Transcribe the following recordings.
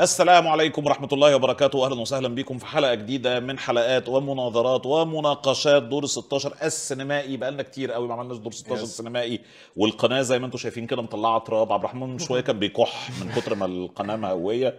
السلام عليكم ورحمة الله وبركاته أهلا وسهلا بكم في حلقة جديدة من حلقات ومناظرات ومناقشات دور 16 السينمائي بقالنا كتير قوي ما عملناش دور 16 yes. السينمائي والقناة زي ما انتم شايفين كده مطلعة تراب عبد الرحمن من شوية كان بيكح من كتر ما القناة مهوية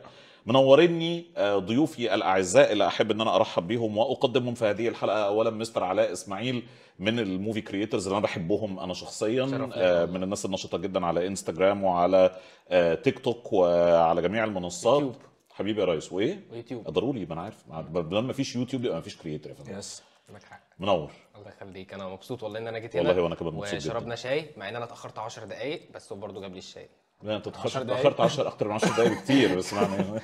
منورني آه، ضيوفي الاعزاء اللي احب ان انا ارحب بيهم واقدمهم في هذه الحلقه اولا مستر علاء اسماعيل من الموفي كريترز اللي انا بحبهم انا شخصيا آه، من الناس النشطه جدا على انستجرام وعلى آه، تيك توك وعلى جميع المنصات يوتيوب. حبيبي يا ريس وايه؟ ويوتيوب ضروري ما انا عارف بدل ما فيش يوتيوب يبقى ما فيش كريتر يا فندم يس عندك حق منور الله يخليك انا مبسوط والله ان انا جيت هنا والله وانا كمان مبسوط وشربنا شاي مع ان انا اتاخرت 10 دقائق بس هو برضه جاب لي الشاي لا انت تاخرت 10 اكثر من 10 دقائق كثير بس معنى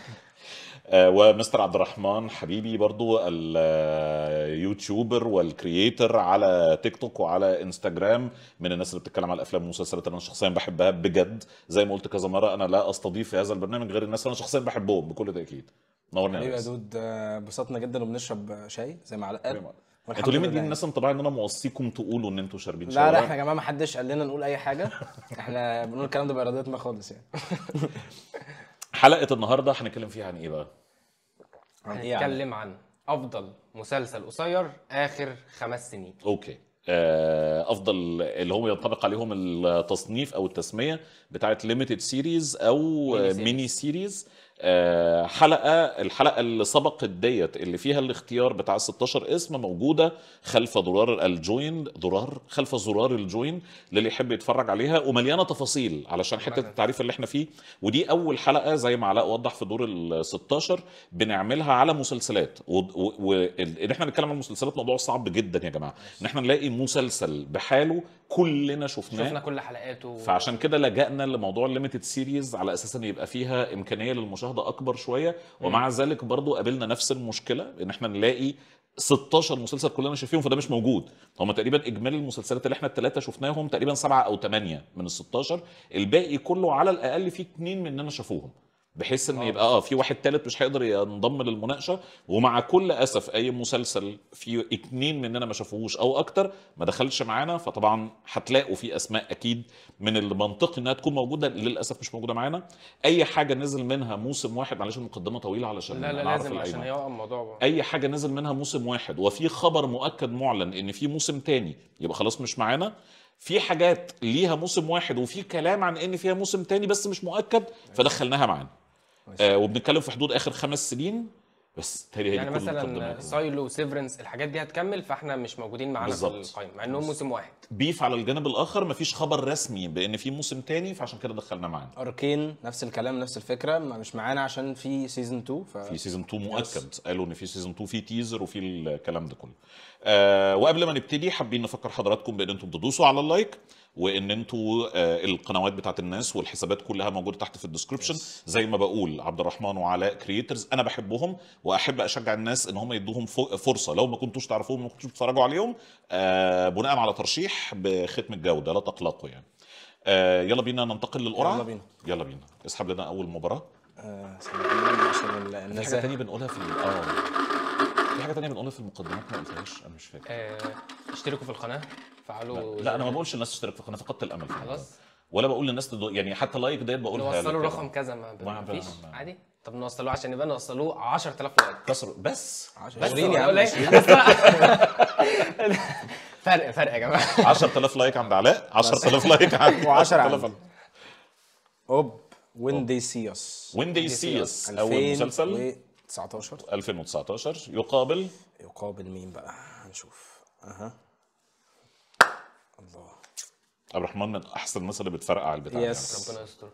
آه، ومستر عبد الرحمن حبيبي برضو اليوتيوبر آه، والكرييتر على تيك توك وعلى انستغرام من الناس اللي بتتكلم على الافلام والمسلسلات اللي انا شخصيا بحبها بجد زي ما قلت كذا مره انا لا استضيف في هذا البرنامج غير الناس اللي انا شخصيا بحبهم بكل تاكيد نورنا يا دود آه، انبسطنا جدا وبنشرب شاي زي ما على انتوا ليه مدين الناس انطباع ان انا موصيكم تقولوا ان انتوا شاربين شاي؟ لا لا احنا يا جماعه ما حدش قال لنا نقول اي حاجه احنا بنقول الكلام ده بارادتنا خالص يعني حلقه النهارده هنتكلم فيها عن ايه بقى؟ إيه يعني؟ هنتكلم عن افضل مسلسل قصير اخر خمس سنين اوكي آه، افضل اللي هم ينطبق عليهم التصنيف او التسميه بتاعت ليميتد سيريز او ميني سيريز آه، آه، حلقه الحلقه اللي سبقت ديت اللي فيها الاختيار بتاع 16 اسم موجوده خلف زرار الجوين زرار خلف زرار الجوين للي يحب يتفرج عليها ومليانه تفاصيل علشان حته التعريف اللي احنا فيه ودي اول حلقه زي ما علاء وضح في دور ال 16 بنعملها على مسلسلات وان احنا بنتكلم عن المسلسلات موضوع صعب جدا يا جماعه ان احنا نلاقي مسلسل بحاله كلنا شفناه شفنا كل حلقاته و... فعشان كده لجأنا لموضوع الليمتد سيريز على اساس ان يبقى فيها امكانيه للمشاهده اكبر شويه ومع ذلك برضو قابلنا نفس المشكله ان احنا نلاقي 16 مسلسل كلنا شايفينهم فده مش موجود هم تقريبا اجمالي المسلسلات اللي احنا الثلاثه شفناهم تقريبا سبعة او ثمانية من ال 16 الباقي كله على الاقل فيه اثنين مننا شافوهم بحيث ان آه. يبقى اه في واحد ثالث مش هيقدر ينضم للمناقشه ومع كل اسف اي مسلسل فيه اتنين مننا ما شافوهوش او اكتر ما دخلش معانا فطبعا هتلاقوا في اسماء اكيد من المنطقي انها تكون موجوده للاسف مش موجوده معانا اي حاجه نزل منها موسم واحد معلش المقدمه طويله علشان لا لا لازم عشان يقع الموضوع اي حاجه نزل منها موسم واحد وفي خبر مؤكد معلن ان في موسم تاني يبقى خلاص مش معانا في حاجات ليها موسم واحد وفي كلام عن ان فيها موسم تاني بس مش مؤكد فدخلناها معانا آه وبنتكلم في حدود اخر خمس سنين بس تهيألي يعني مثلا سايلو سيفرنس الحاجات دي هتكمل فاحنا مش موجودين معانا في القائمه مع انهم موسم واحد بيف على الجانب الاخر مفيش خبر رسمي بان في موسم تاني فعشان كده دخلنا معانا اركين نفس الكلام نفس الفكره مش معانا عشان في سيزون 2 ف... في سيزون 2 مؤكد بس. قالوا ان في سيزون 2 في تيزر وفي الكلام ده كله آه وقبل ما نبتدي حابين نفكر حضراتكم بان انتم تدوسوا على اللايك وان انتوا آه، القنوات بتاعت الناس والحسابات كلها موجوده تحت في الديسكربشن زي ما بقول عبد الرحمن وعلاء كرييترز انا بحبهم واحب اشجع الناس ان هم يدوهم فرصه لو ما كنتوش تعرفوهم ما كنتوش بتتفرجوا عليهم آه، بناء على ترشيح بختم الجوده لا تقلقوا يعني آه، يلا بينا ننتقل للقرعه يلا بينا يلا بينا اسحب لنا اول مباراه عشان الناس حاجه ثانيه بنقولها في اه في حاجه ثانيه بنقولها في المقدمات ما قلتهاش انا مش فاكر اشتركوا في القناه فعلوا لا انا ما يعني. بقولش الناس تشترك في القناه فقدت الامل خلاص ولا بقول للناس تدو... يعني حتى لايك ديت بقولها نوصلوا رقم كذا ما, ما فيش عادي طب نوصلوه عشان يبقى نوصلوه 10000 لايك كسروا بس 10000 لايك فرق فرق يا جماعه 10000 لايك عند علاء 10000 لايك عند و10000 اوب وين دي سي اس وين دي سي اس اول مسلسل 2019 2019 يقابل يقابل مين بقى هنشوف اها الله عبد الرحمن من احسن الناس اللي بتفرقع البتاع يس يعني. ربنا يستر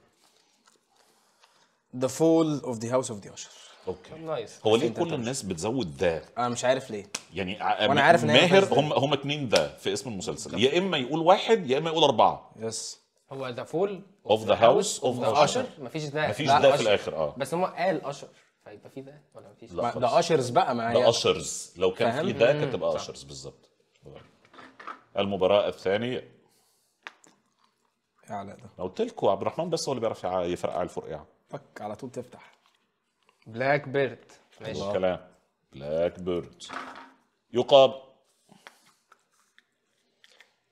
ذا فول اوف ذا هاوس اوف ذا اشر اوكي نايس oh, هو ليه كل الناس بتزود ذا انا مش عارف ليه يعني وانا عارف ماهر هم هم اتنين ذا في اسم المسلسل يا اما يقول واحد يا اما يقول اربعه يس هو ذا فول اوف ذا هاوس اوف ذا اشر مفيش ذا مفيش ذا في الاخر اه بس هم قال اشر فيبقى في ذا ولا مفيش لا ده اشرز بقى معايا ده اشرز لو كان في ذا كانت تبقى اشرز بالظبط المباراة الثانية علاء ده لو قلت لكم عبد الرحمن بس هو اللي بيعرف يفرقع الفرقعة فك على طول تفتح بلاك بيرد ماشي الكلام بلاك بيرد يقابل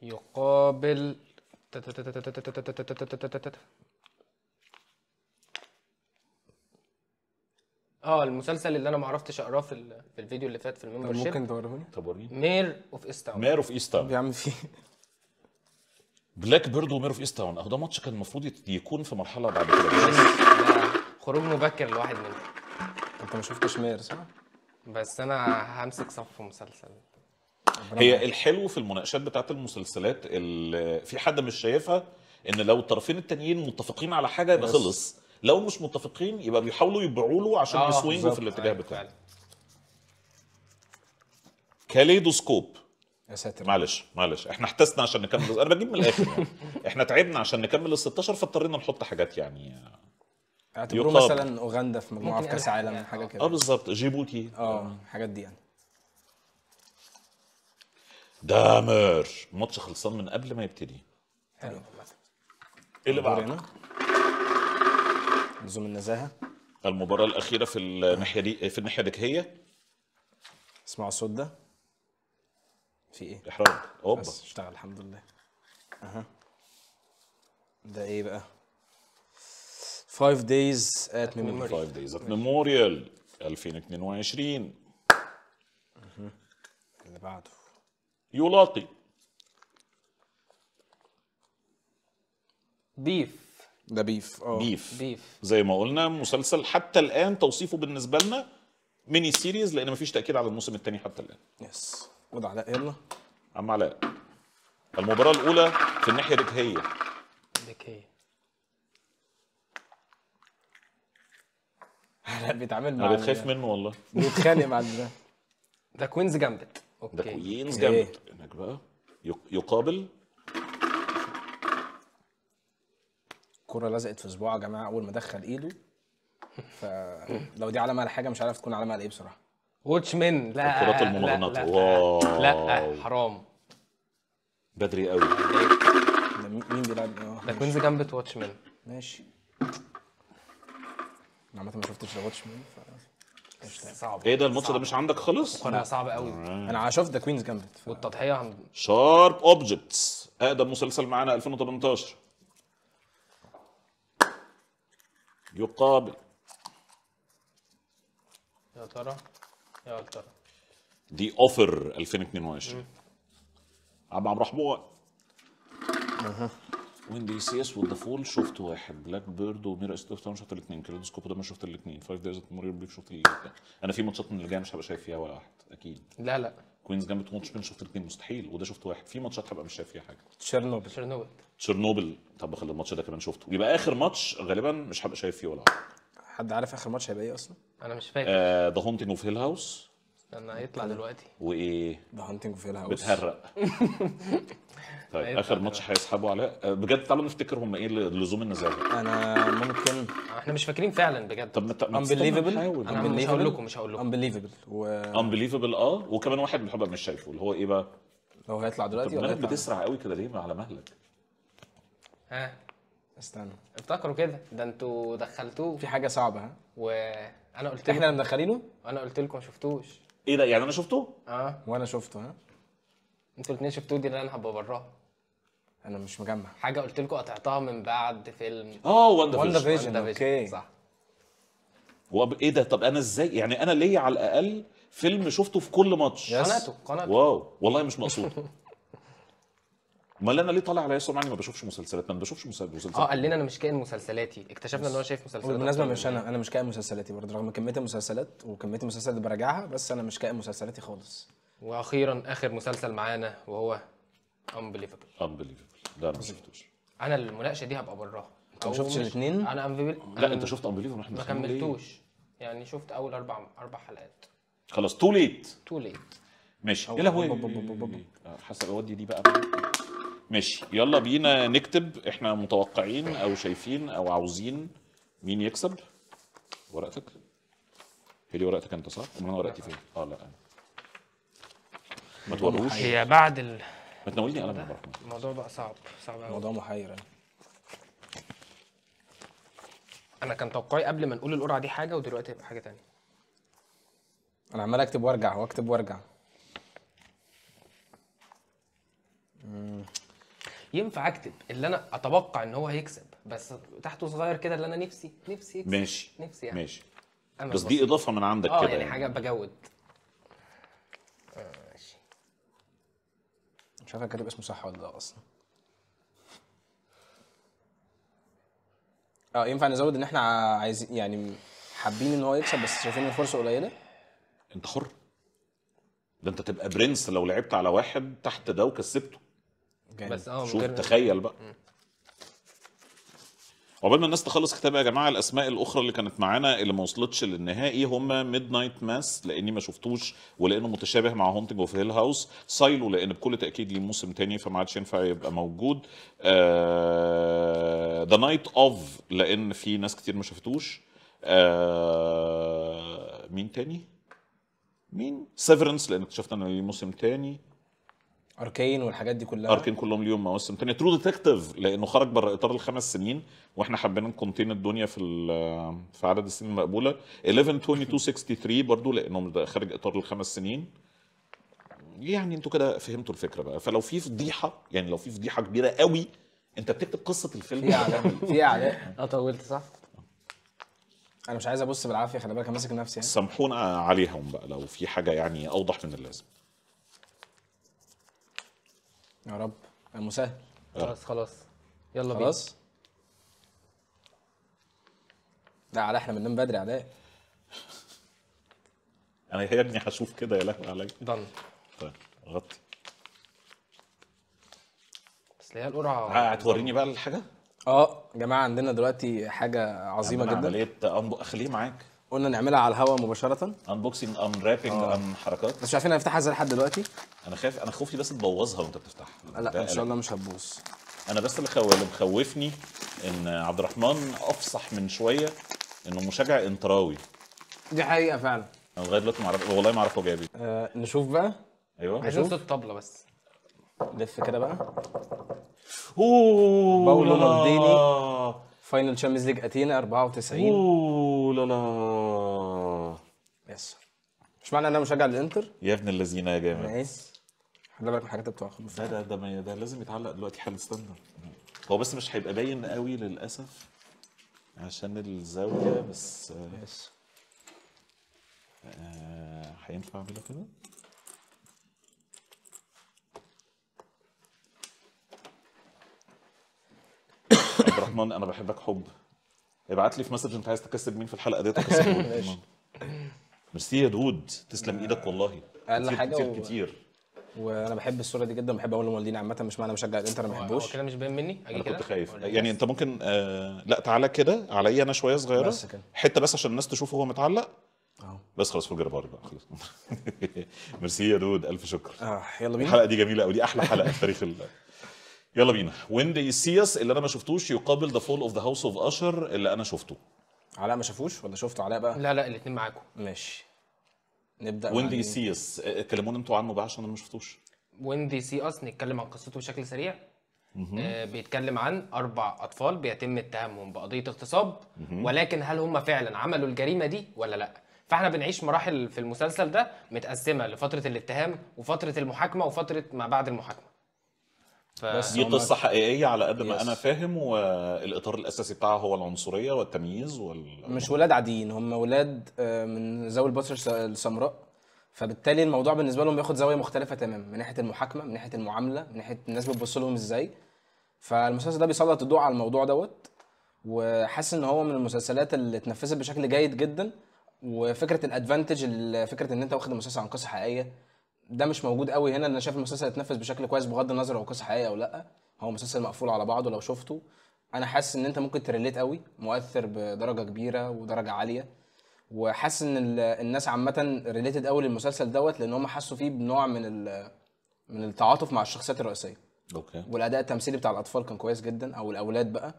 يقابل اه المسلسل اللي انا ما عرفتش اقراه في, في الفيديو اللي فات في الميمبر الممبر شيب ممكن لي طب وريني مير اوف ايست تاون مير اوف ايست تاون بيعمل فيه بلاك بيرد ومير اوف ايست تاون اهو ده ماتش كان المفروض يكون في مرحله بعد كده يعني خروج مبكر لواحد منهم انت ما شفتش مير صح؟ بس انا همسك صف مسلسل هي الحلو في المناقشات بتاعت المسلسلات اللي في حد مش شايفها ان لو الطرفين التانيين متفقين على حاجه يبقى خلص لو مش متفقين يبقى بيحاولوا يبيعوا له عشان آه يسوينجوا في الاتجاه أيوة، بتاعه كاليدوسكوب يا ساتر معلش معلش احنا احتسنا عشان نكمل انا بجيب من الاخر يعني. احنا تعبنا عشان نكمل ال 16 فاضطرينا نحط حاجات يعني اعتبروه مثلا اوغندا في مجموعه في كاس عالم حاجه كده اه بالظبط جيبوتي اه الحاجات دي يعني دامر الماتش خلصان من قبل ما يبتدي حلو ايه اللي بعده لزوم النزاهه المباراه الاخيره في الناحيه دي في الناحيه الدكهيه اسمعوا الصوت ده في ايه احراج اوبا بس اشتغل الحمد لله اها ده ايه بقى 5 days at memorial 5 days at memorial 2022 اللي بعده يلاقي بيف ده بيف اه بيف بيف زي ما قلنا مسلسل حتى الان توصيفه بالنسبه لنا ميني سيريز لان مفيش تاكيد على الموسم الثاني حتى الان يس وضع علاء يلا عم علاء المباراه الاولى في الناحيه الركهيه ركهيه علاء بيتعامل مع انا خايف منه والله بيتخانق مع ده كوينز جامبت اوكي ده كوينز جامبت انك بقى يقابل الكرة لزقت في صباعه يا جماعه اول ما دخل ايده فلو دي علامه على حاجه مش عارف تكون علامه على ايه بصراحه واتش مان لا الكرات المنغنطه لا, لا حرام بدري قوي ده مين بيلعب اه ده كوينز جامبت واتش مان ماشي انا عامه ما شفتش ذا واتش مان صعب ايه ده الماتش ده مش عندك خالص؟ لا صعب قوي انا شفت ذا كوينز جامبت والتضحيه عند شارب اوبجكتس اقدم مسلسل معانا 2018 يقابل يا ترى يا ترى دي اوفر 2022 عم عم اها وين دي سي اس وذا فول شفت واحد بلاك بيرد وميرا اس تاون شفت الاثنين كريدسكوب ده ما شفت الاثنين فايف دايز مرير بليك شفت الاثنين انا في ماتشات من اللي جايه مش هبقى شايف فيها ولا واحد اكيد لا لا كوينز جامبت ماتش بين شفت الاثنين مستحيل وده شفت واحد في ماتشات هبقى مش شايف فيها حاجه تشيرنوبل تشيرنوبل تشيرنوبل طب خلي الماتش ده كمان شفته يبقى اخر ماتش غالبا مش هبقى شايف فيه ولا حاجه حد عارف اخر ماتش هيبقى ايه اصلا؟ انا مش فاكر ذا هونتنج اوف هيل هاوس انا هيطلع دلوقتي وايه ده هانتنج فيل هاوس بتهرق طيب اخر ماتش هيسحبوا عليه آه، بجد تعالوا نفتكر هم ايه لزوم النزاهه انا ممكن احنا مش فاكرين فعلا بجد طب مت... انبليفبل انا مش هقول لكم مش هقول لكم انبليفبل و انبليفبل اه وكمان واحد بنحبه مش شايفه اللي هو ايه بقى لو هيطلع دلوقتي طب هيطلع بتسرع قوي كده ليه على مهلك ها استنى افتكروا كده ده انتوا دخلتوه في حاجه صعبه ها وانا قلت احنا مدخلينه انا قلت لكم ما شفتوش ايه ده يعني انا شفته؟ اه وانا شفته ها انتوا الاثنين شفتوه دي اللي انا هبقى براها انا مش مجمع حاجه قلت لكم قطعتها من بعد فيلم اه واندا فيجن فيجن اوكي صح هو ايه ده طب انا ازاي يعني انا ليا على الاقل فيلم شفته في كل ماتش قناته قناته واو والله مش مقصود امال انا ليه طالع على ياسر معني ما بشوفش مسلسلات ما بشوفش مسلسلات اه قال لنا انا مش كائن مسلسلاتي اكتشفنا ان هو شايف مسلسلات بالمناسبه مش انا انا مش كائن مسلسلاتي برضه رغم كميه المسلسلات وكميه المسلسلات اللي براجعها بس انا مش كائن مسلسلاتي خالص واخيرا اخر مسلسل معانا وهو انبليفبل انبليفبل لا انا ما شفتوش انا المناقشه دي هبقى براها انت ما شفتش الاثنين انا انبليفبل لا انت شفت انبليفبل احنا ما إيه؟ كملتوش يعني شفت اول اربع اربع حلقات خلاص تو ليت تو ليت ماشي يلا هو حسب اودي دي بقى ماشي يلا بينا نكتب احنا متوقعين او شايفين او عاوزين مين يكسب ورقتك هي دي ورقتك انت صح؟ امال انا ورقتي فين؟ اه لا انا ما توريهوش هي بعد ال ما تناولني قلم الموضوع بقى صعب صعب قوي الموضوع محير انا كان توقعي قبل ما نقول القرعه دي حاجه ودلوقتي هيبقى حاجه ثانيه انا عمال اكتب وارجع واكتب وارجع ينفع اكتب اللي انا اتوقع ان هو هيكسب بس تحته صغير كده اللي انا نفسي نفسي يكسب ماشي نفسي يعني ماشي بس دي اضافه من عندك آه، كده اه يعني حاجه بجود آه، ماشي مش عارف كاتب اسمه صح ولا لا اصلا اه ينفع نزود ان احنا عايزين يعني حابين ان هو يكسب بس شايفين الفرصه قليله انت حر ده انت تبقى برنس لو لعبت على واحد تحت ده وكسبته بس اه شوف تخيل بقى عقبال ما الناس تخلص كتابها يا جماعه الاسماء الاخرى اللي كانت معانا اللي ما وصلتش للنهائي هم ميد نايت ماس لاني ما شفتوش ولانه متشابه مع هونتنج اوف هيل هاوس سايلو لان بكل تاكيد ليه موسم تاني فما عادش ينفع يبقى موجود ذا نايت اوف لان في ناس كتير ما شفتوش آه مين تاني؟ مين؟ سيفرنس لان اكتشفت ان ليه موسم تاني اركين والحاجات دي كلها اركين كلهم ليهم مواسم ثانيه ترو ديتكتيف لانه خرج بره اطار الخمس سنين واحنا حابين نكونتين الدنيا في في عدد السنين المقبوله 11 22 63 برضه لانه خارج اطار الخمس سنين يعني انتوا كده فهمتوا الفكره بقى فلو في فضيحه يعني لو في فضيحه كبيره قوي انت بتكتب قصه الفيلم في اعلام في اعلام اه طولت صح انا مش عايز ابص بالعافيه خلي بالك ماسك نفسي يعني سامحونا عليهم بقى لو في حاجه يعني اوضح من اللازم يا رب مسهل خلاص خلاص يلا بينا خلاص لا على احنا بننام بدري علاء انا يا ابني هشوف كده يا لهوي عليا ضل طيب غطي بس اللي هي القرعه هتوريني بقى الحاجه اه يا جماعه عندنا دلوقتي حاجه عظيمه جدا عمليه اخليه معاك قلنا نعملها على الهواء مباشره انبوكسنج ام رابنج ام حركات بس مش عارفين افتحها ازاي لحد دلوقتي انا خايف انا خوفي بس تبوظها وانت بتفتحها لا ان شاء الله مش هتبوظ انا بس اللي, خو... اللي مخوفني ان عبد الرحمن افصح من شويه انه مشجع انتراوي دي حقيقه فعلا انا لغايه دلوقتي معرف... والله ما اعرف هو جايب ايه آه، نشوف بقى ايوه عايز صوت الطبله بس لف كده بقى اوه باولو مالديني آه. فاينل تشامبيونز ليج اتينا 94 اوه لا لا يس مش معنى ان انا مشجع للانتر يا ابن اللذينه يا جامد خلي بالك من الحاجات بتوع خلص ده ده ده لازم يتعلق دلوقتي حالا استنى هو بس مش هيبقى باين قوي للاسف عشان الزاويه بس يس آه، هينفع اعملها كده؟ عبد الرحمن انا بحبك حب ابعت لي في مسج انت عايز تكسب مين في الحلقه دي ماشي ميرسي يا دود تسلم آه، ايدك والله اقل حاجه كتير, و... كتير وانا بحب الصوره دي جدا بحب اقول لمالديني عامه مش معنى بشجع الانتر ما بحبوش هو كده مش باين مني اجي كنت خايف إيه؟ يعني انت ممكن آه لا تعالى كده عليا انا شويه صغيره بس كده حته بس عشان الناس تشوف هو متعلق أوه. بس خلاص فوجر بارد بقى خلاص ميرسي يا دود الف شكر اه يلا بينا الحلقه دي جميله قوي دي احلى حلقه في تاريخ يلا بينا وين دي سي اس اللي انا ما شفتوش يقابل ذا فول اوف ذا هاوس اوف اشر اللي انا شفته علاء ما شافوش ولا شفته علاء بقى لا لا الاثنين معاكم ماشي نبدا وين دي سي اس كلمونا انتوا عنه بقى عشان انا ما شفتوش وين دي سي اس نتكلم عن قصته بشكل سريع آه بيتكلم عن اربع اطفال بيتم اتهامهم بقضيه اغتصاب ولكن هل هم فعلا عملوا الجريمه دي ولا لا فاحنا بنعيش مراحل في المسلسل ده متقسمه لفتره الاتهام وفتره المحاكمه وفتره ما بعد المحاكمه بس دي قصه حقيقيه على قد ما يس. انا فاهم والاطار الاساسي بتاعها هو العنصريه والتمييز وال مش ولاد عاديين هم ولاد آه، من ذوي البصر السمراء فبالتالي الموضوع بالنسبه لهم بياخد زاويه مختلفه تماما من ناحيه المحاكمه من ناحيه المعامله من ناحيه الناس بتبص لهم ازاي فالمسلسل ده بيسلط الضوء على الموضوع دوت وحاسس ان هو من المسلسلات اللي اتنفذت بشكل جيد جدا وفكره الادفانتج فكره ان انت واخد المسلسل عن قصه حقيقيه ده مش موجود قوي هنا انا شايف المسلسل اتنفذ بشكل كويس بغض النظر هو قصه حقيقيه او لا هو مسلسل مقفول على بعضه لو شفته انا حاسس ان انت ممكن تريليت قوي مؤثر بدرجه كبيره ودرجه عاليه وحاسس ان الناس عامه ريليتد قوي للمسلسل دوت لان هم حسوا فيه بنوع من من التعاطف مع الشخصيات الرئيسيه اوكي والاداء التمثيلي بتاع الاطفال كان كويس جدا او الاولاد بقى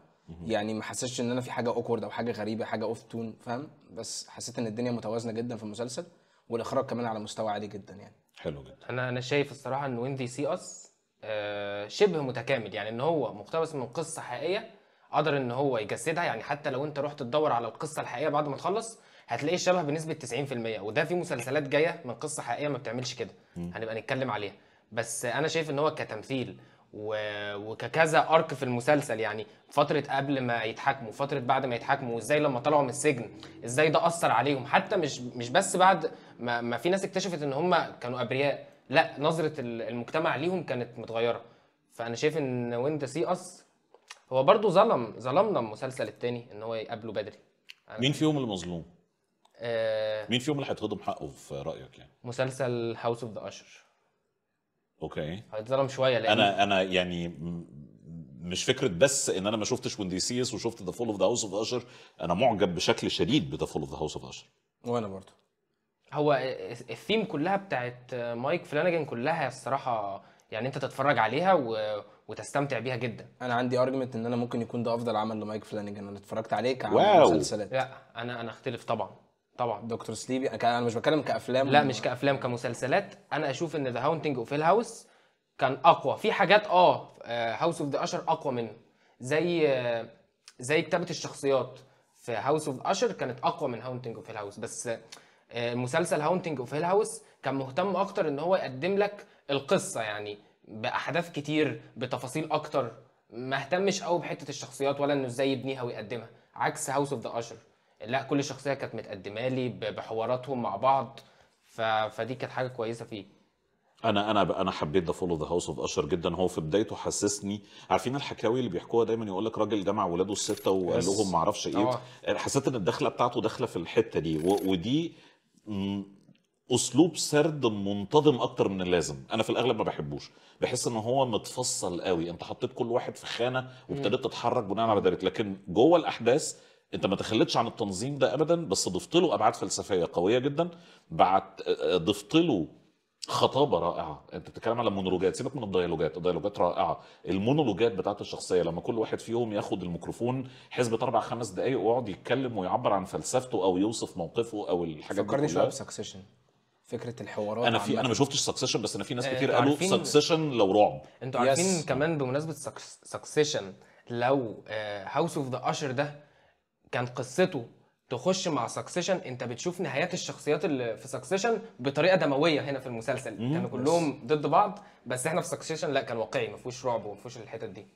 يعني ما حسيتش ان انا في حاجه اوكورد او حاجه غريبه حاجه اوف تون فاهم بس حسيت ان الدنيا متوازنه جدا في المسلسل والاخراج كمان على مستوى عالي جدا يعني حلو جدا انا انا شايف الصراحه ان وين ذي سي اس آه، شبه متكامل يعني ان هو مقتبس من قصه حقيقيه قدر ان هو يجسدها يعني حتى لو انت رحت تدور على القصه الحقيقيه بعد ما تخلص هتلاقيه الشبه بنسبه 90% وده في مسلسلات جايه من قصه حقيقيه ما بتعملش كده هنبقى نتكلم عليها بس انا شايف ان هو كتمثيل و... وككذا ارك في المسلسل يعني فتره قبل ما يتحاكموا فتره بعد ما يتحاكموا وازاي لما طلعوا من السجن ازاي ده اثر عليهم حتى مش مش بس بعد ما, ما في ناس اكتشفت ان هم كانوا ابرياء لا نظره المجتمع ليهم كانت متغيره فانا شايف ان ويند سي اس هو برضه ظلم ظلمنا المسلسل الثاني ان هو يقابله بدري مين فيهم المظلوم؟ آه مين فيهم اللي هيتهضم حقه في رايك يعني؟ مسلسل هاوس اوف ذا اشر اوكي هيتظلم شويه لان انا انا يعني مش فكره بس ان انا ما شفتش ونديسيس وشفت ذا فول اوف ذا هاوس اوف اشر انا معجب بشكل شديد بذا فول اوف ذا هاوس اوف اشر وانا برضه هو الثيم كلها بتاعت مايك فلانجن كلها الصراحه يعني انت تتفرج عليها و... وتستمتع بيها جدا انا عندي ارجمنت ان انا ممكن يكون ده افضل عمل لمايك فلانجن انا اتفرجت عليه كعمل مسلسلات لا انا انا اختلف طبعا طبعا دكتور سليبي انا مش بتكلم كافلام لا مش كافلام كمسلسلات انا اشوف ان ذا هاونتنج اوف هيل هاوس كان اقوى في حاجات اه هاوس اوف ذا اشر اقوى منه زي آه، زي كتابه الشخصيات في هاوس اوف اشر كانت اقوى من هاونتنج اوف هيل هاوس بس آه، مسلسل هاونتنج اوف هيل هاوس كان مهتم اكتر ان هو يقدم لك القصه يعني باحداث كتير بتفاصيل اكتر ما اهتمش قوي بحته الشخصيات ولا انه ازاي يبنيها ويقدمها عكس هاوس اوف ذا اشر لا كل شخصيه كانت متقدمه لي بحواراتهم مع بعض ف... فدي كانت حاجه كويسه فيه انا انا انا حبيت ذا فولو ذا هاوس اوف اشر جدا هو في بدايته حسسني عارفين الحكاوي اللي بيحكوها دايما يقول لك راجل جمع ولاده السته وقال لهم ما اعرفش ايه أوه. حسيت ان الدخله بتاعته داخله في الحته دي ودي اسلوب سرد منتظم اكتر من اللازم انا في الاغلب ما بحبوش بحس ان هو متفصل قوي انت حطيت كل واحد في خانه وابتديت تتحرك بناء على ذلك لكن جوه الاحداث انت ما تخليتش عن التنظيم ده ابدا بس ضفت له ابعاد فلسفيه قويه جدا بعد ضفت له خطابه رائعه انت بتتكلم على مونولوجات سيبك من الديالوجات الديالوجات رائعه المونولوجات بتاعت الشخصيه لما كل واحد فيهم ياخد الميكروفون حسبة اربع خمس دقائق ويقعد يتكلم ويعبر عن فلسفته او يوصف موقفه او الحاجات دي فكرني شويه بسكسيشن فكره الحوارات انا في انا ما شفتش سكسيشن بس انا في ناس آه، كتير قالوا سكسيشن لو رعب انتوا عارفين كمان بمناسبه سكسيشن لو هاوس اوف ذا اشر ده كان قصته تخش مع سكسيشن انت بتشوف نهايات الشخصيات اللي في سكسيشن بطريقه دمويه هنا في المسلسل كانوا كلهم ضد بعض بس احنا في سكسيشن لا كان واقعي ما فيهوش رعب وما فيهوش الحتت دي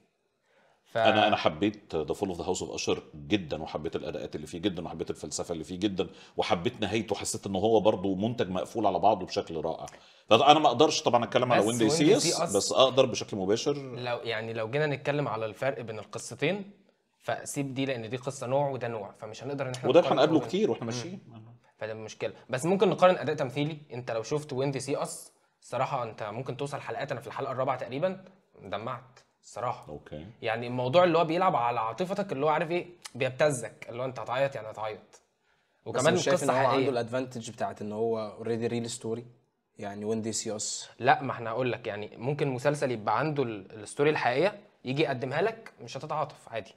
ف... انا انا حبيت ذا فول اوف ذا هاوس اوف اشر جدا وحبيت الاداءات اللي فيه جدا وحبيت الفلسفه اللي فيه جدا وحبيت نهايته حسيت ان هو برضه منتج مقفول على بعضه بشكل رائع انا ما اقدرش طبعا اتكلم على ويندي سيس بس اقدر بشكل مباشر لو يعني لو جينا نتكلم على الفرق بين القصتين فسيب دي لان دي قصه نوع وده نوع فمش هنقدر ان احنا وده هنقابله كتير واحنا ماشيين فده مشكله بس ممكن نقارن اداء تمثيلي انت لو شفت وين دي سي اس الصراحه انت ممكن توصل حلقات انا في الحلقه الرابعه تقريبا دمعت الصراحه اوكي يعني الموضوع اللي هو بيلعب على عاطفتك اللي هو عارف ايه بيبتزك اللي هو انت هتعيط يعني هتعيط وكمان بس مش شايف ان هو عنده الادفانتج بتاعت ان هو اوريدي ريل ستوري يعني وين دي سي اس لا ما احنا هقول لك يعني ممكن مسلسل يبقى عنده الستوري الحقيقيه يجي يقدمها لك مش هتتعاطف عادي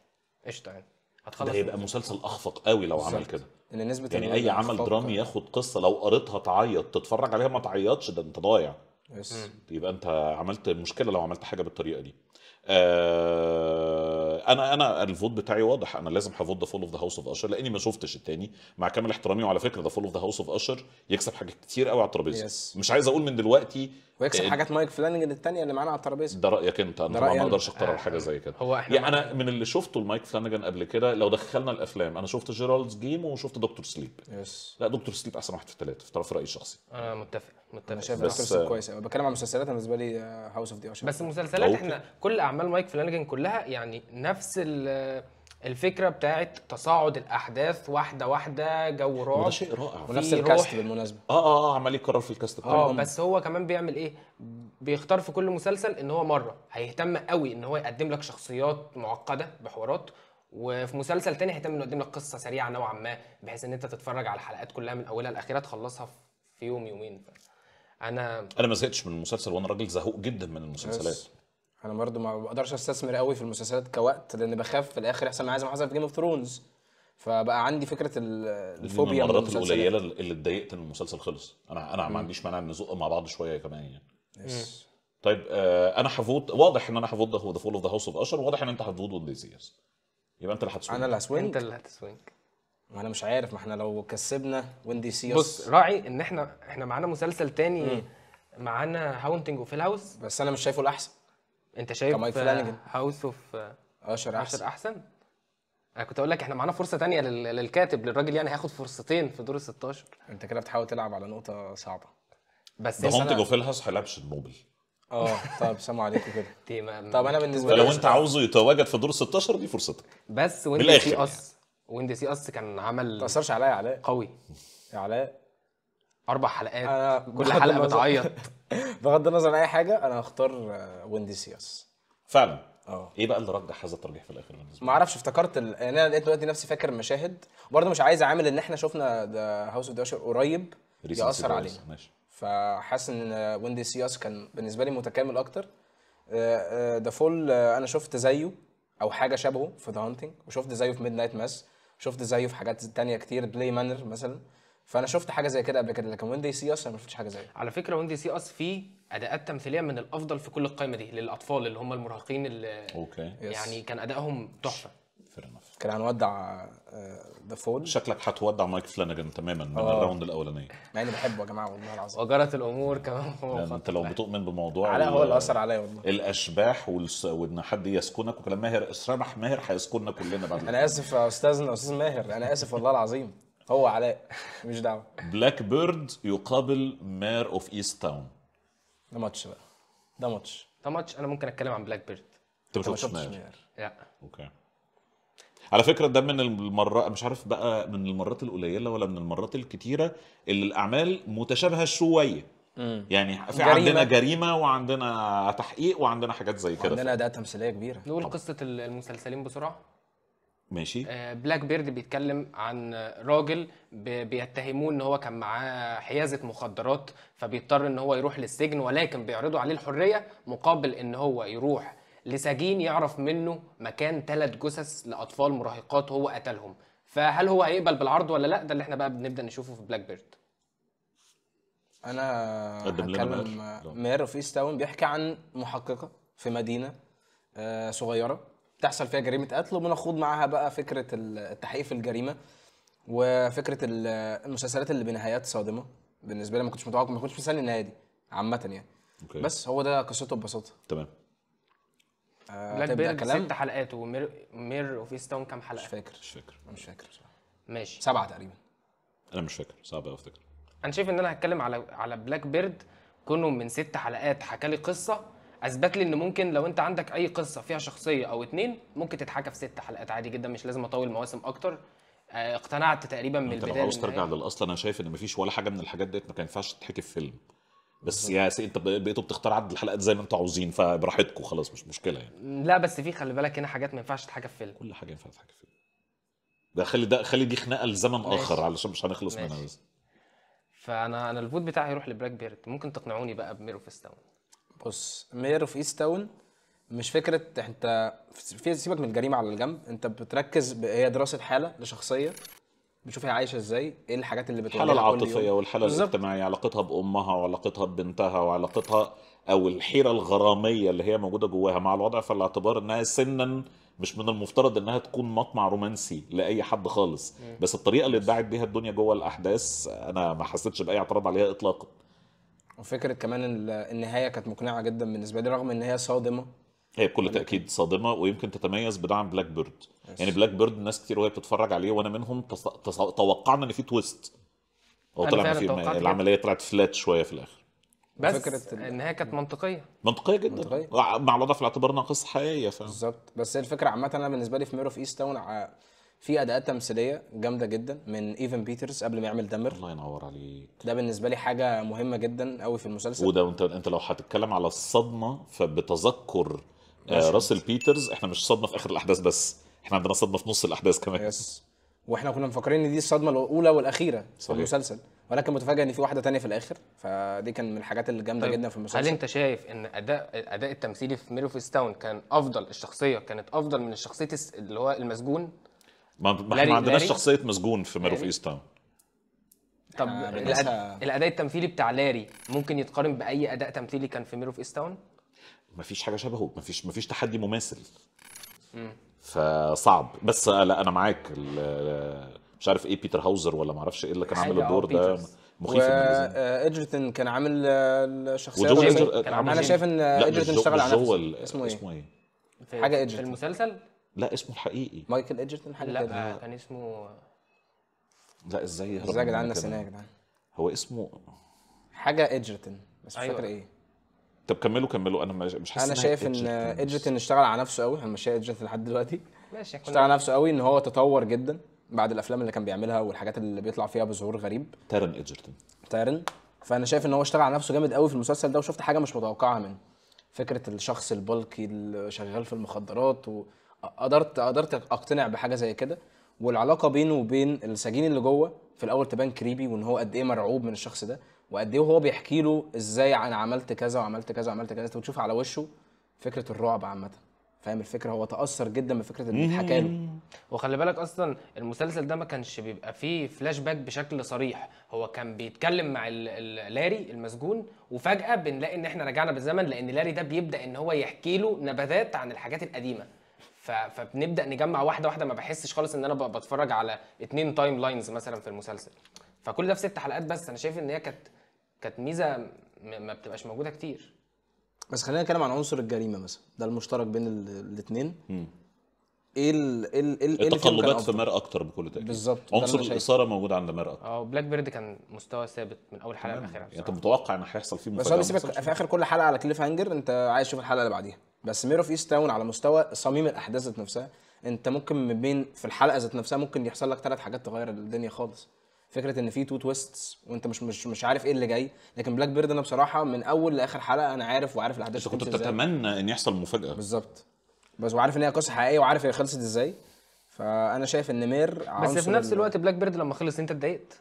قشطه يعني هتخلص ده هيبقى مسلسل اخفق قوي لو عمل كده ان نسبه يعني اي عمل درامي ياخد قصه لو قريتها تعيط تتفرج عليها ما تعيطش ده انت ضايع يس يبقى انت عملت مشكله لو عملت حاجه بالطريقه دي آه انا انا الفوت بتاعي واضح انا لازم هفوت ذا فول اوف ذا هاوس اوف اشر لاني ما شفتش التاني مع كامل احترامي وعلى فكره ذا فول اوف ذا هاوس اوف اشر يكسب حاجات كتير قوي على الترابيزه مش عايز اقول من دلوقتي ويكسب إيه. حاجات مايك فلانجن الثانيه اللي معانا على الترابيزه ده رايك انت انا ما اقدرش اقرر حاجه زي كده هو احنا يعني انا من اللي شفته لمايك فلانجن قبل كده لو دخلنا الافلام انا شفت جيرالدز جيم وشفت دكتور سليب يس لا دكتور سليب احسن واحد في الثلاثه في طرف رايي الشخصي انا متفق متفق انا شايف دكتور سليب كويس قوي بتكلم عن مسلسلات انا بالنسبه لي هاوس اوف دي بس المسلسلات احنا كل اعمال مايك فلانجن كلها يعني نفس ال الفكره بتاعت تصاعد الاحداث واحده واحده جو رعب وده شيء رائع ونفس الكاست بالمناسبه اه اه اه عمال يكرر في الكاست اه بس هو كمان بيعمل ايه بيختار في كل مسلسل ان هو مره هيهتم قوي ان هو يقدم لك شخصيات معقده بحوارات وفي مسلسل تاني هيهتم انه يقدم لك قصه سريعه نوعا ما بحيث ان انت تتفرج على الحلقات كلها من اولها لاخرها تخلصها في يوم يومين انا انا ما زهقتش من المسلسل وانا راجل زهوق جدا من المسلسلات انا برضو ما بقدرش استثمر قوي في المسلسلات كوقت لان بخاف في الاخر يحصل معايا زي ما حصل في جيم اوف ثرونز فبقى عندي فكره الفوبيا من المرات القليله اللي اتضايقت ان المسلسل خلص انا انا ما عنديش مانع نزق مع بعض شويه كمان يعني يس طيب آه انا هفوت واضح ان انا هفوت ذا فول اوف ذا هاوس اوف اشر واضح ان انت هتفوت ضد ديزيرز يبقى انت اللي هتسوينج انا اللي هسوينج انت اللي هتسوينج ما انا مش عارف ما احنا لو كسبنا وين دي سيوس بص راعي ان احنا احنا معانا مسلسل تاني معانا هاونتنج اوف هاوس بس انا مش شايفه الاحسن انت شايف هاوس اوف اشر احسن اشر احسن انا كنت اقول لك احنا معانا فرصه تانية للكاتب للراجل يعني هياخد فرصتين في دور ال 16 انت كده بتحاول تلعب على نقطه صعبه بس ده هونت جوفيل هاوس هيلعبش شنوبل اه طب سلام عليكم كده آه، طب انا بالنسبه لي لو انت عاوزه يتواجد في دور ال 16 دي فرصتك بس ويند سي اس ويند سي اس كان عمل ما تاثرش عليا علاء قوي يا علاء اربع حلقات كل حلقه بتعيط بغض النظر عن اي حاجه انا هختار آه، ويندي سياس فعلا اه ايه بقى اللي رجح هذا الترجيح في الاخر بالنسبه ما اعرفش افتكرت ال... يعني انا لقيت دلوقتي نفسي فاكر مشاهد برضه مش عايز اعامل ان احنا شفنا ذا هاوس اوف داشر قريب ياثر علينا ماشي فحاسس ان ويندي سياس كان بالنسبه لي متكامل اكتر ذا آه، فول آه، انا شفت زيه او حاجه شبهه في ذا هانتنج وشفت زيه في ميد نايت ماس شفت زيه في حاجات تانية كتير بلاي مانر مثلا فانا شفت حاجه زي كده قبل كده لكن وين دي سي اس انا ما شفتش حاجه زي كده على فكره وين دي سي اس في اداءات تمثيليه من الافضل في كل القائمه دي للاطفال اللي هم المراهقين اللي اوكي يعني كان ادائهم تحفه كان هنودع ذا فول شكلك هتودع مايك فلانجن تماما من آه. الراوند الاولاني مع اني بحبه يا جماعه والله العظيم وجرت الامور كمان هو يعني انت لو بتؤمن بموضوع علاء هو اللي اثر عليا والله الاشباح والس... وان حد يسكنك وكلام ماهر اسرمح ماهر هيسكننا كلنا بعد انا اسف يا استاذنا استاذ ماهر انا اسف والله العظيم هو علاء مش دعوه بلاك بيرد يقابل مير اوف ايست تاون ده ماتش بقى ده ماتش ده ماتش انا ممكن اتكلم عن بلاك بيرد انت ما شفتش مير لا اوكي على فكره ده من المرات مش عارف بقى من المرات القليله ولا من المرات الكتيره اللي الاعمال متشابهه شويه مم. يعني في جريمة. عندنا جريمه وعندنا تحقيق وعندنا حاجات زي كده عندنا اداء تمثيليه كبيره نقول قصه المسلسلين بسرعه ماشي آه، بلاك بيرد بيتكلم عن راجل بيتهموه ان هو كان معاه حيازه مخدرات فبيضطر ان هو يروح للسجن ولكن بيعرضوا عليه الحريه مقابل ان هو يروح لسجين يعرف منه مكان ثلاث جثث لاطفال مراهقات هو قتلهم فهل هو هيقبل بالعرض ولا لا ده اللي احنا بقى بنبدا نشوفه في بلاك بيرد انا هتكلم مير اوف ايست تاون بيحكي عن محققه في مدينه آه، صغيره تحصل فيها جريمه قتل وبنخوض معاها بقى فكره التحقيق في الجريمه وفكره المسلسلات اللي بنهايات صادمه بالنسبه لي ما كنتش متوقع ما كنتش مستني النهايه دي عامه يعني أوكي. بس هو ده قصته ببساطه تمام آه، بلاك بيرد ست حلقات ومير مير اوف ايست تاون كام حلقه؟ مش فاكر مش فاكر مش فاكر ماشي سبعه تقريبا انا مش فاكر صعب قوي افتكر انا شايف ان انا هتكلم على على بلاك بيرد كونه من ست حلقات حكى لي قصه اثبت لي ان ممكن لو انت عندك اي قصه فيها شخصيه او اتنين ممكن تتحكى في ست حلقات عادي جدا مش لازم اطول مواسم اكتر آه، اقتنعت تقريبا من البدايه انت لو عاوز ترجع للاصل انا شايف ان مفيش ولا حاجه من الحاجات ديت ما كان ينفعش تتحكي في فيلم بس يا سي انت بقيتوا بتختار عدد الحلقات زي ما انتوا عاوزين فبراحتكم خلاص مش مشكله يعني لا بس في خلي بالك هنا حاجات ما ينفعش تتحكى في فيلم كل حاجه ينفع تتحكى في فيلم ده خلي ده خلي دي خناقه لزمن اخر علشان مش هنخلص منها بس فانا انا الفوت بتاعي هيروح لبلاك بيرد ممكن تقنعوني بقى بميرو ستون بص مير اوف ايست تاون مش فكره انت في سيبك من الجريمه على الجنب انت بتركز ب... هي دراسه حاله لشخصيه بتشوف هي عايشه ازاي ايه الحاجات اللي بتواجهها الحاله العاطفيه والحاله الاجتماعيه علاقتها بامها وعلاقتها ببنتها وعلاقتها او الحيره الغراميه اللي هي موجوده جواها مع الوضع في الاعتبار انها سنا مش من المفترض انها تكون مطمع رومانسي لاي حد خالص بس الطريقه اللي اتباعت بيها الدنيا جوه الاحداث انا ما حسيتش باي اعتراض عليها اطلاقا وفكره كمان النهايه كانت مقنعه جدا بالنسبه لي رغم ان هي صادمه هي بكل يعني تاكيد صادمه ويمكن تتميز بدعم بلاك بيرد yes. يعني بلاك بيرد ناس كتير وهي بتتفرج عليه وانا منهم تص... تص... توقعنا ان في تويست هو طلع في العمليه طلعت فلات شويه في الاخر بس فكرة النهايه كانت منطقيه منطقيه جدا منطقية. مع الوضع في الاعتبار انها قصه حقيقيه فاهم بالظبط بس هي الفكره عامه انا بالنسبه لي في ميرو في ايست تاون في اداءات تمثيليه جامده جدا من ايفن بيترز قبل ما يعمل دمر الله ينور عليك ده بالنسبه لي حاجه مهمه جدا قوي في المسلسل وده انت انت لو هتتكلم على الصدمه فبتذكر آه راسل بيترز احنا مش صدمه في اخر الاحداث بس احنا عندنا صدمه في نص الاحداث كمان يس واحنا كنا مفكرين ان دي الصدمه الاولى والاخيره صحيح. في المسلسل ولكن متفاجئ ان في واحده تانية في الاخر فدي كان من الحاجات اللي جامده طيب. جدا في المسلسل هل انت شايف ان اداء الاداء التمثيلي في ميرفيس تاون كان افضل الشخصيه كانت افضل من الشخصيه اللي هو المسجون ما احنا ما عندناش شخصيه مسجون في مير اوف ايست تاون طب الاداء التمثيلي بتاع لاري ممكن يتقارن باي اداء تمثيلي كان في مير اوف ايست تاون مفيش حاجه شبهه مفيش مفيش تحدي مماثل م. فصعب بس لا انا معاك مش عارف ايه بيتر هاوزر ولا ما اعرفش ايه اللي كان عامل الدور آه، ده مخيف اجرتن آه، كان عامل آه، الشخصيه عامل انا شايف ان اجرتن اشتغل على نفسه اسمه ايه؟ اسمه ايه؟ حاجه اجرتن في المسلسل لا اسمه الحقيقي مايكل ايدجرتون حاجه لا كان اسمه لا ازاي ازاي يا جدعان نسيناه يا جدعان هو اسمه حاجه ايدجرتون بس مش أيوة. فاكر ايه طب كملوا كملوا انا مش حاسس انا شايف ان ايدجرتون اشتغل على نفسه قوي انا مش شايف ايدجرتون لحد دلوقتي ماشي اشتغل على نفسه قوي ان هو تطور جدا بعد الافلام اللي كان بيعملها والحاجات اللي بيطلع فيها بظهور غريب تارن ايدجرتون تارن فانا شايف ان هو اشتغل على نفسه جامد قوي في المسلسل ده وشفت حاجه مش متوقعه منه فكره الشخص البلكي اللي شغال في المخدرات و... قدرت قدرت اقتنع بحاجه زي كده والعلاقه بينه وبين السجين اللي جوه في الاول تبان كريبي وان هو قد ايه مرعوب من الشخص ده وقد ايه هو بيحكي له ازاي انا عملت كذا وعملت كذا وعملت كذا وتشوف على وشه فكره الرعب عامه فاهم الفكره هو تاثر جدا بفكره اللي اتحكى له وخلي بالك اصلا المسلسل ده ما كانش بيبقى فيه فلاش باك بشكل صريح هو كان بيتكلم مع لاري المسجون وفجاه بنلاقي ان احنا رجعنا بالزمن لان لاري ده بيبدا ان هو يحكي له نبذات عن الحاجات القديمه فبنبدا نجمع واحده واحده ما بحسش خالص ان انا بتفرج على اتنين تايم لاينز مثلا في المسلسل فكل ده في ست حلقات بس انا شايف ان هي كانت كانت ميزه ما بتبقاش موجوده كتير بس خلينا نتكلم عن عنصر الجريمه مثلا ده المشترك بين الاثنين ايه ال ايه ال ايه, إيه التقلبات في مار اكتر بكل تاكيد بالظبط عنصر الاثاره موجود عند مار اكتر اه بلاك بيرد كان مستوى ثابت من اول حلقه لاخرها يعني انت متوقع ان هيحصل فيه مفاجاه بس هو في اخر كل حلقه على كليف هانجر انت عايز تشوف الحلقه اللي بعديها بس ميرو اوف ايست تاون على مستوى صميم الاحداث ذات نفسها انت ممكن من بين في الحلقه ذات نفسها ممكن يحصل لك ثلاث حاجات تغير الدنيا خالص فكره ان في تو تويستس وانت مش مش مش عارف ايه اللي جاي لكن بلاك بيرد انا بصراحه من اول لاخر حلقه انا عارف وعارف الاحداث كنت تتمنى ان يحصل مفاجاه بالظبط بس وعارف ان هي قصه حقيقيه وعارف هي خلصت ازاي فانا شايف ان مير بس في نفس الوقت بلاك بيرد لما خلص انت اتضايقت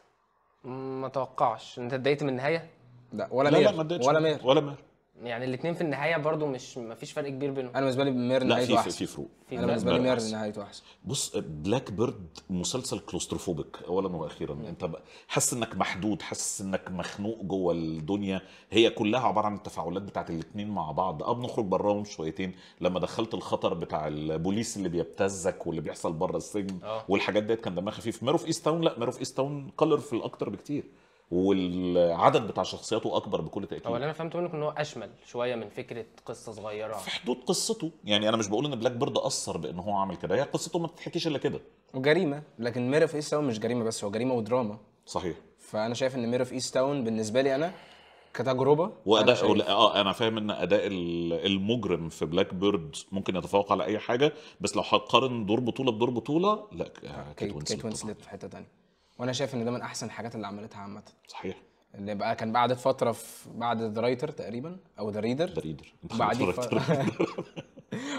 ما توقعش انت اتضايقت من النهايه لا ولا لا مير لا ما ولا مير ولا مير يعني الاثنين في النهايه برضو مش ما فيش فرق كبير بينهم انا بالنسبه لي مير نهايته احسن في فروق انا بالنسبه لي مير نهايته احسن بص بلاك بيرد مسلسل كلوستروفوبيك اولا واخيرا م. نعم. انت حاسس انك محدود حاسس انك مخنوق جوه الدنيا هي كلها عباره عن التفاعلات بتاعت الاثنين مع بعض اه بنخرج براهم شويتين لما دخلت الخطر بتاع البوليس اللي بيبتزك واللي بيحصل بره السجن أوه. والحاجات ديت كان دمها خفيف ميرو في ايست تاون لا ميرو في ايست تاون كلرفل اكتر بكتير والعدد بتاع شخصياته اكبر بكل تاكيد هو اللي انا فهمته منك ان هو اشمل شويه من فكره قصه صغيره في حدود قصته يعني انا مش بقول ان بلاك بيرد اثر بان هو عمل كده هي قصته ما بتتحكيش الا كده وجريمه لكن ميرا في ايست تاون مش جريمه بس هو جريمه ودراما صحيح فانا شايف ان ميرا في ايست تاون بالنسبه لي انا كتجربه واداء اه انا فاهم ان اداء المجرم في بلاك بيرد ممكن يتفوق على اي حاجه بس لو هتقارن دور بطوله بدور بطوله لا آه، كيت وينسلت في حته ثانيه وانا شايف ان ده من احسن الحاجات اللي عملتها عامه صحيح اللي بقى كان بعد فتره في بعد ذا رايتر تقريبا او ذا ريدر ذا ريدر بعديه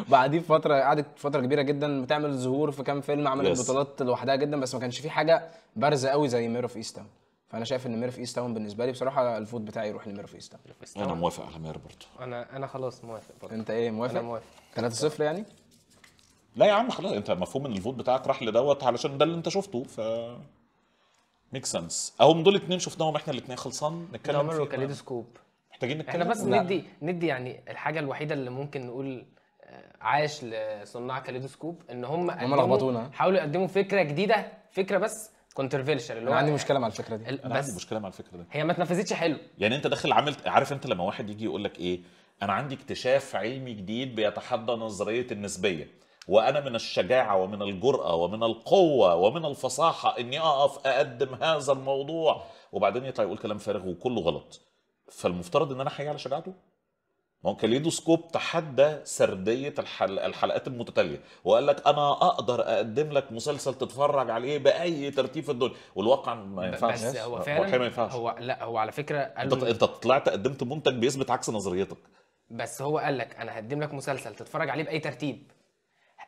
بعديه فتره قعدت فتره كبيره جدا بتعمل ظهور في كام فيلم عملت بطولات لوحدها جدا بس ما كانش في حاجه بارزه قوي زي مير اوف ايست تاون فانا شايف ان مير اوف ايست تاون بالنسبه لي بصراحه الفوت بتاعي يروح لمير اوف ايست تاون انا موافق على مير برضه انا انا خلاص موافق برضه انت ايه موافق؟ انا موافق 3-0 يعني؟ لا يا عم خلاص انت مفهوم ان الفوت بتاعك راح لدوت علشان ده اللي انت شفته ف ميك سنس او دول اتنين شفناهم احنا الاثنين خلصان نتكلم في كاليدوسكوب محتاجين نتكلم احنا بس لا. ندي ندي يعني الحاجه الوحيده اللي ممكن نقول آه، عاش لصناع كاليدوسكوب ان هم هم لخبطونا حاولوا يقدموا فكره جديده فكره بس كونترفيرشال اللي هو انا عندي مشكله مع الفكره دي انا عندي مشكله مع الفكره دي هي ما اتنفذتش حلو يعني انت داخل عامل عارف انت لما واحد يجي يقول لك ايه انا عندي اكتشاف علمي جديد بيتحدى نظريه النسبيه وأنا من الشجاعة ومن الجرأة ومن القوة ومن الفصاحة إني أقف أقدم هذا الموضوع وبعدين يطلع يقول كلام فارغ وكله غلط فالمفترض إن أنا حي على شجاعته ما هو كاليدوسكوب تحدى سردية الحل... الحلقات المتتالية وقال لك أنا أقدر أقدم لك مسلسل تتفرج عليه بأي ترتيب في الدنيا والواقع ما ينفعش بس هو فعلا ما ينفعش هو لا هو على فكرة قال انت, انت طلعت قدمت منتج بيثبت عكس نظريتك بس هو قال لك أنا هقدم لك مسلسل تتفرج عليه بأي ترتيب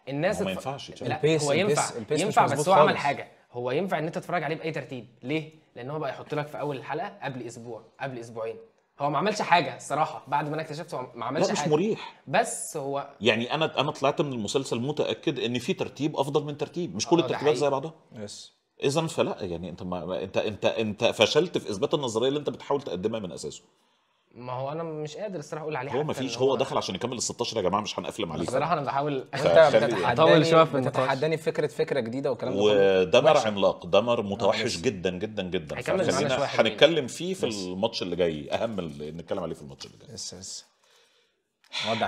الناس ما ينفعش لا البيس هو ينفع البيس البيس ينفع بس هو عمل حاجه هو ينفع ان انت تتفرج عليه باي ترتيب ليه لان هو بقى يحط لك في اول الحلقه قبل اسبوع قبل اسبوعين هو ما عملش حاجه الصراحه بعد ما انا اكتشفت هو ما عملش لا مش حاجه مريح بس هو يعني انا انا طلعت من المسلسل متاكد ان في ترتيب افضل من ترتيب مش كل آه، الترتيبات زي بعضها يس اذا فلا يعني انت ما انت انت انت فشلت في اثبات النظريه اللي انت بتحاول تقدمها من اساسه ما هو انا مش قادر الصراحه اقول عليه هو مفيش هو, هو دخل عشان يكمل ال 16 يا جماعه مش هنقفلم عليه الصراحه انا بحاول انت بتتحداني بتتحداني فكره فكره جديده والكلام ده ودمر عملاق دمر متوحش جدا جدا جدا فخلينا هنتكلم فيه في الماتش اللي جاي اهم اللي نتكلم عليه في الماتش اللي جاي بس بس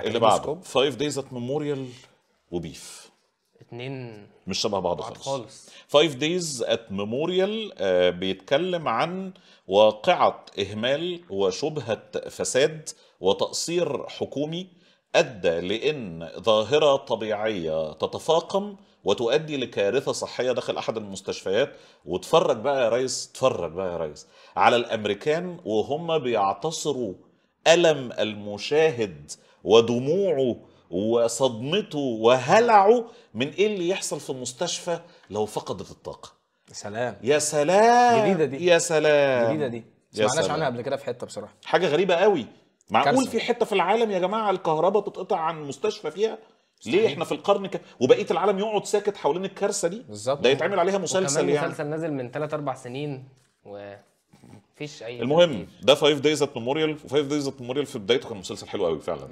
اللي بعده 5 دايز ات ميموريال وبيف اتنين مش شبه بعض خالص خالص فايف دايز ات ميموريال بيتكلم عن واقعة إهمال وشبهة فساد وتقصير حكومي أدى لأن ظاهرة طبيعية تتفاقم وتؤدي لكارثه صحيه داخل احد المستشفيات واتفرج بقى يا ريس اتفرج بقى يا ريس على الامريكان وهم بيعتصروا الم المشاهد ودموعه وصدمته وهلعه من ايه اللي يحصل في المستشفى لو فقدت الطاقه يا سلام يا سلام جديده دي يا سلام جديده دي ما سمعناش عنها قبل كده في حته بصراحه حاجه غريبه قوي معقول كارثة. في حته في العالم يا جماعه الكهرباء تتقطع عن مستشفى فيها ليه احنا في القرن ك... وبقيه العالم يقعد ساكت حوالين الكارثه دي بالظبط ده يتعمل عليها مسلسل يعني مسلسل نازل من 3 4 سنين و مفيش اي المهم ده 5 دايز ات ميموريال و5 دايز ات ميموريال في بدايته كان مسلسل حلو قوي فعلا يس.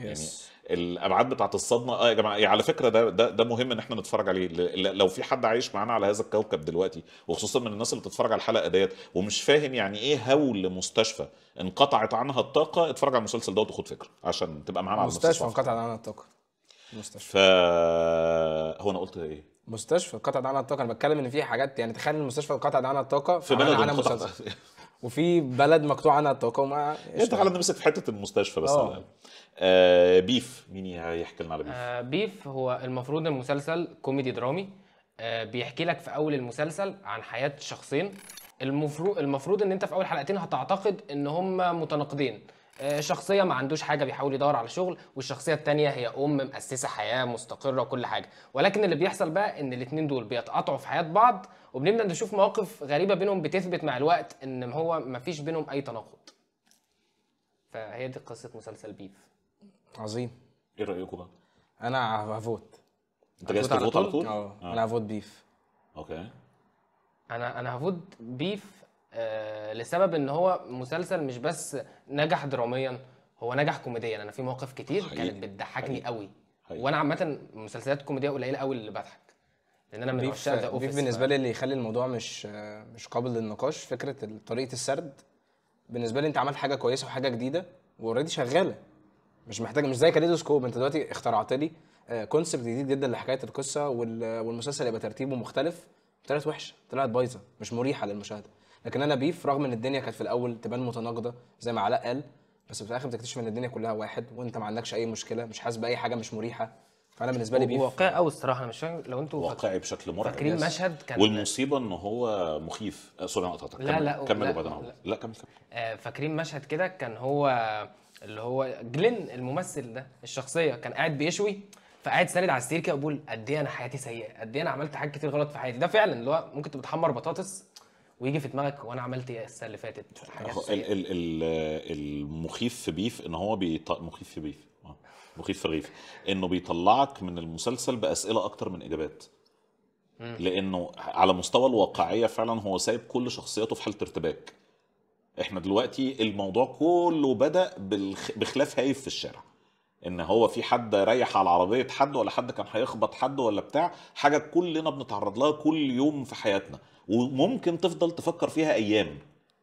يعني الابعاد بتاعت الصدمه اه يا جماعه يعني على فكره ده ده, ده مهم ان احنا نتفرج عليه لو في حد عايش معانا على هذا الكوكب دلوقتي وخصوصا من الناس اللي بتتفرج على الحلقه ديت ومش فاهم يعني ايه هول مستشفى انقطعت عنها الطاقه اتفرج على المسلسل دوت وخد فكره عشان تبقى معانا على مستشفى انقطعت عنها الطاقه مستشفى ف هو انا قلت ايه مستشفى قطع عنها الطاقه انا بتكلم ان في حاجات يعني تخيل المستشفى قطع عنها الطاقه في بلد عنها مسلسل وفي بلد مقطوع عنها الطاقه يعني انت خلينا نمسك في حته المستشفى بس آه. آه بيف مين هيحكي لنا على بيف؟ آه بيف هو المفروض المسلسل كوميدي درامي آه بيحكي لك في اول المسلسل عن حياه شخصين المفروض المفروض ان انت في اول حلقتين هتعتقد ان هم متناقضين آه، شخصيه ما عندوش حاجه بيحاول يدور على شغل والشخصيه الثانيه هي ام مؤسسه حياه مستقره وكل حاجه ولكن اللي بيحصل بقى ان الاثنين دول بيتقطعوا في حياه بعض وبنبدا نشوف مواقف غريبه بينهم بتثبت مع الوقت ان هو ما فيش بينهم اي تناقض فهي دي قصه مسلسل بيف عظيم ايه رايكم بقى انا هفوت انت جايز تفوت على طول آه،, اه انا هفوت بيف اوكي انا انا هفوت بيف آه، لسبب ان هو مسلسل مش بس نجح دراميا هو نجح كوميديا انا في مواقف كتير حقيقي. كانت بتضحكني قوي حقيقي. وانا عامه مسلسلات كوميديا قليله قوي اللي بضحك لان انا من عشاق ذا اوفيس بالنسبه لي اللي يخلي الموضوع مش مش قابل للنقاش فكره طريقه السرد بالنسبه لي انت عملت حاجه كويسه وحاجه جديده واوريدي شغاله مش محتاج مش زي كاليدوسكوب انت دلوقتي اخترعت لي كونسبت آه، جديد جدا لحكايه القصه والمسلسل يبقى ترتيبه مختلف طلعت وحشه طلعت بايظه مش مريحه للمشاهده لكن انا بيف رغم ان الدنيا كانت في الاول تبان متناقضه زي ما علاء قال بس في الاخر بتكتشف ان الدنيا كلها واحد وانت ما عندكش اي مشكله مش حاسس باي حاجه مش مريحه فانا بالنسبه لي بيف واقعي قوي الصراحه انا مش فاهم لو انتوا واقعي بشكل مرعب فاكرين مشهد كان والمصيبه ان هو مخيف آه، سوري انا قطعتك لا لا كمل وبعدين لا, لا كمل كمل آه، فاكرين مشهد كده كان هو اللي هو جلين الممثل ده الشخصيه كان قاعد بيشوي فقاعد ساند على السرير كده وبقول قد ايه انا حياتي سيئه قد ايه انا عملت حاجات كتير غلط في حياتي ده فعلا اللي هو ممكن تبقى تحمر بطاطس ويجي في دماغك وانا عملت ايه السنه اللي فاتت ال ال ال المخيف في بيف ان هو بيط... مخيف في بيف آه. مخيف في غيف انه بيطلعك من المسلسل باسئله اكتر من اجابات لانه على مستوى الواقعيه فعلا هو سايب كل شخصياته في حاله ارتباك احنا دلوقتي الموضوع كله بدا بالخ... بخلاف هايف في الشارع ان هو في حد ريح على عربيه حد ولا حد كان هيخبط حد ولا بتاع حاجه كلنا بنتعرض لها كل يوم في حياتنا وممكن تفضل تفكر فيها ايام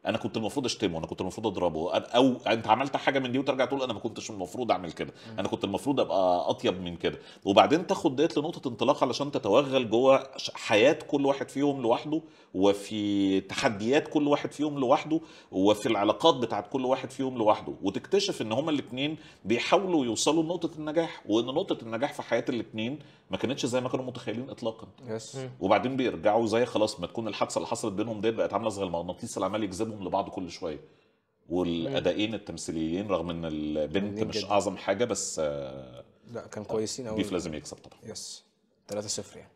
انا كنت المفروض اشتمه انا كنت المفروض اضربه او انت عملت حاجه من دي وترجع تقول انا ما كنتش المفروض اعمل كده انا كنت المفروض ابقى اطيب من كده وبعدين تاخد ديت لنقطه انطلاق علشان تتوغل جوه حياه كل واحد فيهم لوحده وفي تحديات كل واحد فيهم لوحده وفي العلاقات بتاعت كل واحد فيهم لوحده وتكتشف ان هما الاثنين بيحاولوا يوصلوا لنقطه النجاح وان نقطه النجاح في حياه الاثنين ما كانتش زي ما كانوا متخيلين اطلاقا يس. وبعدين بيرجعوا زي خلاص ما تكون الحادثه اللي حصلت بينهم ديت بقت عامله زي المغناطيس اللي يجذب بيكسبهم لبعض كل شويه والادائين التمثيليين رغم ان البنت مش جدا. اعظم حاجه بس آه، لا كان كويسين قوي بيف لازم يكسب طبعا يس 3-0 يعني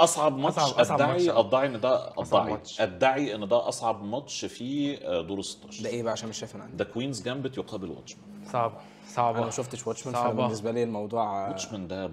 اصعب ماتش أصعب ادعي أصعب ادعي ان ده ادعي ادعي ان ده اصعب ماتش في آه، دور ال 16 ده ايه بقى عشان مش شايف انا ده كوينز جامبت يقابل واتشمان صعبه صعبه انا ما شفتش واتشمان فبالنسبه لي الموضوع واتشمان آه، ده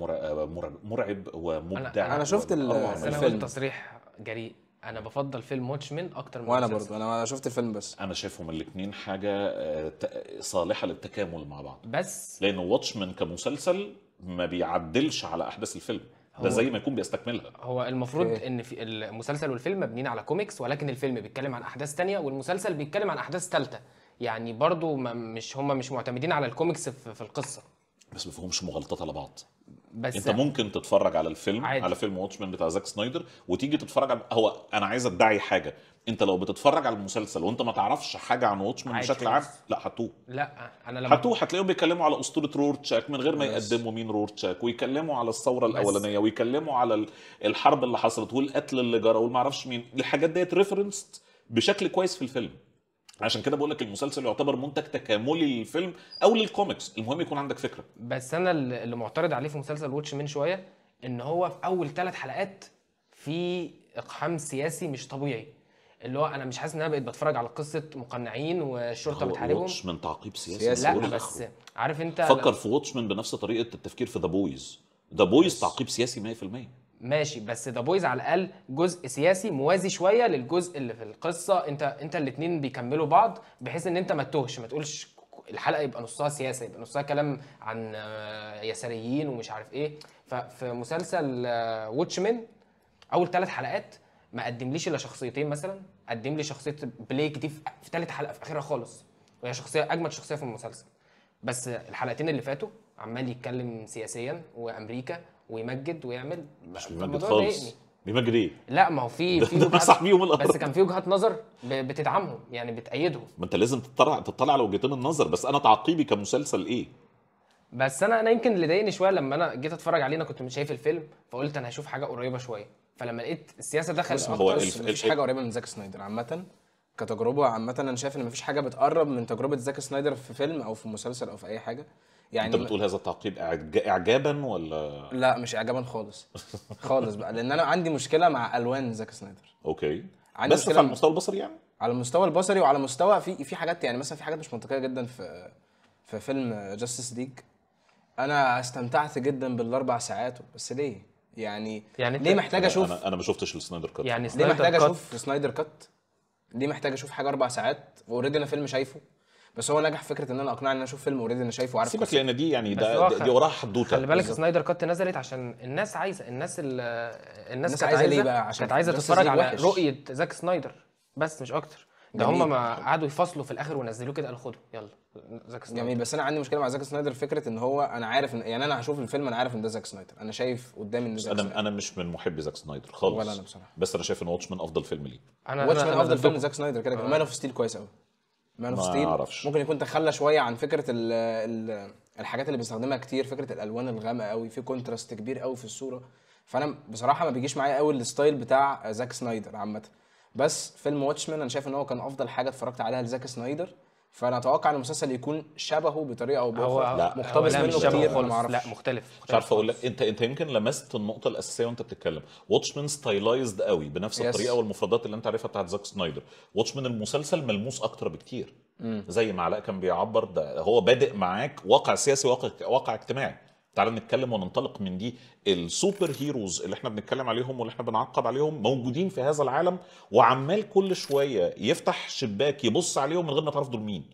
مرعب ومبدع انا, أنا شفت الفيلم تصريح جريء انا بفضل فيلم واتشمان اكتر من وانا برضه انا شفت الفيلم بس انا شايفهم الاثنين حاجه آه، صالحه للتكامل مع بعض بس لانه واتشمان كمسلسل ما بيعدلش على احداث الفيلم ده زي ما يكون بيستكملها هو المفروض إيه. ان في المسلسل والفيلم مبنيين على كوميكس ولكن الفيلم بيتكلم عن احداث تانية والمسلسل بيتكلم عن احداث ثالثه يعني برضو مش هم مش معتمدين على الكوميكس في القصه بس ما فيهمش مغالطات على بعض بس انت ممكن تتفرج على الفيلم عادي. على فيلم واتشمان بتاع زاك سنايدر وتيجي تتفرج على هو انا عايز ادعي حاجه انت لو بتتفرج على المسلسل وانت ما تعرفش حاجه عن واتشمان بشكل عام لا هتوه لا انا لما هتوه هتلاقيهم بيتكلموا على اسطوره رورتشاك من غير ما يقدموا مين رورتشاك ويكلموا على الثوره الاولانيه ويكلموا على الحرب اللي حصلت والقتل اللي جرى والمعرفش مين الحاجات ديت ريفرنسد بشكل كويس في الفيلم عشان كده بقول لك المسلسل يعتبر منتج تكاملي للفيلم او للكوميكس المهم يكون عندك فكره بس انا اللي معترض عليه في مسلسل واتش من شويه ان هو في اول ثلاث حلقات في اقحام سياسي مش طبيعي اللي هو انا مش حاسس ان انا بقيت بتفرج على قصه مقنعين والشرطه بتحاربهم واتش من تعقيب سياسي, سياسي لا بس عارف انت فكر في واتش من بنفس طريقه التفكير في ذا بويز ذا بويز تعقيب سياسي 100% ماشي بس ذا بويز على الاقل جزء سياسي موازي شويه للجزء اللي في القصه انت انت الاثنين بيكملوا بعض بحيث ان انت ما تتوهش ما تقولش الحلقه يبقى نصها سياسه يبقى نصها كلام عن آه، يساريين ومش عارف ايه ففي مسلسل واتشمن آه، اول ثلاث حلقات ما قدمليش الا شخصيتين مثلا قدم لي شخصيه بليك دي في ثالث حلقه في اخرها خالص وهي شخصيه اجمد شخصيه في المسلسل بس الحلقتين اللي فاتوا عمال يتكلم سياسيا وامريكا ويمجد ويعمل مش بيمجد خالص بيمجد ايه؟ لا ما هو في في بس كان في وجهات نظر بتدعمهم يعني بتأيدهم ما انت لازم تطلع تطلع على وجهتين النظر بس انا تعقيبي كمسلسل ايه؟ بس انا انا يمكن اللي ضايقني شويه لما انا جيت اتفرج عليه انا كنت مش شايف الفيلم فقلت انا هشوف حاجه قريبه شويه فلما لقيت السياسه دخلت بس هو الف... مفيش حاجه قريبه من زاك سنايدر عامه كتجربه عامه انا شايف ان مفيش حاجه بتقرب من تجربه زاك سنايدر في فيلم او في مسلسل او في اي حاجه يعني انت بتقول هذا التعقيب اعجابا ولا لا مش اعجابا خالص خالص بقى لان انا عندي مشكله مع الوان زاك سنايدر اوكي عندي بس على المستوى البصري يعني على المستوى البصري وعلى مستوى في في حاجات يعني مثلا في حاجات مش منطقيه جدا في في فيلم جاستس ليج انا استمتعت جدا بالاربع ساعات بس ليه يعني, يعني ليه محتاج اشوف انا انا ما شفتش السنايدر كات يعني ليه محتاج اشوف سنايدر كات ليه محتاج اشوف حاجه اربع ساعات واوريدي انا فيلم شايفه بس هو نجح فكره ان انا اقنعني ان انا اشوف فيلم اوريدي انا شايفه وعارف سيبك لان دي يعني ده دي وراها حدوته خلي بالك سنايدر كات نزلت عشان الناس عايزه الناس الناس, كانت عايزه ليه بقى عشان كانت عايزه تتفرج على رؤيه زاك سنايدر بس مش اكتر ده هم ما قعدوا يفصلوا في الاخر ونزلوه كده قالوا خده يلا زاك سنايدر جميل بس انا عندي مشكله مع زاك سنايدر فكره ان هو انا عارف إن يعني انا هشوف الفيلم انا عارف ان ده زاك سنايدر انا شايف قدامي ان زاك انا سنايدر. انا مش من محبي زاك سنايدر خالص ولا انا بصراحه بس انا شايف ان واتشمان افضل فيلم ليه انا واتشمان افضل فيلم زاك سنايدر كده كده مان اوف ستيل كويس قوي مان اوف ستيل ممكن يكون تخلى شويه عن فكره ال ال الحاجات اللي بيستخدمها كتير فكره الالوان الغامقه قوي في كونتراست كبير قوي في الصوره فانا بصراحه ما بيجيش معايا قوي الستايل بتاع زاك سنايدر عامه بس فيلم واتشمان انا شايف ان هو كان افضل حاجه اتفرجت عليها لزاك سنايدر فانا اتوقع ان المسلسل يكون شبهه بطريقه او باخرى مقتبس منه كتير ما لا مختلف مش عارف اقول لك انت انت يمكن لمست النقطه الاساسيه وانت بتتكلم واتشمان ستايلايزد قوي بنفس يس. الطريقه والمفردات اللي انت عارفها بتاعت زاك سنايدر واتشمان المسلسل ملموس اكتر بكتير مم. زي ما علاء كان بيعبر ده هو بادئ معاك واقع سياسي واقع واقع اجتماعي تعال نتكلم وننطلق من دي السوبر هيروز اللي احنا بنتكلم عليهم واللي احنا بنعقب عليهم موجودين في هذا العالم وعمال كل شويه يفتح شباك يبص عليهم من غير ما تعرف دول مين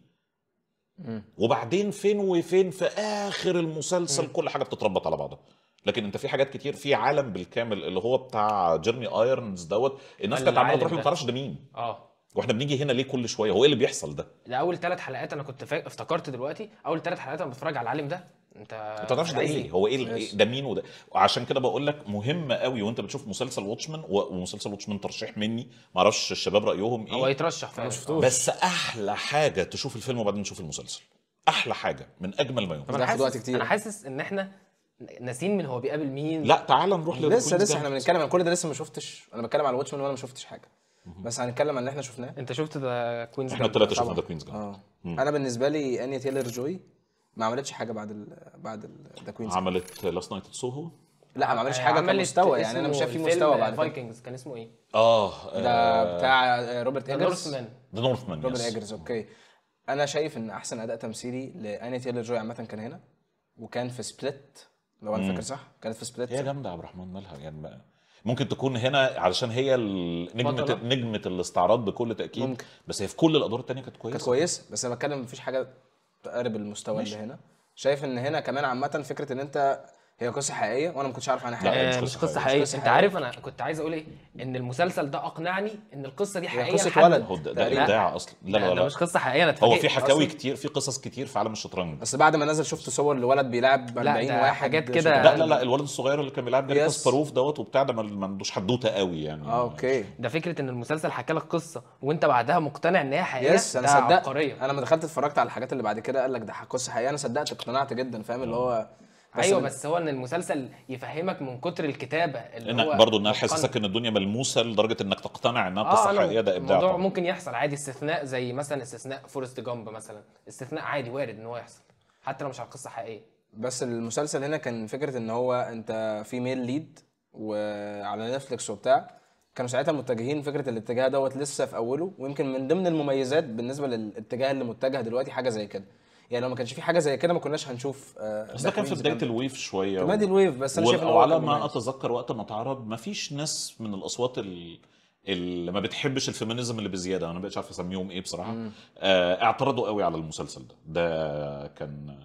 وبعدين فين وفين في اخر المسلسل كل حاجه بتتربط على بعضها لكن انت في حاجات كتير في عالم بالكامل اللي هو بتاع جيرمي ايرونز دوت الناس كانت عماله تروح ما تعرفش ده مين اه واحنا بنيجي هنا ليه كل شويه هو ايه اللي بيحصل ده ده اول ثلاث حلقات انا كنت فا... افتكرت دلوقتي اول ثلاث حلقات انا بتفرج على العالم ده انت ما تعرفش ده ايه هو ايه ده مين وده عشان كده بقول لك مهم قوي وانت بتشوف مسلسل واتشمان ومسلسل واتشمان ترشيح مني ما اعرفش الشباب رايهم ايه هو يترشح فعلا آه. بس احلى حاجه تشوف الفيلم وبعدين تشوف المسلسل احلى حاجه من اجمل ما يمكن انا حاسس كتير انا حاسس ان احنا ناسين من هو بيقابل مين لا تعال نروح لسه لسه احنا بنتكلم عن كل ده لسه ما شفتش انا بتكلم على واتشمان وانا ما شفتش حاجه بس هنتكلم عن اللي احنا شفناه انت شفت ذا كوينز احنا الثلاثه شفنا ذا كوينز آه. انا بالنسبه لي انيا تيلر جوي ما عملتش حاجه بعد الـ بعد ذا كوينز عملت لاست نايت سوهو لا ما عملتش حاجه كمستوى يعني انا مش شايف في مستوى بعد فايكنجز كان اسمه ايه؟ اه ده آه. بتاع روبرت ايجرز ذا نورثمان ذا نورثمان روبرت ايجرز اوكي انا شايف ان احسن اداء تمثيلي لاني تيلر جوي عامه كان هنا وكان في سبليت لو انا فاكر صح كانت في سبليت هي جامده يا عبد الرحمن مالها يعني ممكن تكون هنا علشان هي نجمه نجمه الاستعراض بكل تاكيد ممكن. بس هي في كل الادوار الثانيه كانت كويسه كانت كويسه بس انا بتكلم مفيش حاجه تقارب المستوى ماشي. اللي هنا شايف ان هنا كمان عامه فكره ان انت هي قصه حقيقيه وانا ما كنتش عارف عنها حاجه مش, آه، مش قصه حقيقيه انت عارف انا كنت عايز اقول ايه ان المسلسل ده اقنعني ان القصه دي حقيقيه قصه ولد هو ده ابداع اصلا لا لا لا مش قصه حقيقيه انا هو في حكاوي كتير في قصص كتير في عالم الشطرنج بس بعد ما نزل شفت صور لولد بيلعب 40 واحد حاجات كده لا لا لا الولد الصغير اللي كان بيلعب ده كاسباروف دوت وبتاع ده ما عندوش حدوته قوي يعني اه اوكي ده فكره ان المسلسل حكى لك قصه وانت بعدها مقتنع ان هي حقيقيه يس انا صدقت انا لما دخلت اتفرجت على الحاجات اللي بعد كده قال لك ده قصه حقيقيه انا صدقت اقتنعت جدا فاهم اللي آه. هو بس ايوه بس هو ان المسلسل يفهمك من كتر الكتابه اللي إن هو برضه انها تحسسك ان الدنيا ملموسه لدرجه انك تقتنع انها آه، قصه آه حقيقيه ده ابداع الموضوع ممكن يحصل عادي استثناء زي مثلا استثناء فورست جامب مثلا استثناء عادي وارد ان هو يحصل حتى لو مش على قصه حقيقيه بس المسلسل هنا كان فكره ان هو انت في ميل ليد وعلى نتفليكس وبتاع كانوا ساعتها متجهين فكره الاتجاه دوت لسه في اوله ويمكن من ضمن المميزات بالنسبه للاتجاه اللي متجه دلوقتي حاجه زي كده يعني لو ما كانش في حاجه زي كده ما كناش هنشوف آه، بس ده كان في بدايه الويف شويه بدايه الويف بس انا شايف وعلى ما اتذكر وقت ما اتعرض ما فيش ناس من الاصوات اللي اللي ما بتحبش الفيمينيزم اللي بزياده انا ما بقتش عارف اسميهم ايه بصراحه آه اعترضوا قوي على المسلسل ده ده كان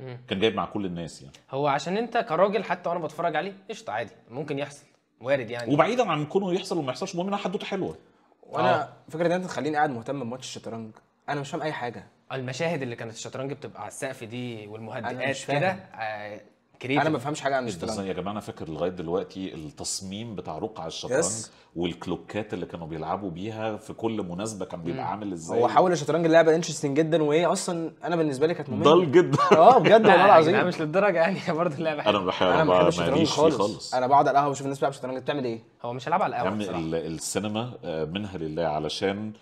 مم. كان جايب مع كل الناس يعني هو عشان انت كراجل حتى وانا بتفرج عليه قشطه عادي ممكن يحصل وارد يعني وبعيدا عن كونه يحصل وما يحصلش المهم انها حدوته حلوه وانا آه. فكره ان انت تخليني قاعد مهتم بماتش الشطرنج انا مش فاهم اي حاجه المشاهد اللي كانت الشطرنج بتبقى على السقف دي والمهدئات كده آه انا ما بفهمش حاجه عن الشطرنج يا جماعه انا فاكر لغايه دلوقتي التصميم بتاع رقع الشطرنج yes. والكلوكات اللي كانوا بيلعبوا بيها في كل مناسبه كان بيبقى عامل ازاي هو حول الشطرنج اللعبه انترستنج جدا وهي اصلا انا بالنسبه لي كانت ممله ضل جدا اه بجد والله العظيم انا مش للدرجه يعني برضه اللعبه انا بحب انا بحب الشطرنج خالص. خالص انا بقعد على القهوه بشوف الناس بتلعب شطرنج بتعمل ايه هو مش هلعب على القهوه يا عم السينما آه، منها لله علشان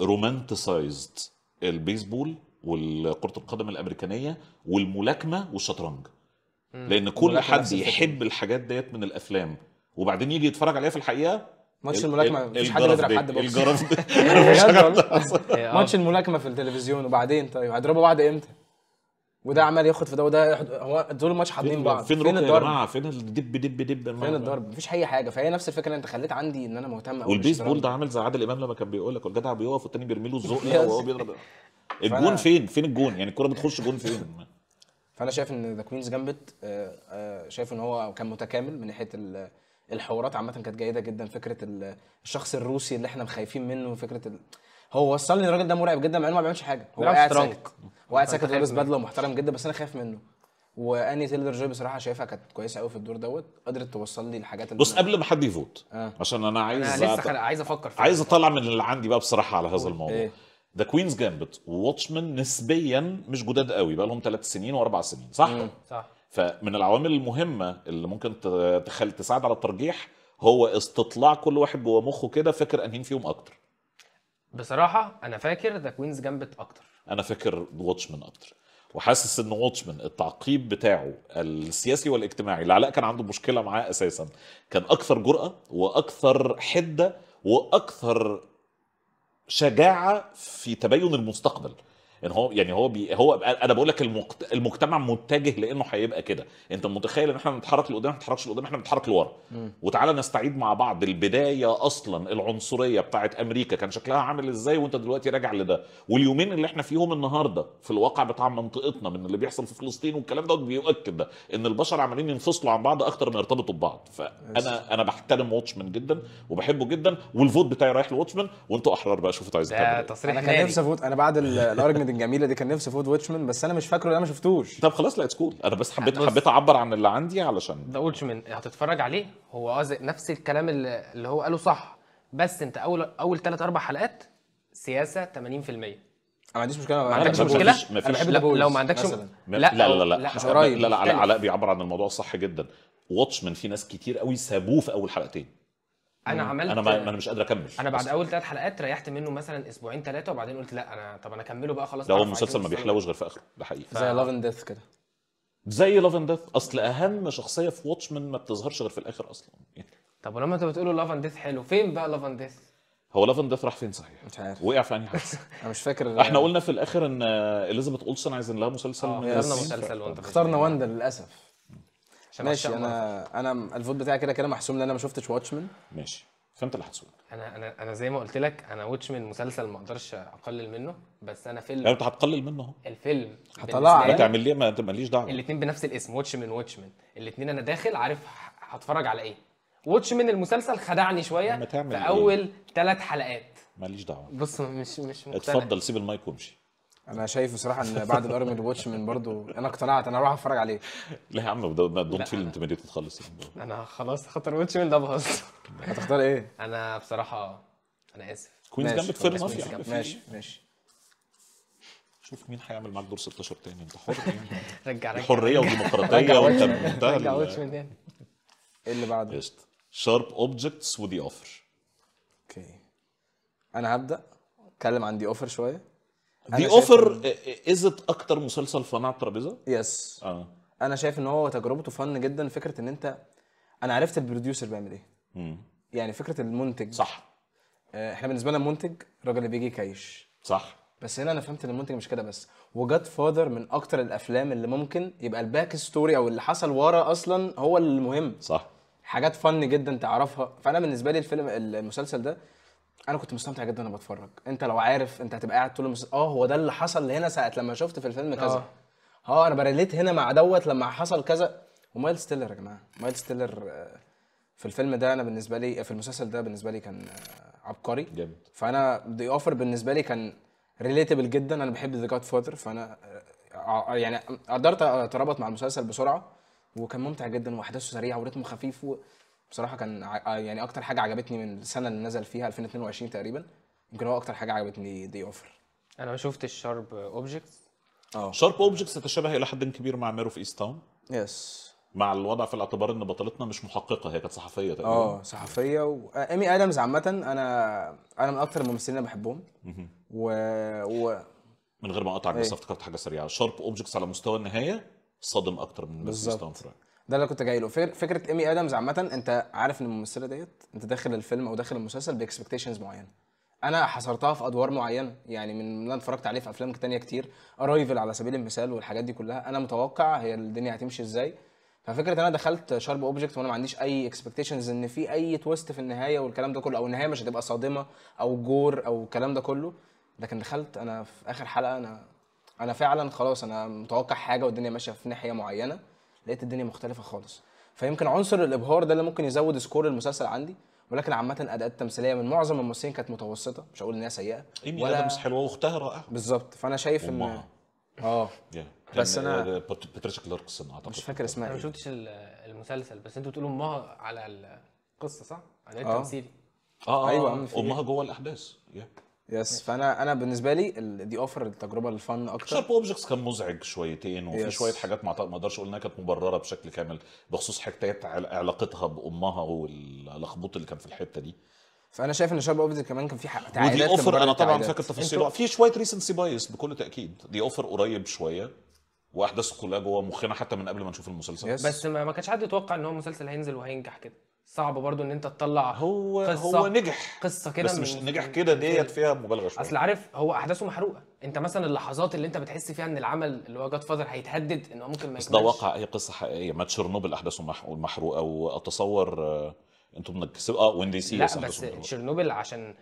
رومانتسايزد آه، البيسبول وكره القدم الامريكانيه والملاكمه والشطرنج لان كل حد يحب الحاجات ديت من الافلام وبعدين يجي يتفرج عليها في الحقيقه ماتش الملاكمه مفيش حد بيضرب حد بوكس ماتش الملاكمه في التلفزيون وبعدين طيب هيضربوا بعض امتى؟ وده عمال ياخد في ده وده هو دول الماتش حاضنين بعض فين, فين الضرب فين الدب دب دب فين الضرب مفيش اي حاجه فهي نفس الفكره انت خليت عندي ان انا مهتم قوي والبيسبول ده عامل زي عادل امام لما كان بيقول لك الجدع بيقف والتاني بيرمي له الزق وهو بيضرب الجون فين فين الجون يعني الكره بتخش جون فين فانا شايف ان ذا كوينز جامبت شايف ان هو كان متكامل من ناحيه الحوارات عامه كانت جيده جدا فكره الشخص الروسي اللي احنا خايفين منه فكره هو وصلني الراجل ده مرعب جدا مع انه ما بيعملش حاجه هو قاعد ساكت هو قاعد ساكت لابس بدله ومحترم جدا بس انا خايف منه واني تيلر جوي بصراحه شايفها كانت كويسه قوي في الدور دوت قدرت توصل لي الحاجات اللي بص قبل ما حد يفوت آه. عشان انا عايز أنا لسه أت... عايز افكر فيه عايز اطلع من اللي عندي بقى بصراحه على هذا الموضوع ذا كوينز جامبت وواتشمان نسبيا مش جداد قوي بقى لهم ثلاث سنين واربع سنين صح؟ مم. صح فمن العوامل المهمه اللي ممكن تخل... تساعد على الترجيح هو استطلاع كل واحد جوه مخه كده فاكر انهين فيهم اكتر بصراحه انا فاكر ذا كوينز جامبت اكتر انا فاكر واتشمان اكتر وحاسس ان واتشمان التعقيب بتاعه السياسي والاجتماعي اللي علاء كان عنده مشكله معاه اساسا كان اكثر جرأه واكثر حده واكثر شجاعه في تبين المستقبل ان يعني هو يعني هو بي هو انا بقول لك المجتمع متجه لانه هيبقى كده انت متخيل ان احنا بنتحرك لقدام ما بنتحركش لقدام احنا بنتحرك لورا وتعالى نستعيد مع بعض البدايه اصلا العنصريه بتاعت امريكا كان شكلها عامل ازاي وانت دلوقتي راجع لده واليومين اللي احنا فيهم النهارده في الواقع بتاع منطقتنا من اللي بيحصل في فلسطين والكلام ده بيؤكد ده ان البشر عمالين ينفصلوا عن بعض اكتر ما يرتبطوا ببعض فانا انا بحترم واتشمان جدا وبحبه جدا والفوت بتاعي رايح لواتشمان وانتوا احرار بقى شوفوا انتوا عايزين تعملوا إيه. انا كان نفسي انا بعد الارجمنت الجميله دي كان نفسي فود واتشمان بس انا مش فاكره لان انا ما شفتوش طب خلاص لا كول انا بس حبيت يعني حبيت اعبر عن اللي عندي علشان ذا واتشمان هتتفرج عليه هو نفس الكلام اللي هو قاله صح بس انت اول اول ثلاث اربع حلقات سياسه 80% ما عنديش مشكله ما عندكش مشكله ما فيش لا لو ما عندكش لا لا لا لا لا لا علاء بيعبر عن الموضوع صح جدا واتشمان في ناس كتير قوي سابوه في اول حلقتين انا عملت انا ما انا مش قادر اكمل انا بعد بس. اول ثلاث حلقات ريحت منه مثلا اسبوعين ثلاثه وبعدين قلت لا انا طب انا اكمله بقى خلاص لا هو المسلسل ما بيحلوش غير في اخره ده حقيقي زي لاف اند ديث كده زي لاف اند ديث اصل اهم شخصيه في واتشمان ما بتظهرش غير في الاخر اصلا يعني. طب ولما انت بتقول لاف اند ديث حلو فين بقى لاف اند ديث هو لاف اند ديث راح فين صحيح؟ مش عارف وقع في انهي حاجة؟ انا مش فاكر احنا قلنا في الاخر ان اليزابيث اولسون عايزين لها مسلسل آه، اخترنا مسلسل وانت اخترنا واندا للاسف عشان ماشي انا انا الفوت بتاعي كده كده محسوم لان انا ما شفتش واتشمان ماشي فانت اللي هتسوق انا انا انا زي ما قلت لك انا واتشمان مسلسل ما اقدرش اقلل منه بس انا فيلم يعني انت هتقلل منه اهو الفيلم هطلع ما تعمل ليه ما انت ماليش دعوه الاثنين بنفس الاسم واتشمان واتشمان الاثنين انا داخل عارف هتفرج على ايه واتشمان المسلسل خدعني شويه في إيه؟ اول ثلاث إيه؟ حلقات ماليش دعوه بص مش مش مقتنع. اتفضل سيب المايك وامشي انا شايف بصراحه ان بعد الارمي واتش من برضو انا اقتنعت انا هروح اتفرج عليه لا يا عم ده دونت فيل مديت تخلص انا خلاص خاطر واتش من ده بهزر هتختار ايه؟ انا بصراحه انا اسف كوينز جامبت فيلم مافيا ماشي ماشي شوف مين هيعمل معاك دور 16 تاني انت حر رجع رجع حريه وديمقراطيه وانت منتهى رجع واتش من تاني ايه اللي بعده؟ قشطه شارب اوبجكتس ودي اوفر اوكي انا هبدا اتكلم عن دي اوفر شويه دي اوفر ازت اكتر مسلسل فن على الترابيزه؟ يس اه انا شايف ان هو تجربته فن جدا فكره ان انت انا عرفت البروديوسر بيعمل ايه يعني فكره المنتج صح آه احنا بالنسبه لنا المنتج الراجل اللي بيجي يكيش صح بس هنا انا فهمت ان المنتج مش كده بس وجاد فاذر من اكتر الافلام اللي ممكن يبقى الباك ستوري او اللي حصل ورا اصلا هو المهم صح حاجات فن جدا تعرفها فانا بالنسبه لي الفيلم المسلسل ده انا كنت مستمتع جدا وانا بتفرج انت لو عارف انت هتبقى قاعد طول المس... اه هو ده اللي حصل هنا ساعه لما شفت في الفيلم كذا اه, آه، انا بريليت هنا مع دوت لما حصل كذا ومايل ستيلر يا جماعه مايل ستيلر آه، في الفيلم ده انا بالنسبه لي في المسلسل ده بالنسبه لي كان آه، عبقري جامد فانا ذا اوفر بالنسبه لي كان ريليتبل جدا انا بحب ذا جاد فاذر فانا يعني قدرت اتربط مع المسلسل بسرعه وكان ممتع جدا واحداثه سريعه ورتمه خفيف و... بصراحه كان آه، يعني اكتر حاجه عجبتني من السنه اللي نزل فيها 2022 تقريبا يمكن هو اكتر حاجه عجبتني دي اوفر انا ما شفتش شارب اوبجكتس اه شارب اوبجكتس تتشابه الى حد كبير مع ميرو في ايست تاون يس مع الوضع في الاعتبار ان بطلتنا مش محققه هي كانت صحفيه تقريبا اه صحفيه وامي ادمز آه، عامه انا انا من اكتر الممثلين اللي بحبهم و... و... من غير ما اقطعك بس إيه. افتكرت حاجه سريعه شارب اوبجكتس على مستوى النهايه صادم اكتر من بالظبط ده اللي كنت جاي له فكره ايمي ادمز عامه انت عارف ان الممثله ديت انت داخل الفيلم او داخل المسلسل باكسبكتيشنز معينه انا حصرتها في ادوار معينه يعني من اللي انا اتفرجت عليه في افلام تانية كتير ارايفل على سبيل المثال والحاجات دي كلها انا متوقع هي الدنيا هتمشي ازاي ففكره انا دخلت شارب اوبجكت وانا ما عنديش اي اكسبكتيشنز ان في اي تويست في النهايه والكلام ده كله او النهايه مش هتبقى صادمه او جور او الكلام ده كله لكن دخلت انا في اخر حلقه انا انا فعلا خلاص انا متوقع حاجه والدنيا ماشيه في ناحيه معينه لقيت الدنيا مختلفه خالص فيمكن عنصر الابهار ده اللي ممكن يزود سكور المسلسل عندي ولكن عامه الاداءات التمثيليه من معظم الممثلين كانت متوسطه مش هقول ان هي سيئه ايمي ولا... ادمز حلوه واختها رائعه بالظبط فانا شايف ان اه بس انا آه، باتريشا كلاركس اعتقد مش فاكر اسمها انا ما إيه. شفتش المسلسل بس انتوا بتقولوا امها على القصه صح؟ على آه. التمثيل اه اه ايوه آه. امها إيه؟ جوه الاحداث يس فانا انا بالنسبه لي دي اوفر التجربه الفن اكتر شارب اوبجكتس كان مزعج شويتين وفي يس. شويه حاجات ما اقدرش اقول انها كانت مبرره بشكل كامل بخصوص حكايات علاقتها بامها واللخبوط اللي كان في الحته دي فانا شايف ان شارب اوبجكتس كمان كان في تعقيدات ودي اوفر انا طبعا فاكر تفاصيله في شويه ريسنسي بايس بكل تاكيد دي اوفر قريب شويه واحداثه كلها جوه مخنا حتى من قبل ما نشوف المسلسل يس. بس ما كانش حد يتوقع ان هو مسلسل هينزل وهينجح كده صعب برضو ان انت تطلع هو قصة هو نجح قصه كده بس مش نجح كده ديت فيها مبالغه شويه اصل عارف هو احداثه محروقه انت مثلا اللحظات اللي انت بتحس فيها ان العمل اللي هو جاد فاذر هيتهدد ان هو ممكن ما بس ده واقع هي قصه حقيقيه ما تشيرنوبل احداثه محروقه واتصور آه، انتم بنكسب اه وين دي سي لا بس تشيرنوبل عشان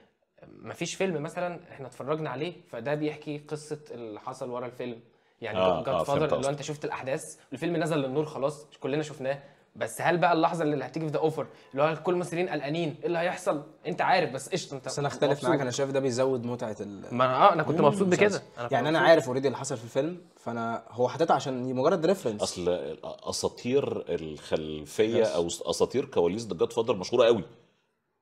ما فيش فيلم مثلا احنا اتفرجنا عليه فده بيحكي قصه اللي حصل ورا الفيلم يعني آه جاد آه فاذر اللي انت شفت الاحداث الفيلم نزل للنور خلاص كلنا شفناه بس هل بقى اللحظه اللي هتيجي في ذا اوفر اللي هو كل المصريين قلقانين ايه اللي هيحصل انت عارف بس قشطه انت بس انا اختلف معاك انا شايف ده بيزود متعه ال ما انا اه انا كنت مبسوط بكده أنا يعني انا عارف اوريدي اللي حصل في الفيلم فانا هو حاططها عشان مجرد ريفرنس اصل اساطير الخلفيه او اساطير كواليس ذا جاد فادر مشهوره قوي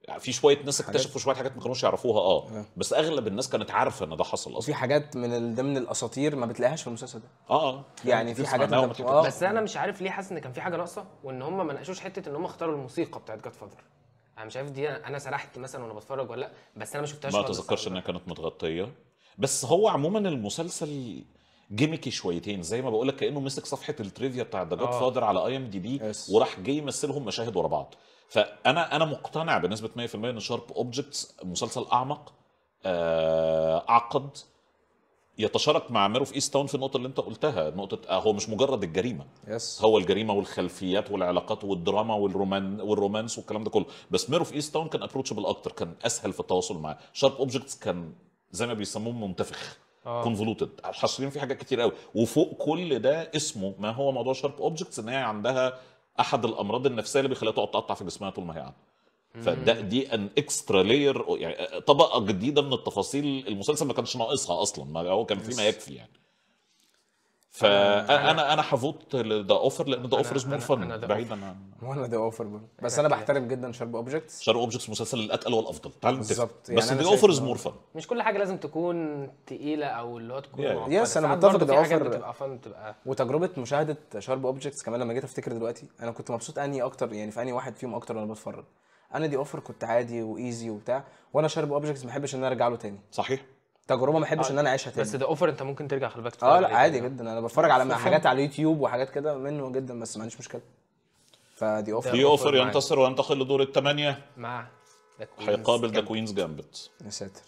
يعني في شويه ناس اكتشفوا شويه حاجات ما كانوش يعرفوها آه. اه بس اغلب الناس كانت عارفه ان ده حصل اصلا في حاجات من ضمن الاساطير ما بتلاقيهاش في المسلسل ده اه اه يعني, يعني في حاجات آه. بس انا مش عارف ليه حاسس ان كان في حاجه ناقصه وان هم ما ناقشوش حته ان هم اختاروا الموسيقى بتاعت جاد فاذر انا مش عارف دي انا سرحت مثلا وانا بتفرج ولا لا بس انا ما شفتهاش ما اتذكرش انها كانت متغطيه بس هو عموما المسلسل جيميكي شويتين زي ما بقول لك كانه مسك صفحه التريفيا بتاع ذا جاد فادر على اي ام دي بي وراح جاي يمثلهم مشاهد ورا بعض فانا انا مقتنع بنسبه 100% ان شارب اوبجكتس مسلسل اعمق اعقد آه، يتشارك مع ميرو في ايست تاون في النقطه اللي انت قلتها نقطه آه، هو مش مجرد الجريمه يس. هو الجريمه والخلفيات والعلاقات والدراما والرومان والرومانس والكلام ده كله بس ميرو في ايست تاون كان ابروتشبل اكتر كان اسهل في التواصل معاه شارب اوبجكتس كان زي ما بيسموه منتفخ كونفولوتد آه. حاصلين في حاجات كتير قوي وفوق كل ده اسمه ما هو موضوع شارب اوبجكتس ان هي عندها احد الامراض النفسيه اللي بيخليها تقعد تقطع في جسمها طول ما هي قاعده فده دي ان اكسترا لاير يعني طبقه جديده من التفاصيل المسلسل ما كانش ناقصها اصلا ما هو كان في ما يكفي يعني فانا آه، انا هفوت ذا اوفر لان ذا اوفر از مور فن بعيدا عن وانا ذا اوفر بس انا بحترم جدا شارب اوبجكتس شارب اوبجكتس مسلسل الاتقل والافضل بالظبط يعني بس ذا اوفر از مور فن مش كل حاجه لازم تكون تقيله او اللي هو تكون yeah. يس انا متفق ذا اوفر بتبقى فن بتبقى وتجربه مشاهده شارب اوبجكتس كمان لما جيت افتكر دلوقتي انا كنت مبسوط اني اكتر يعني في اني واحد فيهم اكتر وانا بتفرج انا دي اوفر كنت عادي وايزي وبتاع وانا شارب اوبجكتس ما بحبش ان انا ارجع له تاني صحيح تجربه ما احبش آه، ان انا اعيشها تاني بس ده اوفر انت ممكن ترجع خلي بالك اه لا عادي جدا انا بتفرج على حاجات على اليوتيوب وحاجات كده منه جدا بس ما عنديش مشكله فدي اوفر دي اوفر ينتصر وينتقل لدور الثمانيه مع هيقابل ذا كوينز جامبت يا ساتر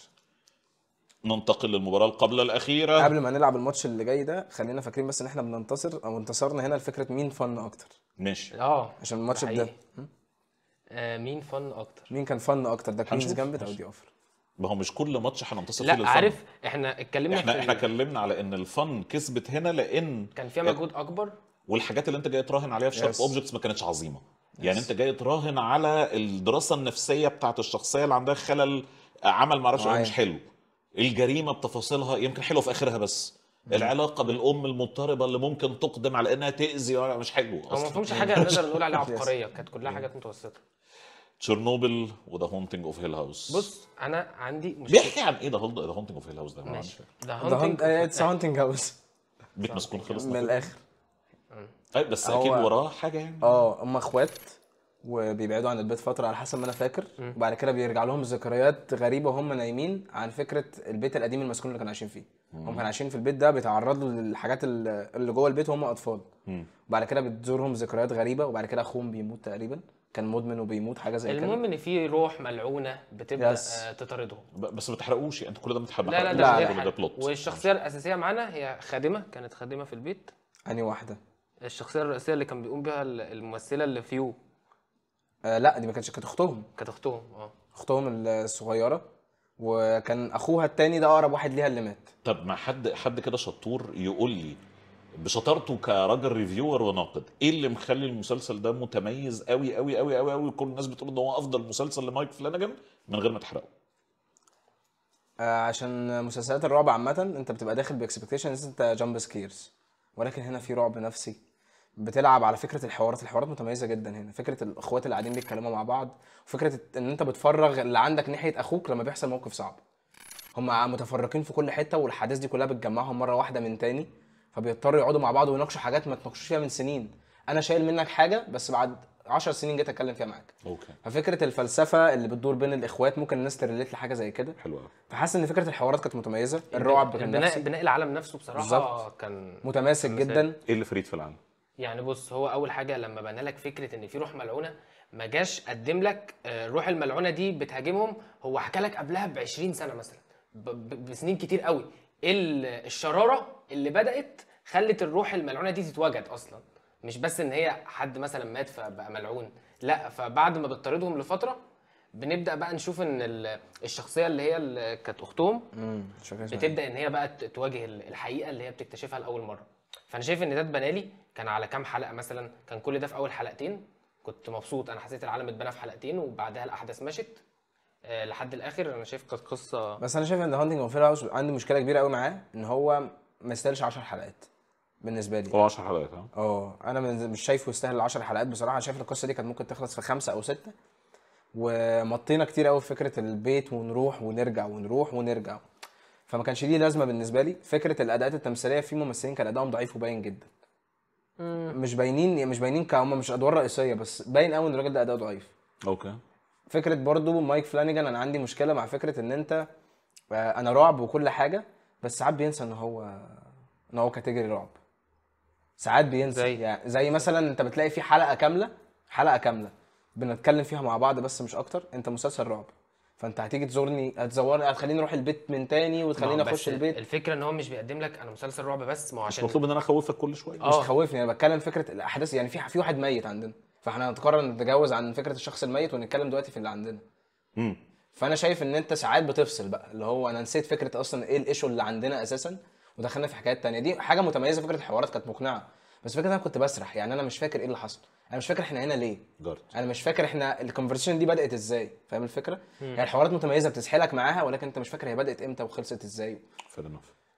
ننتقل للمباراه القبل الاخيره قبل ما نلعب الماتش اللي جاي ده خلينا فاكرين بس ان احنا بننتصر او انتصرنا هنا لفكره مين فن اكتر ماشي اه عشان الماتش ده آه مين فن اكتر مين كان فن اكتر ده كوينز جامبت او دي اوفر ما هو مش كل ماتش هننتصر فيه لا عارف احنا اتكلمنا احنا احنا اتكلمنا على ان الفن كسبت هنا لان كان فيها مجهود اكبر والحاجات اللي انت جاي تراهن عليها في شارب اوبجكتس ما كانتش عظيمه يعني انت جاي تراهن على الدراسه النفسيه بتاعت الشخصيه اللي عندها خلل عمل معرفش ايه مش حلو الجريمه بتفاصيلها يمكن حلوه في اخرها بس العلاقه بالام المضطربه اللي ممكن تقدم على انها تاذي مش حلوه اصلا ما فيهمش حاجه نقدر نقول عليها عبقريه كانت كلها حاجات متوسطه تشيرنوبل وذا هونتنج اوف هيل هاوس بص انا عندي مشكله بيحكي عن ايه ذا هونتنج اوف هيل هاوس ده ماشي ذا هونتنج اتس هونتنج هاوس بيت مسكون خلص من الاخر طيب بس اكيد وراه حاجه يعني اه هم اخوات وبيبعدوا عن البيت فتره على حسب ما انا فاكر وبعد كده بيرجع لهم ذكريات غريبه وهم نايمين عن فكره البيت القديم المسكون اللي كانوا عايشين فيه هم كانوا عايشين في البيت ده بيتعرضوا للحاجات اللي جوه البيت وهم اطفال وبعد كده بتزورهم ذكريات غريبه وبعد كده اخوهم بيموت تقريبا كان مدمن وبيموت حاجه زي كده المهم ان في روح ملعونه بتبدا يس. آه، تطاردهم بس ما تحرقوش يعني انت كل ده متحرق لا لا ده, لا ده, ده بلوت والشخصيه الاساسيه معانا هي خادمه كانت خادمه في البيت اني واحده الشخصيه الرئيسيه اللي كان بيقوم بيها الممثله اللي فيو آه لا دي ما كانتش كانت اختهم كانت اختهم اه اختهم الصغيره وكان اخوها التاني ده اقرب واحد ليها اللي مات طب ما حد حد كده شطور يقول لي بشطارته كراجل ريفيور وناقد ايه اللي مخلي المسلسل ده متميز قوي قوي قوي قوي قوي كل الناس بتقول ان هو افضل مسلسل لمايك فلانجن من غير ما تحرقه آه، عشان مسلسلات الرعب عامة انت بتبقى داخل باكسبكتيشنز انت جامب سكيرز ولكن هنا في رعب نفسي بتلعب على فكره الحوارات الحوارات متميزه جدا هنا فكره الاخوات اللي قاعدين بيتكلموا مع بعض فكره ان انت بتفرغ اللي عندك ناحيه اخوك لما بيحصل موقف صعب هم متفرقين في كل حته والاحداث دي كلها بتجمعهم مره واحده من تاني فبيضطروا يقعدوا مع بعض ويناقشوا حاجات ما تناقشوش فيها من سنين انا شايل منك حاجه بس بعد 10 سنين جيت اتكلم فيها معاك اوكي ففكره الفلسفه اللي بتدور بين الاخوات ممكن الناس تريليت لحاجه زي كده حلو قوي فحاسس ان فكره الحوارات كانت متميزه الرعب كان بناء بناء العالم نفسه بصراحه بالزبط. كان متماسك جدا ايه اللي فريد في العالم يعني بص هو اول حاجه لما بنى لك فكره ان في روح ملعونه ما جاش قدم لك آه، الروح الملعونه دي بتهاجمهم هو حكى لك قبلها ب 20 سنه مثلا بسنين كتير قوي الشراره اللي بدات خلت الروح الملعونه دي تتوجد اصلا مش بس ان هي حد مثلا مات فبقى ملعون لا فبعد ما بتطاردهم لفتره بنبدا بقى نشوف ان الشخصيه اللي هي كانت اختهم بتبدا ان هي بقى تواجه الحقيقه اللي هي بتكتشفها لاول مره فانا شايف ان ده اتبنى كان على كام حلقه مثلا كان كل ده في اول حلقتين كنت مبسوط انا حسيت العالم اتبنى في حلقتين وبعدها الاحداث مشت آه، لحد الاخر انا شايف كانت قصه بس انا شايف ان هانتنج اوف هاوس عندي مشكله كبيره قوي معاه ان هو ما يستاهلش 10 حلقات بالنسبه لي هو 10 حلقات اه اه انا مش شايفه يستاهل 10 حلقات بصراحه انا شايف القصه دي كانت ممكن تخلص في خمسه او سته ومطينا كتير قوي في فكره البيت ونروح ونرجع ونروح ونرجع فما كانش ليه لازمه بالنسبه لي فكره الاداءات التمثيليه في ممثلين كان ادائهم ضعيف وباين جدا مش باينين يعني مش باينين كهم مش ادوار رئيسيه بس باين قوي ان الراجل ده اداؤه ضعيف اوكي فكره برضو مايك فلانيجان انا عندي مشكله مع فكره ان انت آه، انا رعب وكل حاجه بس ساعات بينسى ان هو ان هو كاتيجوري رعب ساعات بينسى زي. يعني زي مثلا انت بتلاقي في حلقه كامله حلقه كامله بنتكلم فيها مع بعض بس مش اكتر انت مسلسل رعب فانت هتيجي تزورني هتزورني هتخليني اروح البيت من تاني وتخليني اخش البيت الفكره ان هو مش بيقدم لك انا مسلسل رعب بس ما هو عشان مطلوب ان انا اخوفك كل شويه آه. مش تخوفني انا بتكلم فكره الاحداث يعني في في واحد ميت عندنا فاحنا هنتقرر نتجاوز عن فكره الشخص الميت ونتكلم دلوقتي في اللي عندنا امم فانا شايف ان انت ساعات بتفصل بقى اللي هو انا نسيت فكره اصلا ايه الايشو اللي عندنا اساسا ودخلنا في حكايات تانية دي حاجه متميزه فكره الحوارات كانت مقنعه بس فكره انا كنت بسرح يعني انا مش فاكر ايه اللي حصل انا مش فاكر احنا هنا ليه جارت. انا مش فاكر احنا الكونفرسيشن دي بدات ازاي فاهم الفكره مم. يعني الحوارات متميزه بتسحلك معاها ولكن انت مش فاكر هي بدات امتى وخلصت ازاي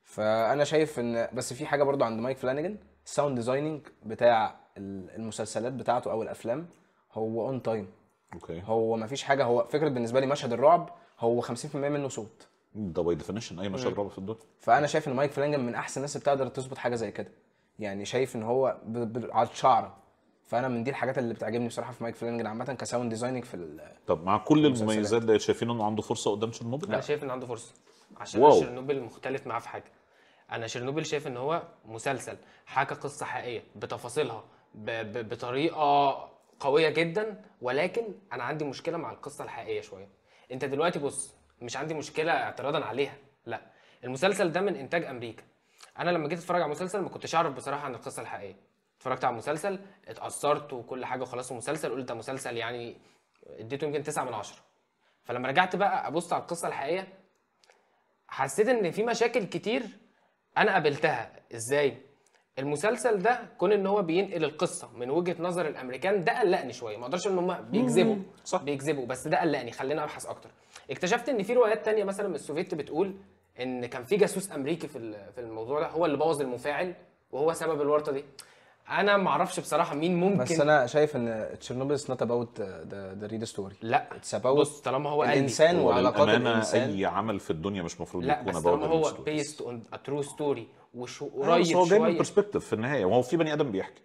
فانا شايف ان بس في حاجه برضو عند مايك فلانجن الساوند ديزايننج بتاع المسلسلات بتاعته او الافلام هو اون تايم اوكي هو فيش حاجه هو فكره بالنسبه لي مشهد الرعب هو 50% منه صوت ده باي ديفينيشن اي مشهد رعب في الدنيا فانا شايف ان مايك فلانجن من احسن الناس اللي بتقدر تظبط حاجه زي كده يعني شايف ان هو ب... ب... على الشعره فانا من دي الحاجات اللي بتعجبني بصراحه في مايك فلانجن عامه كساوند ديزايننج في ال... طب مع كل المميزات ده شايفين انه عنده فرصه قدام تشيرنوبل؟ لا شايف انه عنده فرصه عشان تشيرنوبل مختلف معاه في حاجه انا تشيرنوبل شايف ان هو مسلسل حكى قصه حقيقيه بتفاصيلها ب... ب... بطريقه قويه جدا ولكن انا عندي مشكله مع القصه الحقيقيه شويه انت دلوقتي بص مش عندي مشكله اعتراضا عليها لا المسلسل ده من انتاج امريكا انا لما جيت اتفرج على المسلسل ما كنتش اعرف بصراحه عن القصه الحقيقيه اتفرجت على المسلسل اتاثرت وكل حاجه وخلاص المسلسل قلت ده مسلسل يعني اديته يمكن 9 من 10 فلما رجعت بقى ابص على القصه الحقيقيه حسيت ان في مشاكل كتير انا قابلتها ازاي المسلسل ده كون ان هو بينقل القصه من وجهه نظر الامريكان ده قلقني شويه ما اقدرش ان هم بيكذبوا صح بيكذبوا بس ده قلقني خلينا ابحث اكتر اكتشفت ان في روايات تانية مثلا من السوفيت بتقول ان كان في جاسوس امريكي في في الموضوع ده هو اللي بوظ المفاعل وهو سبب الورطه دي انا ما اعرفش بصراحه مين ممكن بس انا شايف ان تشيرنوبل نوت اباوت ذا ريد ستوري لا اتس اباوت بص طالما هو الانسان وعلاقات الانسان اي عمل في الدنيا مش مفروض يكون اباوت لا بس طالما هو بيست اون ترو ستوري وقريب شويه هو جاي من برسبكتيف في النهايه وهو في بني ادم بيحكي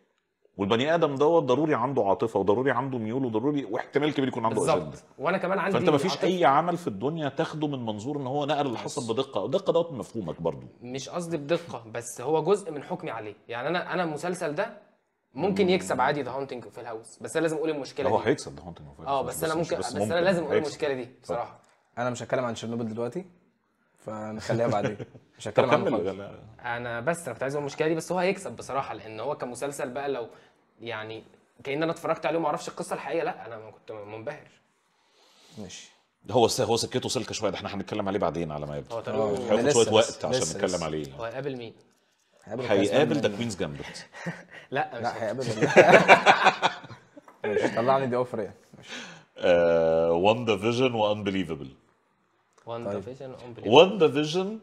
والبني ادم دوت ضروري عنده عاطفه وضروري عنده ميول وضروري واحتمال كبير يكون عنده بالظبط وانا كمان عندي فانت مفيش عاطفة. اي عمل في الدنيا تاخده من منظور ان هو نقل اللي حصل بدقه الدقه دوت مفهومك برضو مش قصدي بدقه بس هو جزء من حكمي عليه يعني انا انا المسلسل ده ممكن يكسب عادي ذا هانتنج في الهاوس بس انا لازم اقول المشكله دي هو هيكسب ذا هانتنج اه بس, انا ممكن بس, بس انا لازم اقول المشكله دي بصراحه انا مش هتكلم عن شيرنوبل دلوقتي فنخليها بعدين مش هتكلم عن انا بس انا كنت عايز اقول المشكله دي بس هو هيكسب بصراحه لان هو كمسلسل بقى لو يعني كان انا اتفرجت عليه وما اعرفش القصه الحقيقيه لا انا كنت منبهر ماشي هو هو سكته سلكه شويه ده احنا هنتكلم عليه بعدين على ما يبدو هو تمام هياخد شويه وقت عشان لسه نتكلم لسه. عليه هو هيقابل مين؟ هيقابل ذا كوينز جامبت لا مش لا هيقابل طلعني دي اوفر يعني ذا فيجن وانبليفبل وان ذا فيجن وانبليفبل ذا فيجن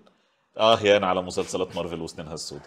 اه يا طيب. آه، انا على مسلسلات مارفل وسنينها السود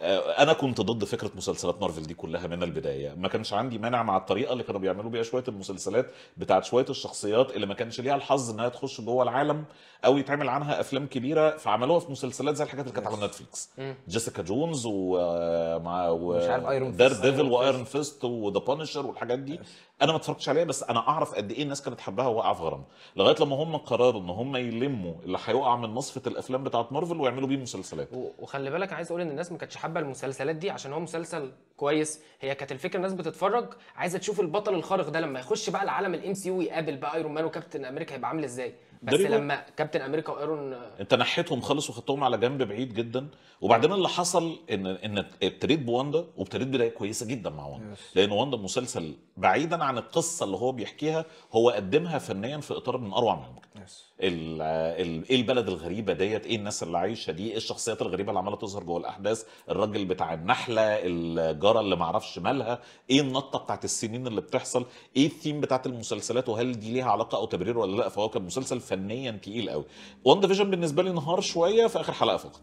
آه، انا كنت ضد فكره مسلسلات مارفل دي كلها من البدايه ما كانش عندي مانع مع الطريقه اللي كانوا بيعملوا بيها شويه المسلسلات بتاعت شويه الشخصيات اللي ما كانش ليها الحظ انها تخش جوه العالم او يتعمل عنها افلام كبيره فعملوها في مسلسلات زي الحاجات اللي كانت على نتفليكس جيسيكا جونز ومع آه، و... مش عارف ايرون دير ديفل وايرون فيست وذا بانشر والحاجات دي انا ما اتفرجتش عليها بس انا اعرف قد ايه الناس كانت حباها وقع في غرامها لغايه لما هم قرروا ان هم يلموا اللي هيقع من نصفه الافلام بتاعت مارفل ويعملوا بيه مسلسلات وخلي بالك عايز اقول ان الناس ما كانتش حابه المسلسلات دي عشان هو مسلسل كويس هي كانت الفكره الناس بتتفرج عايزه تشوف البطل الخارق ده لما يخش بقى العالم الام سي يو يقابل بقى ايرون مان وكابتن امريكا هيبقى عامل ازاي بس لما كابتن امريكا وايرون انت نحيتهم خالص وخدتهم على جنب بعيد جدا وبعدين اللي حصل ان ان ابتديت بواندا وابتديت بدايه كويسه جدا مع واندا لان واندا مسلسل بعيدا عن القصه اللي هو بيحكيها هو قدمها فنيا في اطار من اروع ما يمكن ايه البلد الغريبه ديت ايه الناس اللي عايشه دي ايه الشخصيات الغريبه اللي عماله تظهر جوه الاحداث الراجل بتاع النحله الجاره اللي ما اعرفش مالها ايه النطه بتاعت السنين اللي بتحصل ايه الثيم بتاعت المسلسلات وهل دي ليها علاقه او تبرير ولا لا فهو كان مسلسل فنيا تقيل قوي واندا فيجن بالنسبه لي انهار شويه في اخر حلقه فقط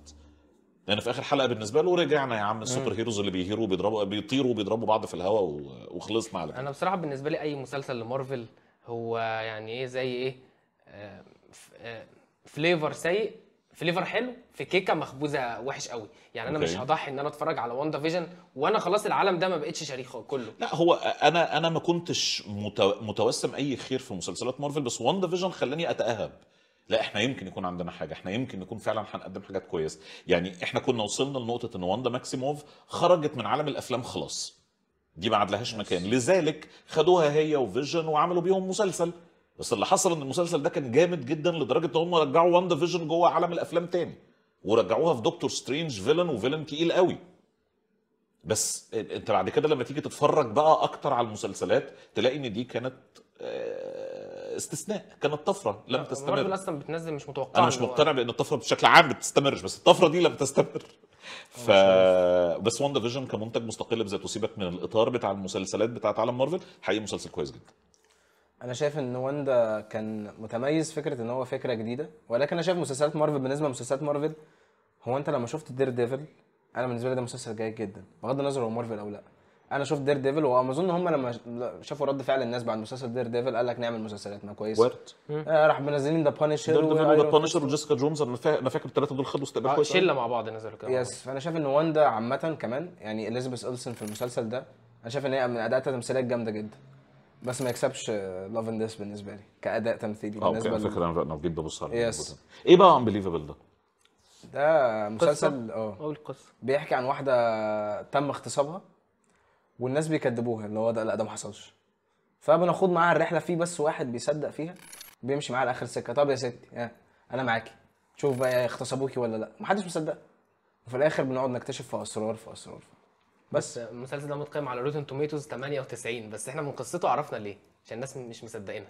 لان يعني في اخر حلقه بالنسبه له رجعنا يا عم السوبر هيروز اللي بيهيروا بيضربوا بيطيروا بيضربوا بعض في الهواء وخلصنا على كده انا بصراحه بالنسبه لي اي مسلسل لمارفل هو يعني ايه زي ايه آه، فليفر آه، سيء فليفر حلو في كيكه مخبوزه وحش قوي يعني انا أوكي. مش هضحي ان انا اتفرج على واندا فيجن وانا خلاص العالم ده ما بقتش شريخه كله لا هو انا انا ما كنتش متوسم اي خير في مسلسلات مارفل بس واندا فيجن خلاني اتاهب لا احنا يمكن يكون عندنا حاجه احنا يمكن نكون فعلا هنقدم حاجات كويسه يعني احنا كنا وصلنا لنقطه ان واندا ماكسيموف خرجت من عالم الافلام خلاص دي ما لهاش مكان لذلك خدوها هي وفيجن وعملوا بيهم مسلسل بس اللي حصل ان المسلسل ده كان جامد جدا لدرجه ان هم رجعوا واندا فيجن جوه عالم الافلام تاني ورجعوها في دكتور سترينج فيلن وفيلن تقيل قوي بس انت بعد كده لما تيجي تتفرج بقى اكتر على المسلسلات تلاقي ان دي كانت آه، استثناء كانت طفره لم تستمر اصلا بتنزل مش متوقع انا مش مقتنع بان الطفره بشكل عام ما بتستمرش بس الطفره دي لم تستمر ف بس وان فيجن كمنتج مستقل بذاته سيبك من الاطار بتاع المسلسلات بتاعت عالم مارفل حقيقي مسلسل كويس جدا انا شايف ان واندا كان متميز فكره ان هو فكره جديده ولكن انا شايف مسلسلات مارفل بالنسبه لمسلسلات مارفل هو انت لما شفت دير ديفل انا بالنسبه لي ده مسلسل جيد جدا بغض النظر هو مارفل او لا انا شفت دير ديفل وامازون هم لما شافوا رد فعل الناس بعد مسلسل دير ديفل قال لك نعمل مسلسلاتنا كويس آه راح منزلين ذا بانشر دير ديفل وذا بانشر وجيسكا جونز انا انا فاكر الثلاثه دول خدوا استقبال آه، كويس شله مع بعض نزلوا كده يس فانا شايف ان واندا عامه كمان يعني اليزابيث اولسن في المسلسل ده انا شايف ان هي من اداءاتها التمثيليه جامده جدا بس ما يكسبش لاف اند ديس بالنسبه لي كاداء تمثيلي آه، بالنسبه لي اوكي فكره انا جيت ببص على يس ايه بقى انبليفبل ده؟ ده مسلسل اه بيحكي عن واحده تم اغتصابها والناس بيكدبوها اللي هو ده لا ده ما حصلش فبناخد معاها الرحله في بس واحد بيصدق فيها بيمشي معاها لاخر سكه طب يا ستي ها انا معاكي شوف بقى اغتصبوكي ولا لا محدش مصدق وفي الاخر بنقعد نكتشف في اسرار في اسرار بس المسلسل ده متقيم على روتن توميتوز 98 بس احنا من قصته عرفنا ليه عشان الناس مش مصدقينها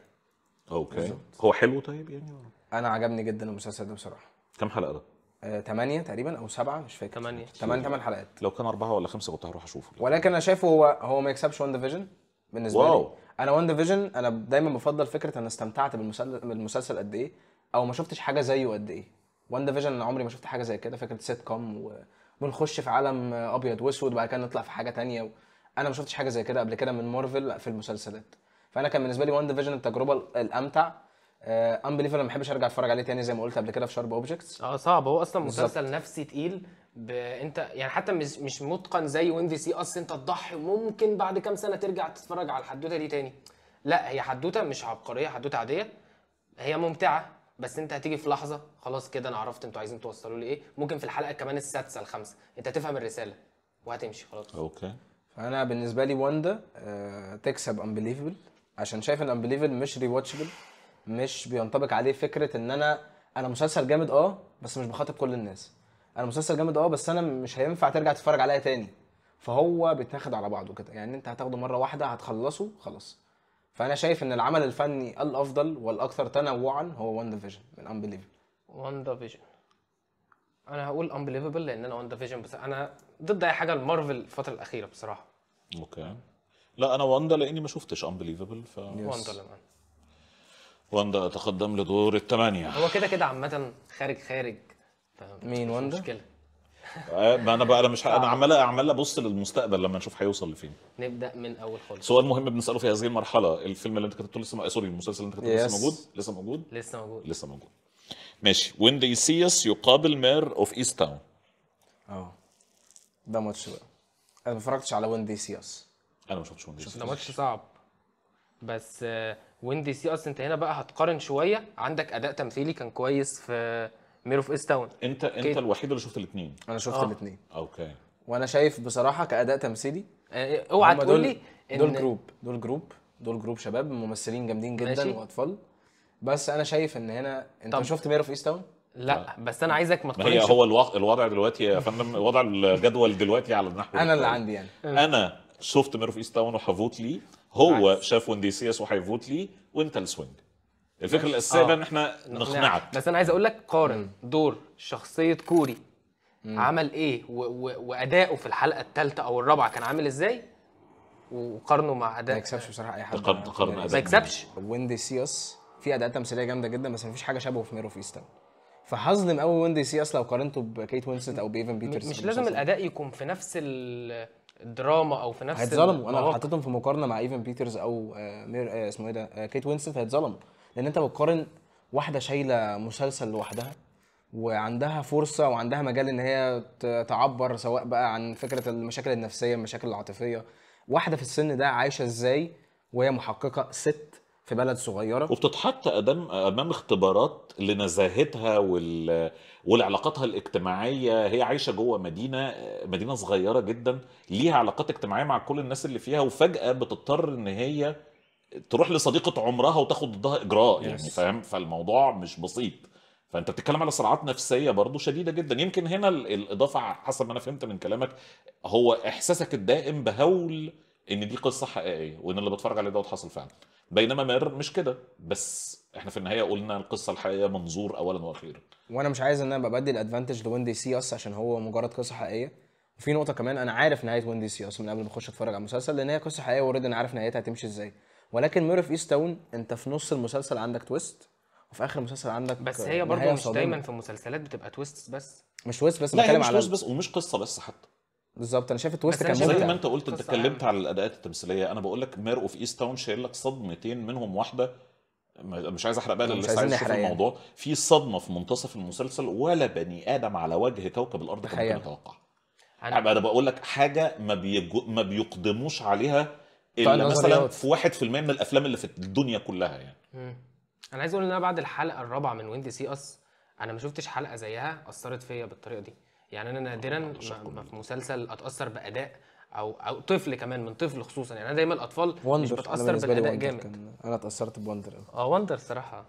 اوكي بالزبط. هو حلو طيب يعني انا عجبني جدا المسلسل ده بصراحه كام حلقه ده 8 آه، تقريبا او 7 مش فاكر 8 8 8 حلقات لو كان 4 ولا 5 كنت هروح اشوفه ولكن انا شايفه هو هو ما يكسبش وان ديفيجن بالنسبه واو. لي انا وان ديفيجن انا دايما بفضل فكره انا استمتعت بالمسلسل قد ايه او ما شفتش حاجه زيه قد ايه وان ديفيجن انا عمري ما شفت حاجه زي كده فكره سيت كوم ونخش في عالم ابيض واسود وبعد كده نطلع في حاجه تانية و... انا ما شفتش حاجه زي كده قبل كده من مارفل في المسلسلات فانا كان بالنسبه لي وان ديفيجن التجربه الامتع بليف آه، انا ما بحبش ارجع اتفرج عليه تاني زي ما قلت قبل كده في شارب اوبجكتس اه صعب هو اصلا مسلسل نفسي تقيل ب... انت يعني حتى مش مش متقن زي وين في سي اصل انت تضحي ممكن بعد كام سنه ترجع تتفرج على الحدوته دي تاني لا هي حدوته مش عبقريه حدوته عاديه هي ممتعه بس انت هتيجي في لحظه خلاص كده انا عرفت انتوا عايزين توصلوا لي ايه ممكن في الحلقه كمان السادسه الخامسه انت تفهم الرساله وهتمشي خلاص اوكي فانا بالنسبه لي واندا آه، تكسب انبليفبل عشان شايف ان انبليفبل مش ري واتشبل مش بينطبق عليه فكره ان انا انا مسلسل جامد اه بس مش بخاطب كل الناس انا مسلسل جامد اه بس انا مش هينفع ترجع تتفرج عليا تاني فهو بيتاخد على بعضه كده يعني انت هتاخده مره واحده هتخلصه خلاص فانا شايف ان العمل الفني الافضل والاكثر تنوعا هو وان فيجن من انبليفبل وان فيجن انا هقول انبليفبل لان انا وان فيجن بس انا ضد اي حاجه لمارفل الفتره الاخيره بصراحه اوكي لا انا واندا لاني ما شفتش انبليفبل ف واندا لمان واندا تقدم لدور الثمانية هو كده كده عامة خارج خارج مين واندا؟ مشكلة آه، ما انا بقى انا مش انا عمال عمال ابص للمستقبل لما نشوف هيوصل لفين نبدا من اول خالص سؤال مهم بنساله في هذه المرحله الفيلم اللي انت كتبته لسه سوري المسلسل اللي انت كتبته لسه موجود لسه موجود لسه موجود لسه موجود ماشي وين دي سي اس يقابل مير اوف ايست تاون اه ده ماتش بقى انا ما اتفرجتش على وين دي سي اس انا ما شفتش وين دي سي اس ده ماتش صعب بس آه، وان سي اصل انت هنا بقى هتقارن شويه عندك اداء تمثيلي كان كويس في مير اوف ايست تاون انت انت الوحيد اللي شفت الاثنين انا شفت آه. الاثنين اوكي وانا شايف بصراحه كاداء تمثيلي آه، إيه، اوعى تقول لي إن... دول جروب دول جروب دول جروب شباب ممثلين جامدين جدا ماشي. واطفال بس انا شايف ان هنا انت طب. شفت مير اوف ايست تاون لا آه. بس انا عايزك ما تقارنش هو الوضع دلوقتي يا فندم وضع الجدول دلوقتي على النحو انا اللي عندي يعني انا شفت ميرو في ايست تاون وهفوت ليه هو عايز. شاف اس وهيفوت ليه وانت السوينج الفكره الاساسيه بقى آه. ان احنا نقنعك بس انا عايز اقول لك قارن دور شخصيه كوري مم. عمل ايه و- و- واداؤه في الحلقه الثالثه او الرابعه كان عامل ازاي وقارنه مع اداء ما يكسبش بصراحه اي حد تقارن ما يكسبش ويندي سياس في اداءات تمثيليه جامده جدا بس مفيش حاجه شبهه في ميرو في ايست تاون فهظلم قوي ويندي سياس لو قارنته بكيت وينسنت او بيفن بيترز مش لازم الاداء يكون في نفس ال- دراما او في نفس هيتظلموا انا حطيتهم في مقارنه مع ايفن بيترز او آه، مير آه، اسمه ايه ده آه، كيت وينسنت هيتظلموا لان انت بتقارن واحده شايله مسلسل لوحدها وعندها فرصه وعندها مجال ان هي تعبر سواء بقى عن فكره المشاكل النفسيه المشاكل العاطفيه واحده في السن ده عايشه ازاي وهي محققه ست في بلد صغيره وبتتحط امام امام اختبارات لنزاهتها وال... ولعلاقاتها الاجتماعيه هي عايشه جوه مدينه مدينه صغيره جدا ليها علاقات اجتماعيه مع كل الناس اللي فيها وفجاه بتضطر ان هي تروح لصديقه عمرها وتاخد ضدها اجراء يعني yes. يعني فاهم فالموضوع مش بسيط فانت بتتكلم على صراعات نفسيه برضو شديده جدا يمكن هنا الاضافه حسب ما انا فهمت من كلامك هو احساسك الدائم بهول ان دي قصه حقيقيه وان اللي بتفرج عليه دوت حصل فعلا بينما مير مش كده بس احنا في النهايه قلنا القصه الحقيقيه منظور اولا واخيرا وانا مش عايز ان انا بدي الادفانتج لويندي سي اس عشان هو مجرد قصه حقيقيه وفي نقطه كمان انا عارف نهايه ويندي سي اس من قبل ما اخش اتفرج على المسلسل لان هي قصه حقيقيه وريد انا عارف نهايتها هتمشي ازاي ولكن مير في ايست تاون انت في نص المسلسل عندك تويست وفي اخر المسلسل عندك بس هي برضه مش دايما في المسلسلات بتبقى تويست بس مش تويست بس بتكلم على مش بس ومش قصه بس حتى بالظبط انا شايف التويست كان زي ما انت قلت انت اتكلمت على الاداءات التمثيليه انا بقول لك مير اوف ايست تاون شايل لك صدمتين منهم واحده مش عايز احرق بقى اللي عايز يشوف الموضوع في صدمه في منتصف المسلسل ولا بني ادم على وجه كوكب الارض كان ممكن يتوقعها انا بقول لك حاجه ما بيجو... ما بيقدموش عليها الا مثلا في 1% من الافلام اللي في الدنيا كلها يعني انا عايز اقول ان انا بعد الحلقه الرابعه من ويند سي اس انا ما شفتش حلقه زيها اثرت فيا بالطريقه دي يعني انا نادرا ما في مسلسل اتاثر باداء او او طفل كمان من طفل خصوصا يعني انا دايما الاطفال وندر. مش بتاثر بالاداء جامد انا اتاثرت بوندر اه وندر الصراحه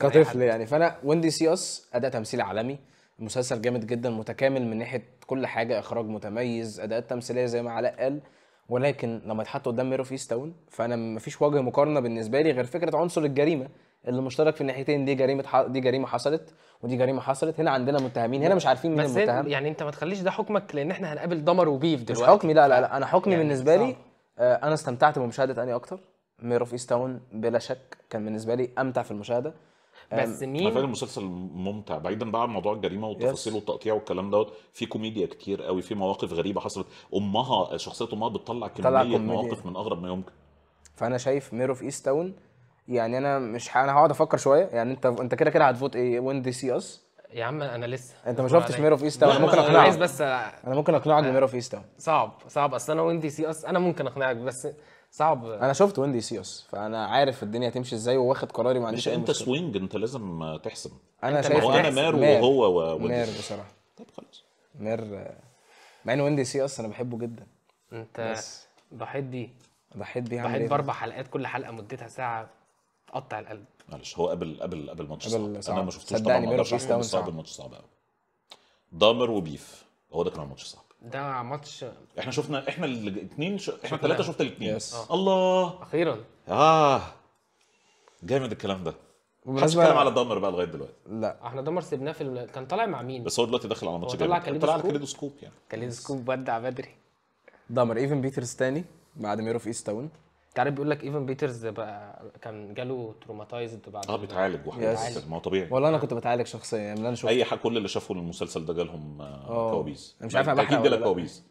كطفل يعني فانا ويندي سي اس اداء تمثيل عالمي مسلسل جامد جدا متكامل من ناحيه كل حاجه اخراج متميز اداءات تمثيليه زي ما علاء قال ولكن لما اتحط قدام ميرو في ستون فانا مفيش وجه مقارنه بالنسبه لي غير فكره عنصر الجريمه المشترك في الناحيتين دي جريمه ح... دي جريمه حصلت ودي جريمه حصلت هنا عندنا متهمين هنا مش عارفين مين بس إيه، المتهم يعني انت ما تخليش ده حكمك لان احنا هنقابل دمر وبيف دلوقتي مش حكمي لا لا, لا انا حكمي يعني بالنسبه صح. لي آه، انا استمتعت بمشاهده اني اكتر مير اوف ايست تاون بلا شك كان بالنسبه لي امتع في المشاهده بس مين فعلا المسلسل ممتع بعيدا بقى عن موضوع الجريمه والتفاصيل والتقطيع والكلام دوت في كوميديا كتير قوي في مواقف غريبه حصلت امها شخصيه امها بتطلع كميه مواقف من اغرب ما يمكن فانا شايف مير اوف ايست تاون يعني انا مش انا هقعد افكر شويه يعني انت انت كده كده هتفوت ايه وين دي سي اس يا عم انا لسه انت ما شفتش ميرو في ايست انا ممكن اقنعك عايز بس انا ممكن اقنعك بميرو في ايست صعب صعب اصل انا وين دي سي اس انا ممكن اقنعك بس صعب انا شفت وين دي سي اس فانا عارف الدنيا تمشي ازاي وواخد قراري ما عنديش مش انت سوينج انت لازم تحسم انا شايف انا مير وهو و... مير بصراحه طب خلاص مير مع ان وين دي سي اس انا بحبه جدا انت ضحيت بيه ضحيت بيه ضحيت إيه؟ باربع حلقات كل حلقه مدتها ساعه قطع القلب معلش هو قبل قبل قبل ماتش صعب. صعب انا ما شفتوش طبعا ما اقدرش احكم بس قبل ماتش صعب قوي دامر وبيف هو ده كان الماتش صعب ده ماتش احنا شفنا احنا الاثنين ش... احنا الثلاثه شفت الاثنين آه. الله اخيرا اه جامد الكلام ده مش بتكلم على دامر بقى لغايه دلوقتي لا احنا دامر سيبناه في ال... كان طالع مع مين بس هو دلوقتي داخل على ماتش طلع كاليدوسكوب طلع كاليدوسكوب يعني كاليدوسكوب بدع بدري دامر ايفن بيترز تاني بعد ميرو في ايست تاون انت عارف بيقول لك ايفن بيترز بقى كان جاله تروماتايزد بعد اه بيتعالج وحاجات ما هو طبيعي والله انا كنت بتعالج شخصيا يعني اللي انا شفته اي حاجه كل اللي شافه المسلسل ده جالهم آه، آه، كوابيس انا مش عارف انا اكيد جالك كوابيس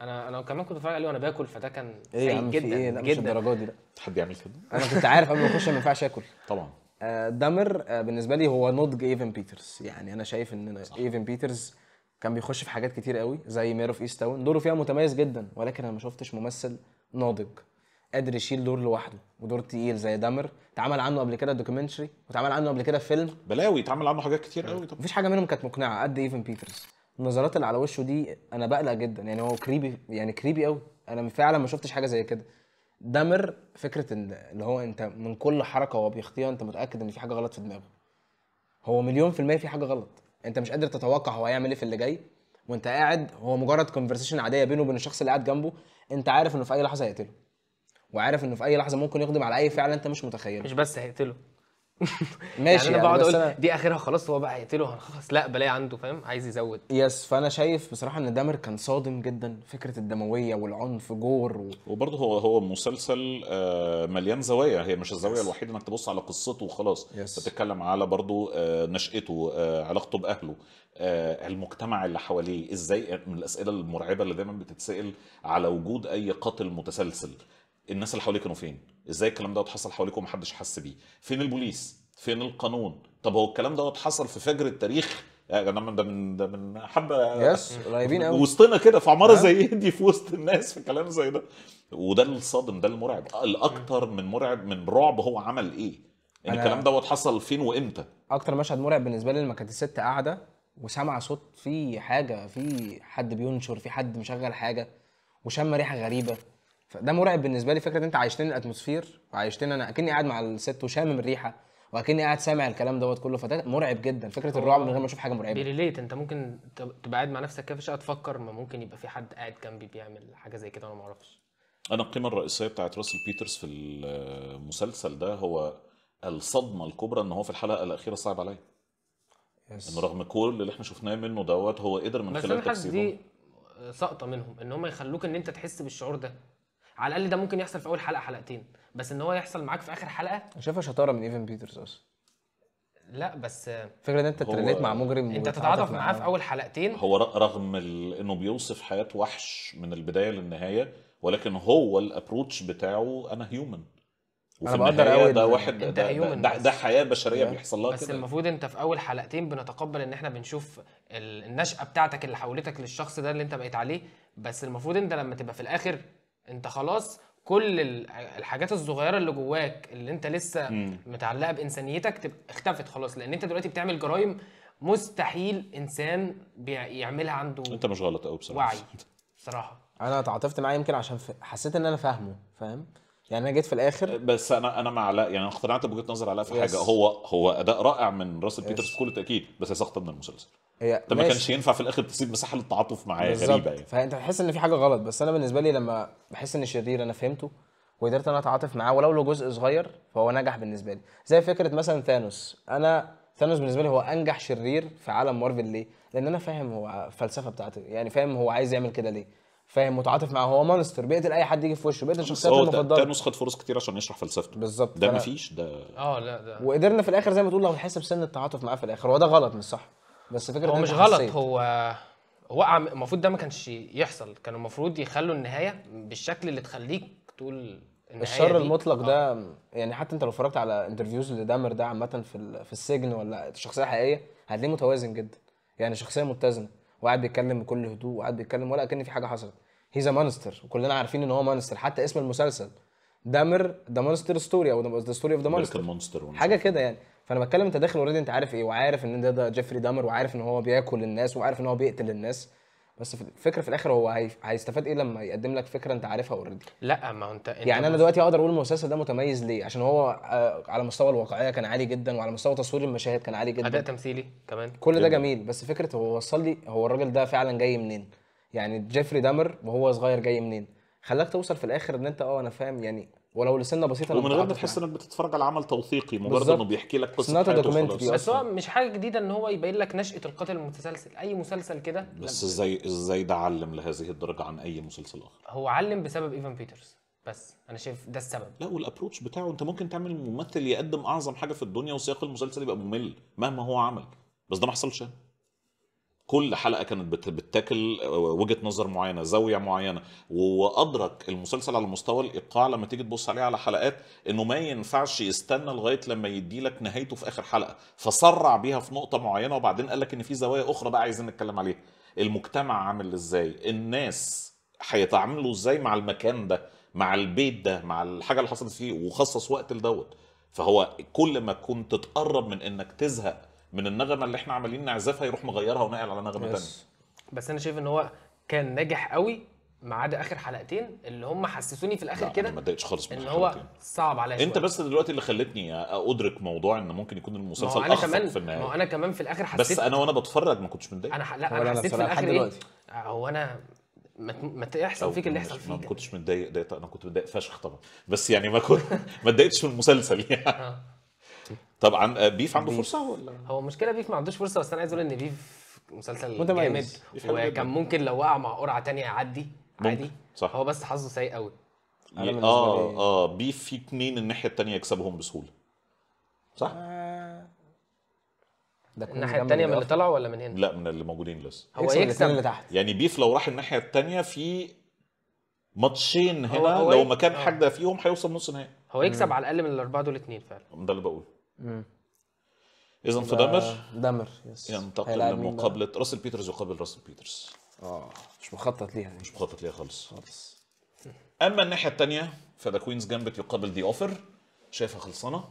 انا انا كمان كنت بتفرج عليه وانا باكل فده كان ايه جدا إيه؟ لا جدا مش الدرجات دي لا حد يعمل كده انا كنت عارف قبل ما اخش ما ينفعش اكل طبعا آه، دامر بالنسبه لي هو نضج ايفن بيترز يعني انا شايف ان ايفن بيترز كان بيخش في حاجات كتير قوي زي مير اوف ايست تاون دوره فيها متميز جدا ولكن انا ما شفتش ممثل ناضج قادر يشيل دور لوحده ودور تقيل زي دمر اتعمل عنه قبل كده دوكيومنتري واتعمل عنه قبل كده فيلم بلاوي اتعمل عنه حاجات كتير قوي طب مفيش حاجه منهم كانت مقنعه قد ايفن بيترز النظرات اللي على وشه دي انا بقلق جدا يعني هو كريبي يعني كريبي قوي انا فعلا ما شفتش حاجه زي كده دمر فكره اللي هو انت من كل حركه هو بيخطيها انت متاكد ان في حاجه غلط في دماغه هو مليون في الميه في حاجه غلط انت مش قادر تتوقع هو هيعمل ايه في اللي جاي وانت قاعد هو مجرد كونفرسيشن عاديه بينه وبين الشخص اللي قاعد جنبه انت عارف انه في اي لحظه هيقتله وعارف انه في اي لحظه ممكن يقدم على اي فعل انت مش متخيله مش بس هيقتله ماشي يعني انا يعني بقعد اقول دي اخرها خلاص هو بقى هيقتله خلاص لا بلاقي عنده فاهم عايز يزود يس فانا شايف بصراحه ان دامر كان صادم جدا فكره الدمويه والعنف جور و... وبرضه هو هو مسلسل آه، مليان زوايا هي مش الزاويه الوحيده انك تبص على قصته وخلاص يس. بتتكلم على برضه آه، نشأته آه، علاقته باهله المجتمع اللي حواليه ازاي من الاسئله المرعبه اللي دايما بتتسال على وجود اي قاتل متسلسل الناس اللي حواليه كانوا فين ازاي الكلام دوت حصل حواليك ومحدش حس بيه فين البوليس فين القانون طب هو الكلام دوت حصل في فجر التاريخ يعني ده من ده من حبه يس قريبين قوي وسطنا كده في عماره زي دي في وسط الناس في كلام زي ده وده الصادم ده المرعب الاكثر من مرعب من رعب هو عمل ايه يعني الكلام دوت حصل فين وامتى اكتر مشهد مرعب بالنسبه لي لما كانت الست قاعده وسمع صوت في حاجه في حد بينشر في حد مشغل حاجه وشم ريحه غريبه فده مرعب بالنسبه لي فكره انت عايشتني الاتموسفير وعايشتني انا اكني قاعد مع الست وشامم الريحه واكني قاعد سامع الكلام دوت كله فده مرعب جدا فكره الرعب من غير ما اشوف حاجه مرعبه بيريليت انت ممكن تبقى قاعد مع نفسك كده في تفكر ما ممكن يبقى في حد قاعد جنبي بيعمل حاجه زي كده وانا ما اعرفش انا القيمه الرئيسيه بتاعت راسل بيترز في المسلسل ده هو الصدمه الكبرى ان هو في الحلقه الاخيره صعب عليا yes. انه رغم كل اللي احنا شفناه منه دوت هو قدر من خلال تفسيره بس دي سقطه منهم ان هم يخلوك ان انت تحس بالشعور ده على الاقل ده ممكن يحصل في اول حلقه حلقتين بس ان هو يحصل معاك في اخر حلقه انا شايفها شطاره من ايفن بيترز اصلا لا بس فكره ان انت تريليت مع مجرم انت تتعاطف معاه في اول حلقتين هو رغم انه بيوصف حياه وحش من البدايه للنهايه ولكن هو الابروتش بتاعه انا هيومن وفي انا بقدر قوي ده واحد ده, ده, ده, ده حياه بشريه بيحصل لها بس كده. المفروض انت في اول حلقتين بنتقبل ان احنا بنشوف النشاه بتاعتك اللي حولتك للشخص ده اللي انت بقيت عليه بس المفروض انت لما تبقى في الاخر انت خلاص كل الحاجات الصغيره اللي جواك اللي انت لسه متعلقه بانسانيتك اختفت خلاص لان انت دلوقتي بتعمل جرائم مستحيل انسان بيعملها عنده انت مش غلط قوي بصراحه وعي بصراحه انا تعاطفت معاه يمكن عشان حسيت ان انا فاهمه فاهم يعني انا جيت في الاخر أه، بس انا انا مع علاء يعني انا اقتنعت بوجهه نظر علاء في حاجه هو هو اداء رائع من راسل بيترز بكل تاكيد بس هي سقطت من المسلسل هي ده ما كانش ينفع في الاخر تسيب مساحه للتعاطف معاه غريبه يعني فانت بتحس ان في حاجه غلط بس انا بالنسبه لي لما بحس ان شرير انا فهمته وقدرت انا اتعاطف معاه ولو له جزء صغير فهو نجح بالنسبه لي زي فكره مثلا ثانوس انا ثانوس بالنسبه لي هو انجح شرير في عالم مارفل ليه لان انا فاهم هو الفلسفه بتاعته يعني فاهم هو عايز يعمل كده ليه فاهم متعاطف معاه هو مانستر بيقتل اي حد يجي في وشه بيقتل شخصياته المفضله ده نسخه فرص كتير عشان يشرح فلسفته بالظبط ده مفيش ده اه لا ده وقدرنا في الاخر زي ما تقول لو نحسب سن التعاطف معاه في الاخر هو ده غلط مش صح بس فكره هو مش غلط حسيت. هو وقع المفروض ده ما كانش يحصل كانوا المفروض يخلوا النهايه بالشكل اللي تخليك تقول النهاية الشر المطلق ده آه. يعني حتى انت لو اتفرجت على انترفيوز لدامر ده عامه في في السجن ولا شخصيه حقيقيه هتلاقيه متوازن جدا يعني شخصيه متزنه وقاعد بيتكلم بكل هدوء وقاعد بيتكلم ولا كان في حاجه حصلت هيز ا مانستر وكلنا عارفين ان هو مانستر حتى اسم المسلسل دامر ذا مانستر ستوري او ذا ستوري اوف ذا مانستر حاجه كده يعني فانا بتكلم انت داخل اوريدي انت عارف ايه وعارف ان ده, ده جيفري دامر وعارف ان هو بياكل الناس وعارف ان هو بيقتل الناس بس في الفكره في الاخر هو هي... هيستفاد ايه لما يقدم لك فكره انت عارفها اوريدي لا ما انت يعني انا دلوقتي اقدر اقول المسلسل ده متميز ليه عشان هو آه، على مستوى الواقعيه كان عالي جدا وعلى مستوى تصوير المشاهد كان عالي جدا اداء تمثيلي كمان كل جميل. ده جميل بس فكره هو وصل لي هو الراجل ده فعلا جاي منين يعني جيفري دامر وهو صغير جاي منين خلاك توصل في الاخر ان انت اه انا فاهم يعني ولو لسنه بسيطه ومن غير ما تحس يعني. انك بتتفرج على عمل توثيقي مجرد انه بيحكي لك قصه حياته بس هو مش حاجه جديده ان هو يبين لك نشاه القاتل المتسلسل اي مسلسل كده بس ازاي ازاي ده علم لهذه الدرجه عن اي مسلسل اخر هو علم بسبب ايفان بيترز بس انا شايف ده السبب لا والابروتش بتاعه انت ممكن تعمل ممثل يقدم اعظم حاجه في الدنيا وسياق المسلسل يبقى ممل مهما هو عمل بس ده ما حصلش كل حلقه كانت بتتاكل آه، وجهه نظر معينه زاويه معينه وادرك المسلسل على مستوى الايقاع لما تيجي تبص عليه على حلقات انه ما ينفعش يستنى لغايه لما يدي لك نهايته في اخر حلقه فسرع بيها في نقطه معينه وبعدين قال لك ان في زوايا اخرى بقى عايزين نتكلم عليها المجتمع عامل ازاي الناس هيتعاملوا ازاي مع المكان ده مع البيت ده مع الحاجه اللي حصلت فيه وخصص وقت لدوت فهو كل ما كنت تقرب من انك تزهق من النغمه اللي احنا عمالين نعزفها يروح مغيرها وناقل على نغمه ثانيه بس انا شايف ان هو كان ناجح قوي ما عدا اخر حلقتين اللي هم حسسوني في الاخر كده ما اتضايقتش خالص من ان هو صعب عليا انت بس دلوقتي اللي خلتني ادرك موضوع ان ممكن يكون المسلسل اخر كمان في النهايه ما انا كمان في الاخر حسيت بس انا وانا بتفرج ما كنتش متضايق انا لا انا حسيت في الاخر ايه آه، هو انا ما يحصل فيك اللي يحصل فيك ما كنتش متضايق انا كنت متضايق فشخ طبعا بس يعني ما كنت ما اتضايقتش من المسلسل يعني آه. طبعا آه، بيف عنده بيف. فرصه ولا هو مشكله بيف ما عندوش فرصه بس انا عايز اقول ان بيف مسلسل جامد وكان ممكن لو وقع مع قرعه تانية يعدي عادي صح هو بس حظه سيء قوي اه اه بيف في اتنين الناحيه التانية يكسبهم بسهوله صح؟ ده آه. الناحيه الثانيه من اللي طلعوا ولا من هنا؟ لا من اللي موجودين لسه هو يكسب اللي تحت يعني بيف لو راح الناحيه الثانيه في ماتشين هنا هو لو مكان آه. حد فيهم هيوصل نص نهائي هو يكسب على الاقل من الاربعه دول اثنين فعلا ده اللي بقوله اذا فدمر دمر يس ينتقل لمقابله راسل بيترز يقابل راسل بيترز اه مش مخطط ليها يعني. مش مخطط ليها خالص خالص اما الناحيه الثانيه فذا كوينز جامبت يقابل دي اوفر شايفها خلصانه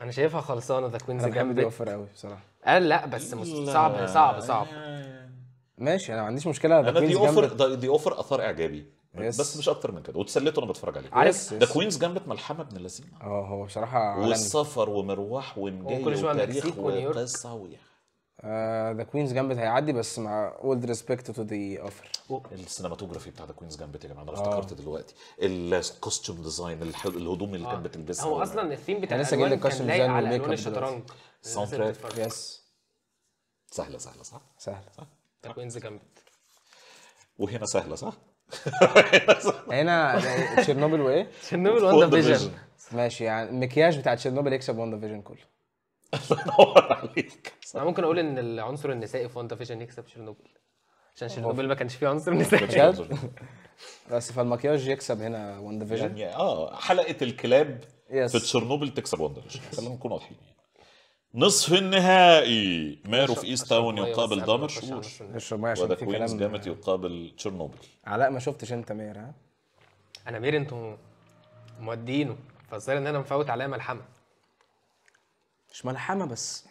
انا شايفها خلصانه ذا كوينز انا بحب دي اوفر قوي بصراحه قال آه، لا بس صعب صعب صعب آه. ماشي انا ما عنديش مشكله ذا كوينز جامبت دي اوفر اثار اعجابي يس. بس مش اكتر من كده وتسليت وانا بتفرج عليه عارف ده كوينز جنبت ملحمه ابن اللذين اه هو بصراحه والسفر ومروح ومجاي وتاريخ وقصه ويا ذا كوينز جامبت هيعدي بس مع اولد ريسبكت تو ذا اوفر السينماتوجرافي بتاع ذا كوينز جامبت يا جماعه انا آه. افتكرت دلوقتي الكوستيوم ديزاين الهدوم اللي كانت آه. بتلبسها هو اصلا الثيم بتاع لسه جايب الكوستيوم ديزاين على اب ساوند الساوند تراك يس سهله سهله صح؟ سهله ذا كوينز جامبت وهنا سهله صح؟ هنا تشيرنوبل وايه؟ تشيرنوبل وان فيجن ماشي يعني المكياج بتاع تشيرنوبل يكسب وندا فيجن كله الله ينور عليك انا ممكن اقول ان العنصر النسائي في وندا فيجن يكسب تشيرنوبل عشان تشيرنوبل ما كانش فيه عنصر نسائي بس فالمكياج يكسب هنا وندا فيجن يعني اه حلقه الكلاب في تشيرنوبل تكسب وندا فيجن خلينا نكون واضحين يعني نصف النهائي مايرو في ايست تاون يقابل دامر شور وذا كوينز جامت يقابل تشيرنوبل علاء ما شفتش انت مير ها انا مير انتوا مودينه فالظاهر ان انا مفوت عليا ملحمه مش ملحمه بس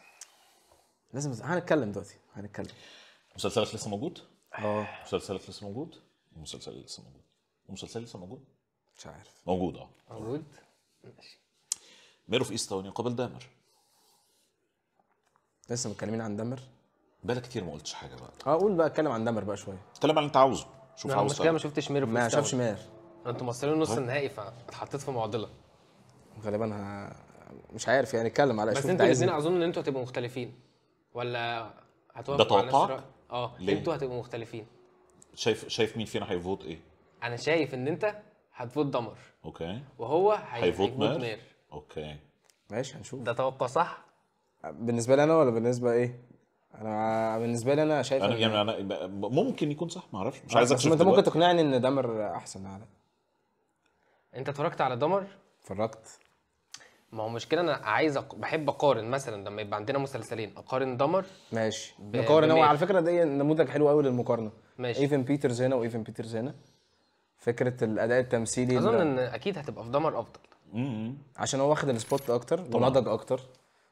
لازم هنتكلم دلوقتي هنتكلم مسلسلك لسه موجود؟ اه مسلسلك لسه موجود؟ المسلسل لسه موجود المسلسل لسه موجود؟ مش عارف موجود اه موجود ماشي ميرو في ايست تاون يقابل دامر لسه متكلمين عن دمر بالك كتير ما قلتش حاجه بقى اه قول بقى اتكلم عن دمر بقى شويه اتكلم عن اللي انت عاوزه شوف عاوز المشكله ما شفتش مير ما شافش مير انتوا مصرين نص طيب. النهائي فاتحطيت في معضله غالبا ه... مش عارف يعني اتكلم على بس انتوا الاثنين اظن ان انتوا هتبقوا مختلفين ولا هتوافقوا على نفس اه انتوا هتبقوا مختلفين شايف شايف مين فينا هيفوت ايه؟ انا شايف ان انت هتفوت دمر اوكي وهو هيفوت مير. مير اوكي ماشي هنشوف ده توقع صح؟ بالنسبه لي انا ولا بالنسبه ايه انا بالنسبه لي انا شايف انا يعني انا ممكن يكون صح ما اعرفش مش آه، عايز انت ممكن تقنعني ان دمر احسن على انت اتفرجت على دمر اتفرجت ما هو مشكله انا عايز أق... بحب اقارن مثلا لما يبقى عندنا مسلسلين اقارن دمر ماشي ب... نقارن هو على فكره ده نموذج حلو قوي للمقارنه ماشي ايفن بيترز هنا وايفن بيترز هنا فكره الاداء التمثيلي اظن ان اكيد هتبقى في دمر افضل امم عشان هو واخد السبوت اكتر ونضج اكتر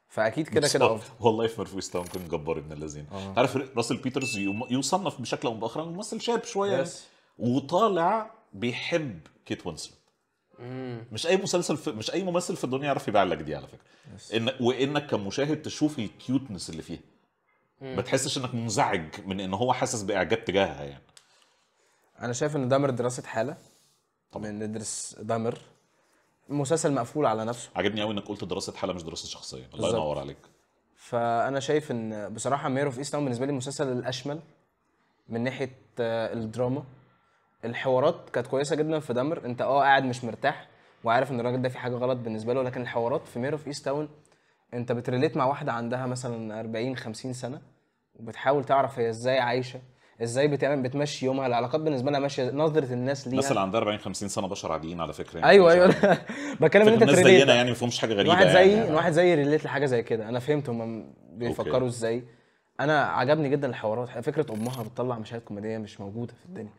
فاكيد كده كده افضل والله مرفوز تاون كان جبار ابن الذين آه. عارف راسل بيترز يصنف بشكل او باخر ممثل شاب شويه يعني. yes. وطالع بيحب كيت وينسلت مش اي مسلسل في مش اي ممثل في الدنيا يعرف يبيع لك دي على فكره yes. إن وانك كمشاهد تشوف الكيوتنس اللي فيها ما تحسش انك منزعج من ان هو حاسس باعجاب تجاهها يعني انا شايف ان دمر دراسه حاله طبعا ندرس دمر مسلسل مقفول على نفسه عجبني قوي انك قلت دراسه حاله مش دراسه شخصيه الله ينور عليك فانا شايف ان بصراحه مير اوف ايست تاون بالنسبه لي المسلسل الاشمل من ناحيه آه، الدراما الحوارات كانت كويسه جدا في دمر انت اه قاعد مش مرتاح وعارف ان الراجل ده في حاجه غلط بالنسبه له لكن الحوارات في مير اوف ايست تاون انت بتريليت مع واحده عندها مثلا 40 50 سنه وبتحاول تعرف هي ازاي عايشه ازاي بتعمل بتمشي يومها العلاقات بالنسبه لها ماشيه نظره الناس ليها الناس اللي عندها 40 50 سنه بشر عاديين على فكره يعني ايوه ايوه بتكلم ان انت الناس زينا يعني ما فيهمش حاجه غريبه واحد يعني، زي يعني. واحد زي ريليت لحاجه زي كده انا فهمت هم بيفكروا ازاي انا عجبني جدا الحوارات فكره امها بتطلع مشاهد كوميديه مش موجوده في الدنيا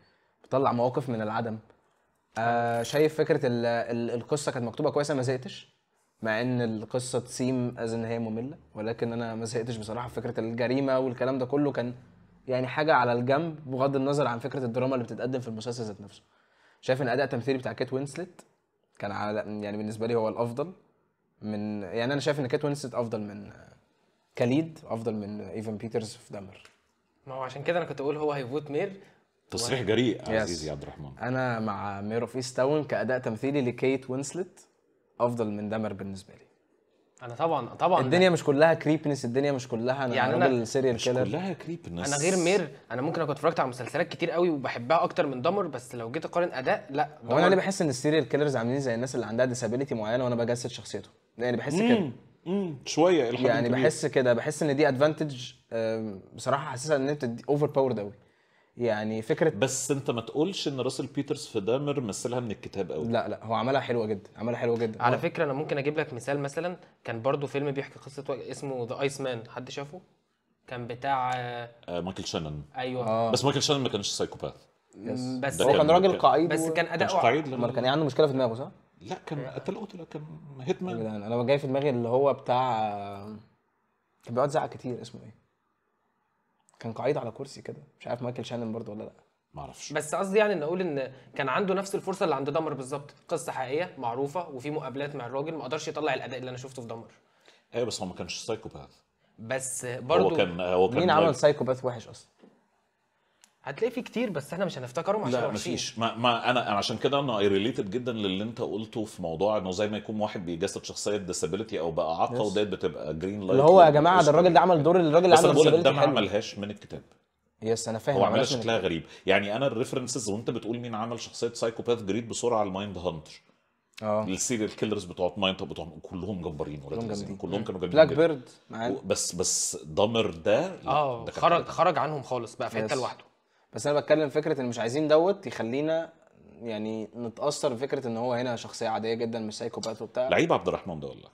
بتطلع مواقف من العدم آه شايف فكره الـ الـ القصه كانت مكتوبه كويسه ما زهقتش مع ان القصه تسيم از ان هي ممله ولكن انا ما زهقتش بصراحه فكره الجريمه والكلام ده كله كان يعني حاجه على الجنب بغض النظر عن فكره الدراما اللي بتتقدم في المسلسل ذات نفسه شايف ان اداء تمثيلي بتاع كيت وينسلت كان على يعني بالنسبه لي هو الافضل من يعني انا شايف ان كيت وينسلت افضل من كليد افضل من ايفن بيترز في دمر ما هو عشان كده انا كنت اقول هو هيفوت مير تصريح جريء عزيزي يا عبد الرحمن انا مع مير اوف ايست تاون كاداء تمثيلي لكيت وينسلت افضل من دمر بالنسبه لي انا طبعا طبعا الدنيا مش كلها كريبنس الدنيا مش كلها انا يعني انا كيلر مش كلها كريبنس انا غير مير انا ممكن اكون اتفرجت على مسلسلات كتير قوي وبحبها اكتر من دمر بس لو جيت اقارن اداء لا هو انا ليه بحس ان السيريال كيلرز عاملين زي الناس اللي عندها ديسابيلتي معينه وانا بجسد شخصيته يعني بحس كده امم شويه يعني كبير. بحس كده بحس ان دي ادفانتج بصراحه حاسسها ان انت اوفر باورد قوي يعني فكره بس انت ما تقولش ان راسل بيترز في دامر مثلها من الكتاب قوي لا لا هو عملها حلوه جدا عملها حلوه جدا على فكره انا ممكن اجيب لك مثال مثلا كان برضو فيلم بيحكي قصه اسمه ذا ايس مان حد شافه كان بتاع آه مايكل شانن ايوه آه. بس مايكل شانن ما كانش سايكوباث بس هو كان راجل قعيد بس كان اداؤه قعيد لما كان عنده مشكله في دماغه صح؟ لا كان قتل قتله كان هيتمان انا جاي في دماغي اللي هو بتاع كان بيقعد يزعق كتير اسمه ايه؟ كان قاعد على كرسي كده مش عارف مايكل شانن برضه ولا لا ما اعرفش بس قصدي يعني ان اقول ان كان عنده نفس الفرصه اللي عند دمر بالظبط قصه حقيقيه معروفه وفي مقابلات مع الراجل ما قدرش يطلع الاداء اللي انا شفته في دمر ايوه بس هو ما كانش سايكوباث بس برضه هو كان هو كان مين عمل سايكوباث وحش اصلا هتلاقي في كتير بس احنا مش هنفتكرهم عشان لا مفيش ما, ما انا عشان كده انا اي ريليتد جدا للي انت قلته في موضوع انه زي ما يكون واحد بيجسد شخصيه ديسابيلتي او بقى عاقه وديت بتبقى جرين لايت اللي هو يا جماعه ده الراجل ده عمل دور الراجل اللي عمل ديسابيلتي ده ما عملهاش من الكتاب يس انا فاهم هو عملها شكلها غريب يعني انا الريفرنسز وانت بتقول مين عمل شخصيه سايكوباث جريد بسرعه على المايند هانتر اه السيريال كيلرز بتوع مايند بتوع كلهم جبارين ولا كلهم, كلهم كانوا جامدين بلاك بيرد بس بس دمر ده اه خرج خرج عنهم خالص بقى في حته لوحده بس انا بتكلم فكره ان مش عايزين دوت يخلينا يعني نتاثر بفكره ان هو هنا شخصيه عاديه جدا مش سايكوباث وبتاع لعيب عبد الرحمن ده والله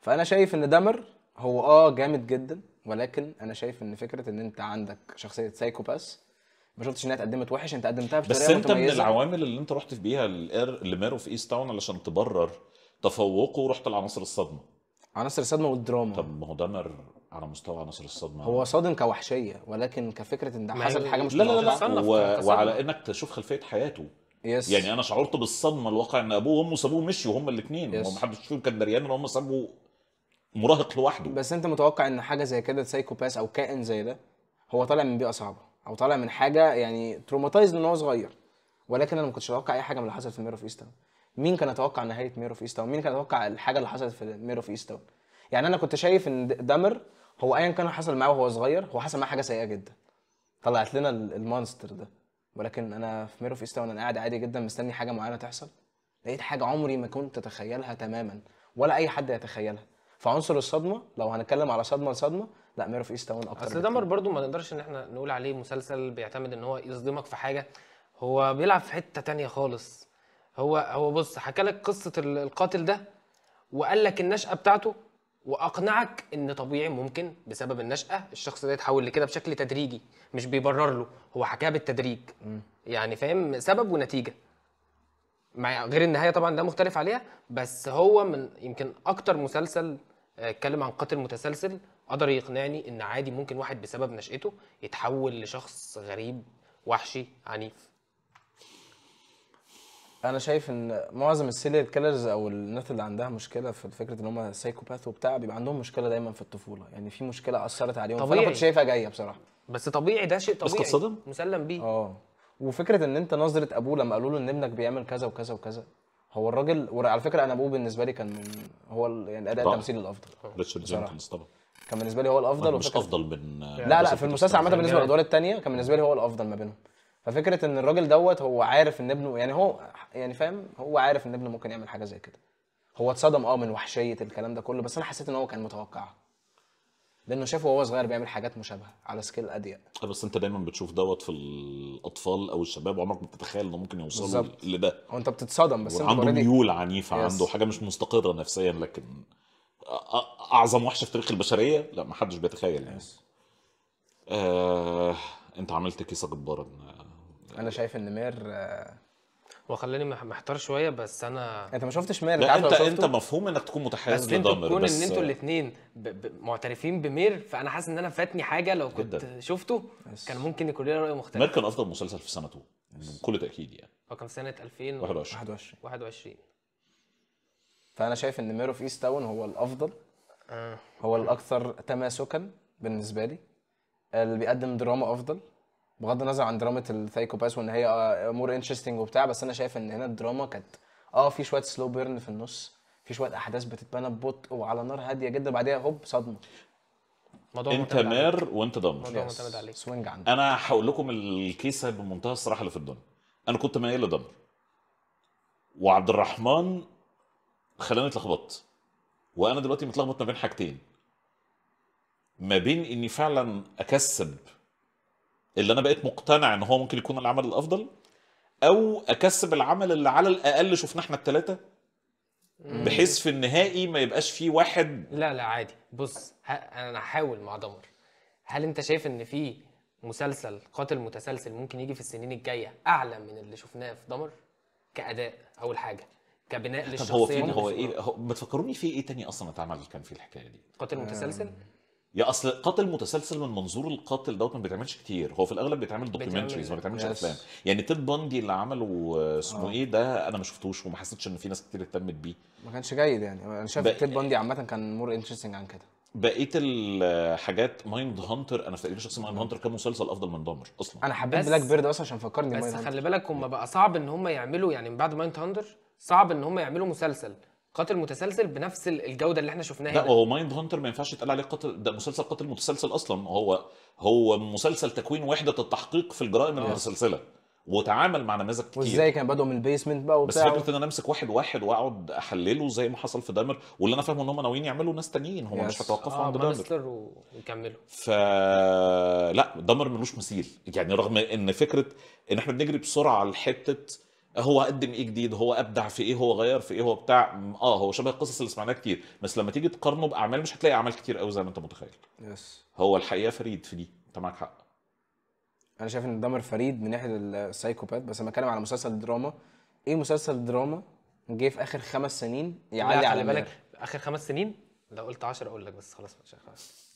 فانا شايف ان دمر هو اه جامد جدا ولكن انا شايف ان فكره ان انت عندك شخصيه سايكوباث ما شفتش انها اتقدمت وحش انت قدمتها بطريقه بس انت متميزة. من العوامل اللي انت رحت بيها لميرو في ايست تاون علشان تبرر تفوقه ورحت لعناصر الصدمه عناصر الصدمه والدراما طب ما هو دمر على مستوى عناصر الصدمه هو صادم كوحشيه ولكن كفكره ان ده حصل حاجه مش لا لا لا, لا و... وعلى انك تشوف خلفيه حياته يس. يعني انا شعرت بالصدمه الواقع ان ابوه وامه سابوه مشيوا هما الاثنين حدش فيهم كان دريان ان هم سابوا مراهق لوحده بس انت متوقع ان حاجه زي كده سايكوباس او كائن زي ده هو طالع من بيئه صعبه او طالع من حاجه يعني تروماتايز من هو صغير ولكن انا ما كنتش اتوقع اي حاجه من اللي حصل في ميرو في ايست مين كان اتوقع نهايه ميرو في ايست مين كان اتوقع الحاجه اللي حصلت في ميرو في يعني انا كنت شايف ان دمر هو ايا كان حصل معاه وهو صغير هو حصل معاه حاجه سيئه جدا طلعت لنا المونستر ده ولكن انا في ميرو في وانا قاعد عادي جدا مستني حاجه معينه تحصل لقيت حاجه عمري ما كنت اتخيلها تماما ولا اي حد يتخيلها فعنصر الصدمه لو هنتكلم على صدمه لصدمه لا ميرو في ايستا اكتر اصل دمر برضو ما نقدرش ان احنا نقول عليه مسلسل بيعتمد ان هو يصدمك في حاجه هو بيلعب في حته تانية خالص هو هو بص حكى لك قصه القاتل ده وقال لك النشأة بتاعته واقنعك ان طبيعي ممكن بسبب النشاه الشخص ده يتحول لكده بشكل تدريجي مش بيبرر له هو حكاها بالتدريج م. يعني فاهم سبب ونتيجه مع غير النهايه طبعا ده مختلف عليها بس هو من يمكن اكتر مسلسل آه، اتكلم عن قاتل متسلسل قدر يقنعني ان عادي ممكن واحد بسبب نشأته يتحول لشخص غريب وحشي عنيف انا شايف ان معظم السيريال كيلرز او الناس اللي عندها مشكله في فكره ان هم سايكوباث وبتاع بيبقى عندهم مشكله دايما في الطفوله يعني في مشكله اثرت عليهم طبيعي. فانا كنت شايفها جايه بصراحه بس طبيعي ده شيء طبيعي بس تتصدم مسلم بيه اه وفكره ان انت نظره ابوه لما قالوا له ان ابنك بيعمل كذا وكذا وكذا هو الراجل وعلى فكره انا ابوه بالنسبه لي كان من هو يعني الاداء التمثيلي الافضل آه. ريتشارد جينكنز طبعا كان بالنسبه لي هو الافضل مش افضل من لا لا في المسلسل عامه بالنسبه يعني- للادوار الثانيه كان بالنسبه لي هو الافضل ما بينهم ففكره ان الراجل دوت هو عارف ان ابنه يعني هو يعني فاهم هو عارف ان ابنه ممكن يعمل حاجه زي كده هو اتصدم اه من وحشيه الكلام ده كله بس انا حسيت ان هو كان متوقعها لانه شافه وهو صغير بيعمل حاجات مشابهه على سكيل اضيق بس انت دايما بتشوف دوت في الاطفال او الشباب عمرك ما بتتخيل انه ممكن يوصلوا لده هو انت بتتصدم بس انت عنده ميول عنيفه يس. عنده حاجه مش مستقره نفسيا لكن اعظم وحشه في تاريخ البشريه لا ما حدش بيتخيل يعني آه، انت عملت كيسه جباره انا شايف ان مير آه، هو خلاني محتار شويه بس انا انت ما شفتش مير لا انت انت, انت مفهوم انك تكون متحيز لضمير بس ان انتوا الاثنين ب... ب... معترفين بمير فانا حاسس ان انا فاتني حاجه لو كنت جدا. شفته بس. كان ممكن يكون لي راي مختلف مير كان افضل مسلسل في سنته بكل تاكيد يعني هو كان سنه 2021 21 21 فانا شايف ان مير في ايست تاون هو الافضل آه. هو الاكثر تماسكا بالنسبه لي اللي بيقدم دراما افضل بغض النظر عن دراما السايكوباس وان هي مور آه، انترستنج وبتاع بس انا شايف ان هنا الدراما كانت اه في شويه سلو بيرن في النص في شويه احداث بتتبنى ببطء وعلى نار هاديه جدا بعديها هوب صدمه موضوع انت نار وانت دمر سوينج عندك انا هقول لكم الكيسه بمنتهى الصراحه اللي في الدنيا انا كنت مايل لدمر وعبد الرحمن خلاني اتلخبطت وانا دلوقتي متلخبط ما بين حاجتين ما بين اني فعلا اكسب اللي انا بقيت مقتنع ان هو ممكن يكون العمل الافضل او اكسب العمل اللي على الاقل شفنا احنا الثلاثه بحيث في النهائي ما يبقاش فيه واحد لا لا عادي بص انا هحاول مع دمر هل انت شايف ان في مسلسل قاتل متسلسل ممكن يجي في السنين الجايه اعلى من اللي شفناه في دمر كاداء اول حاجه كبناء للشخصيه طب هو هو ايه هو ما تفكروني في ايه تاني اصلا اتعمل كان في الحكايه دي قاتل متسلسل آه. يا اصل قاتل متسلسل من منظور القاتل دوت ما بيتعملش كتير هو في الاغلب بيتعمل دوكيومنتريز ما بيتعملش افلام يعني تيد باندي اللي عمله آه، اسمه آه. ايه ده انا ما شفتوش وما حسيتش ان في ناس كتير اهتمت بيه ما كانش جيد يعني انا شايف تيد باندي عامه كان مور انترستنج عن كده بقيه الحاجات مايند هانتر انا في تقريبا شخص مايند هانتر كان مسلسل افضل من دامر اصلا انا حبيت بلاك بيرد اصلا عشان فكرني بس خلي بالك هم بقى صعب ان هم يعملوا يعني من بعد مايند هانتر صعب ان هم يعملوا مسلسل قاتل متسلسل بنفس الجوده اللي احنا شفناها لا هو مايند هانتر ما ينفعش يتقال عليه قاتل ده مسلسل قاتل متسلسل اصلا هو هو مسلسل تكوين وحده التحقيق في الجرائم آه. المتسلسله وتعامل مع نماذج كتير وازاي كان بدأوا من البيسمنت بقى وبتاع بس فكره ان انا امسك واحد واحد واقعد احلله زي ما حصل في دامر واللي انا فاهمه ان هم ناويين يعملوا ناس تانيين هم مش هيتوقفوا آه عند دامر ويكملوا ف لا دامر ملوش مثيل يعني رغم ان فكره ان احنا بنجري بسرعه لحته هو قدم ايه جديد هو ابدع في ايه هو غير في ايه هو بتاع اه هو شبه القصص اللي سمعناها كتير بس لما تيجي تقارنه باعمال مش هتلاقي اعمال كتير قوي زي ما انت متخيل يس هو الحقيقه فريد في دي انت معاك حق انا شايف ان دمر فريد من ناحيه السايكوبات بس انا بتكلم على مسلسل دراما ايه مسلسل دراما جه في اخر خمس سنين يعلي على بالك اخر خمس سنين لو قلت 10 اقول لك بس خلاص مش خلاص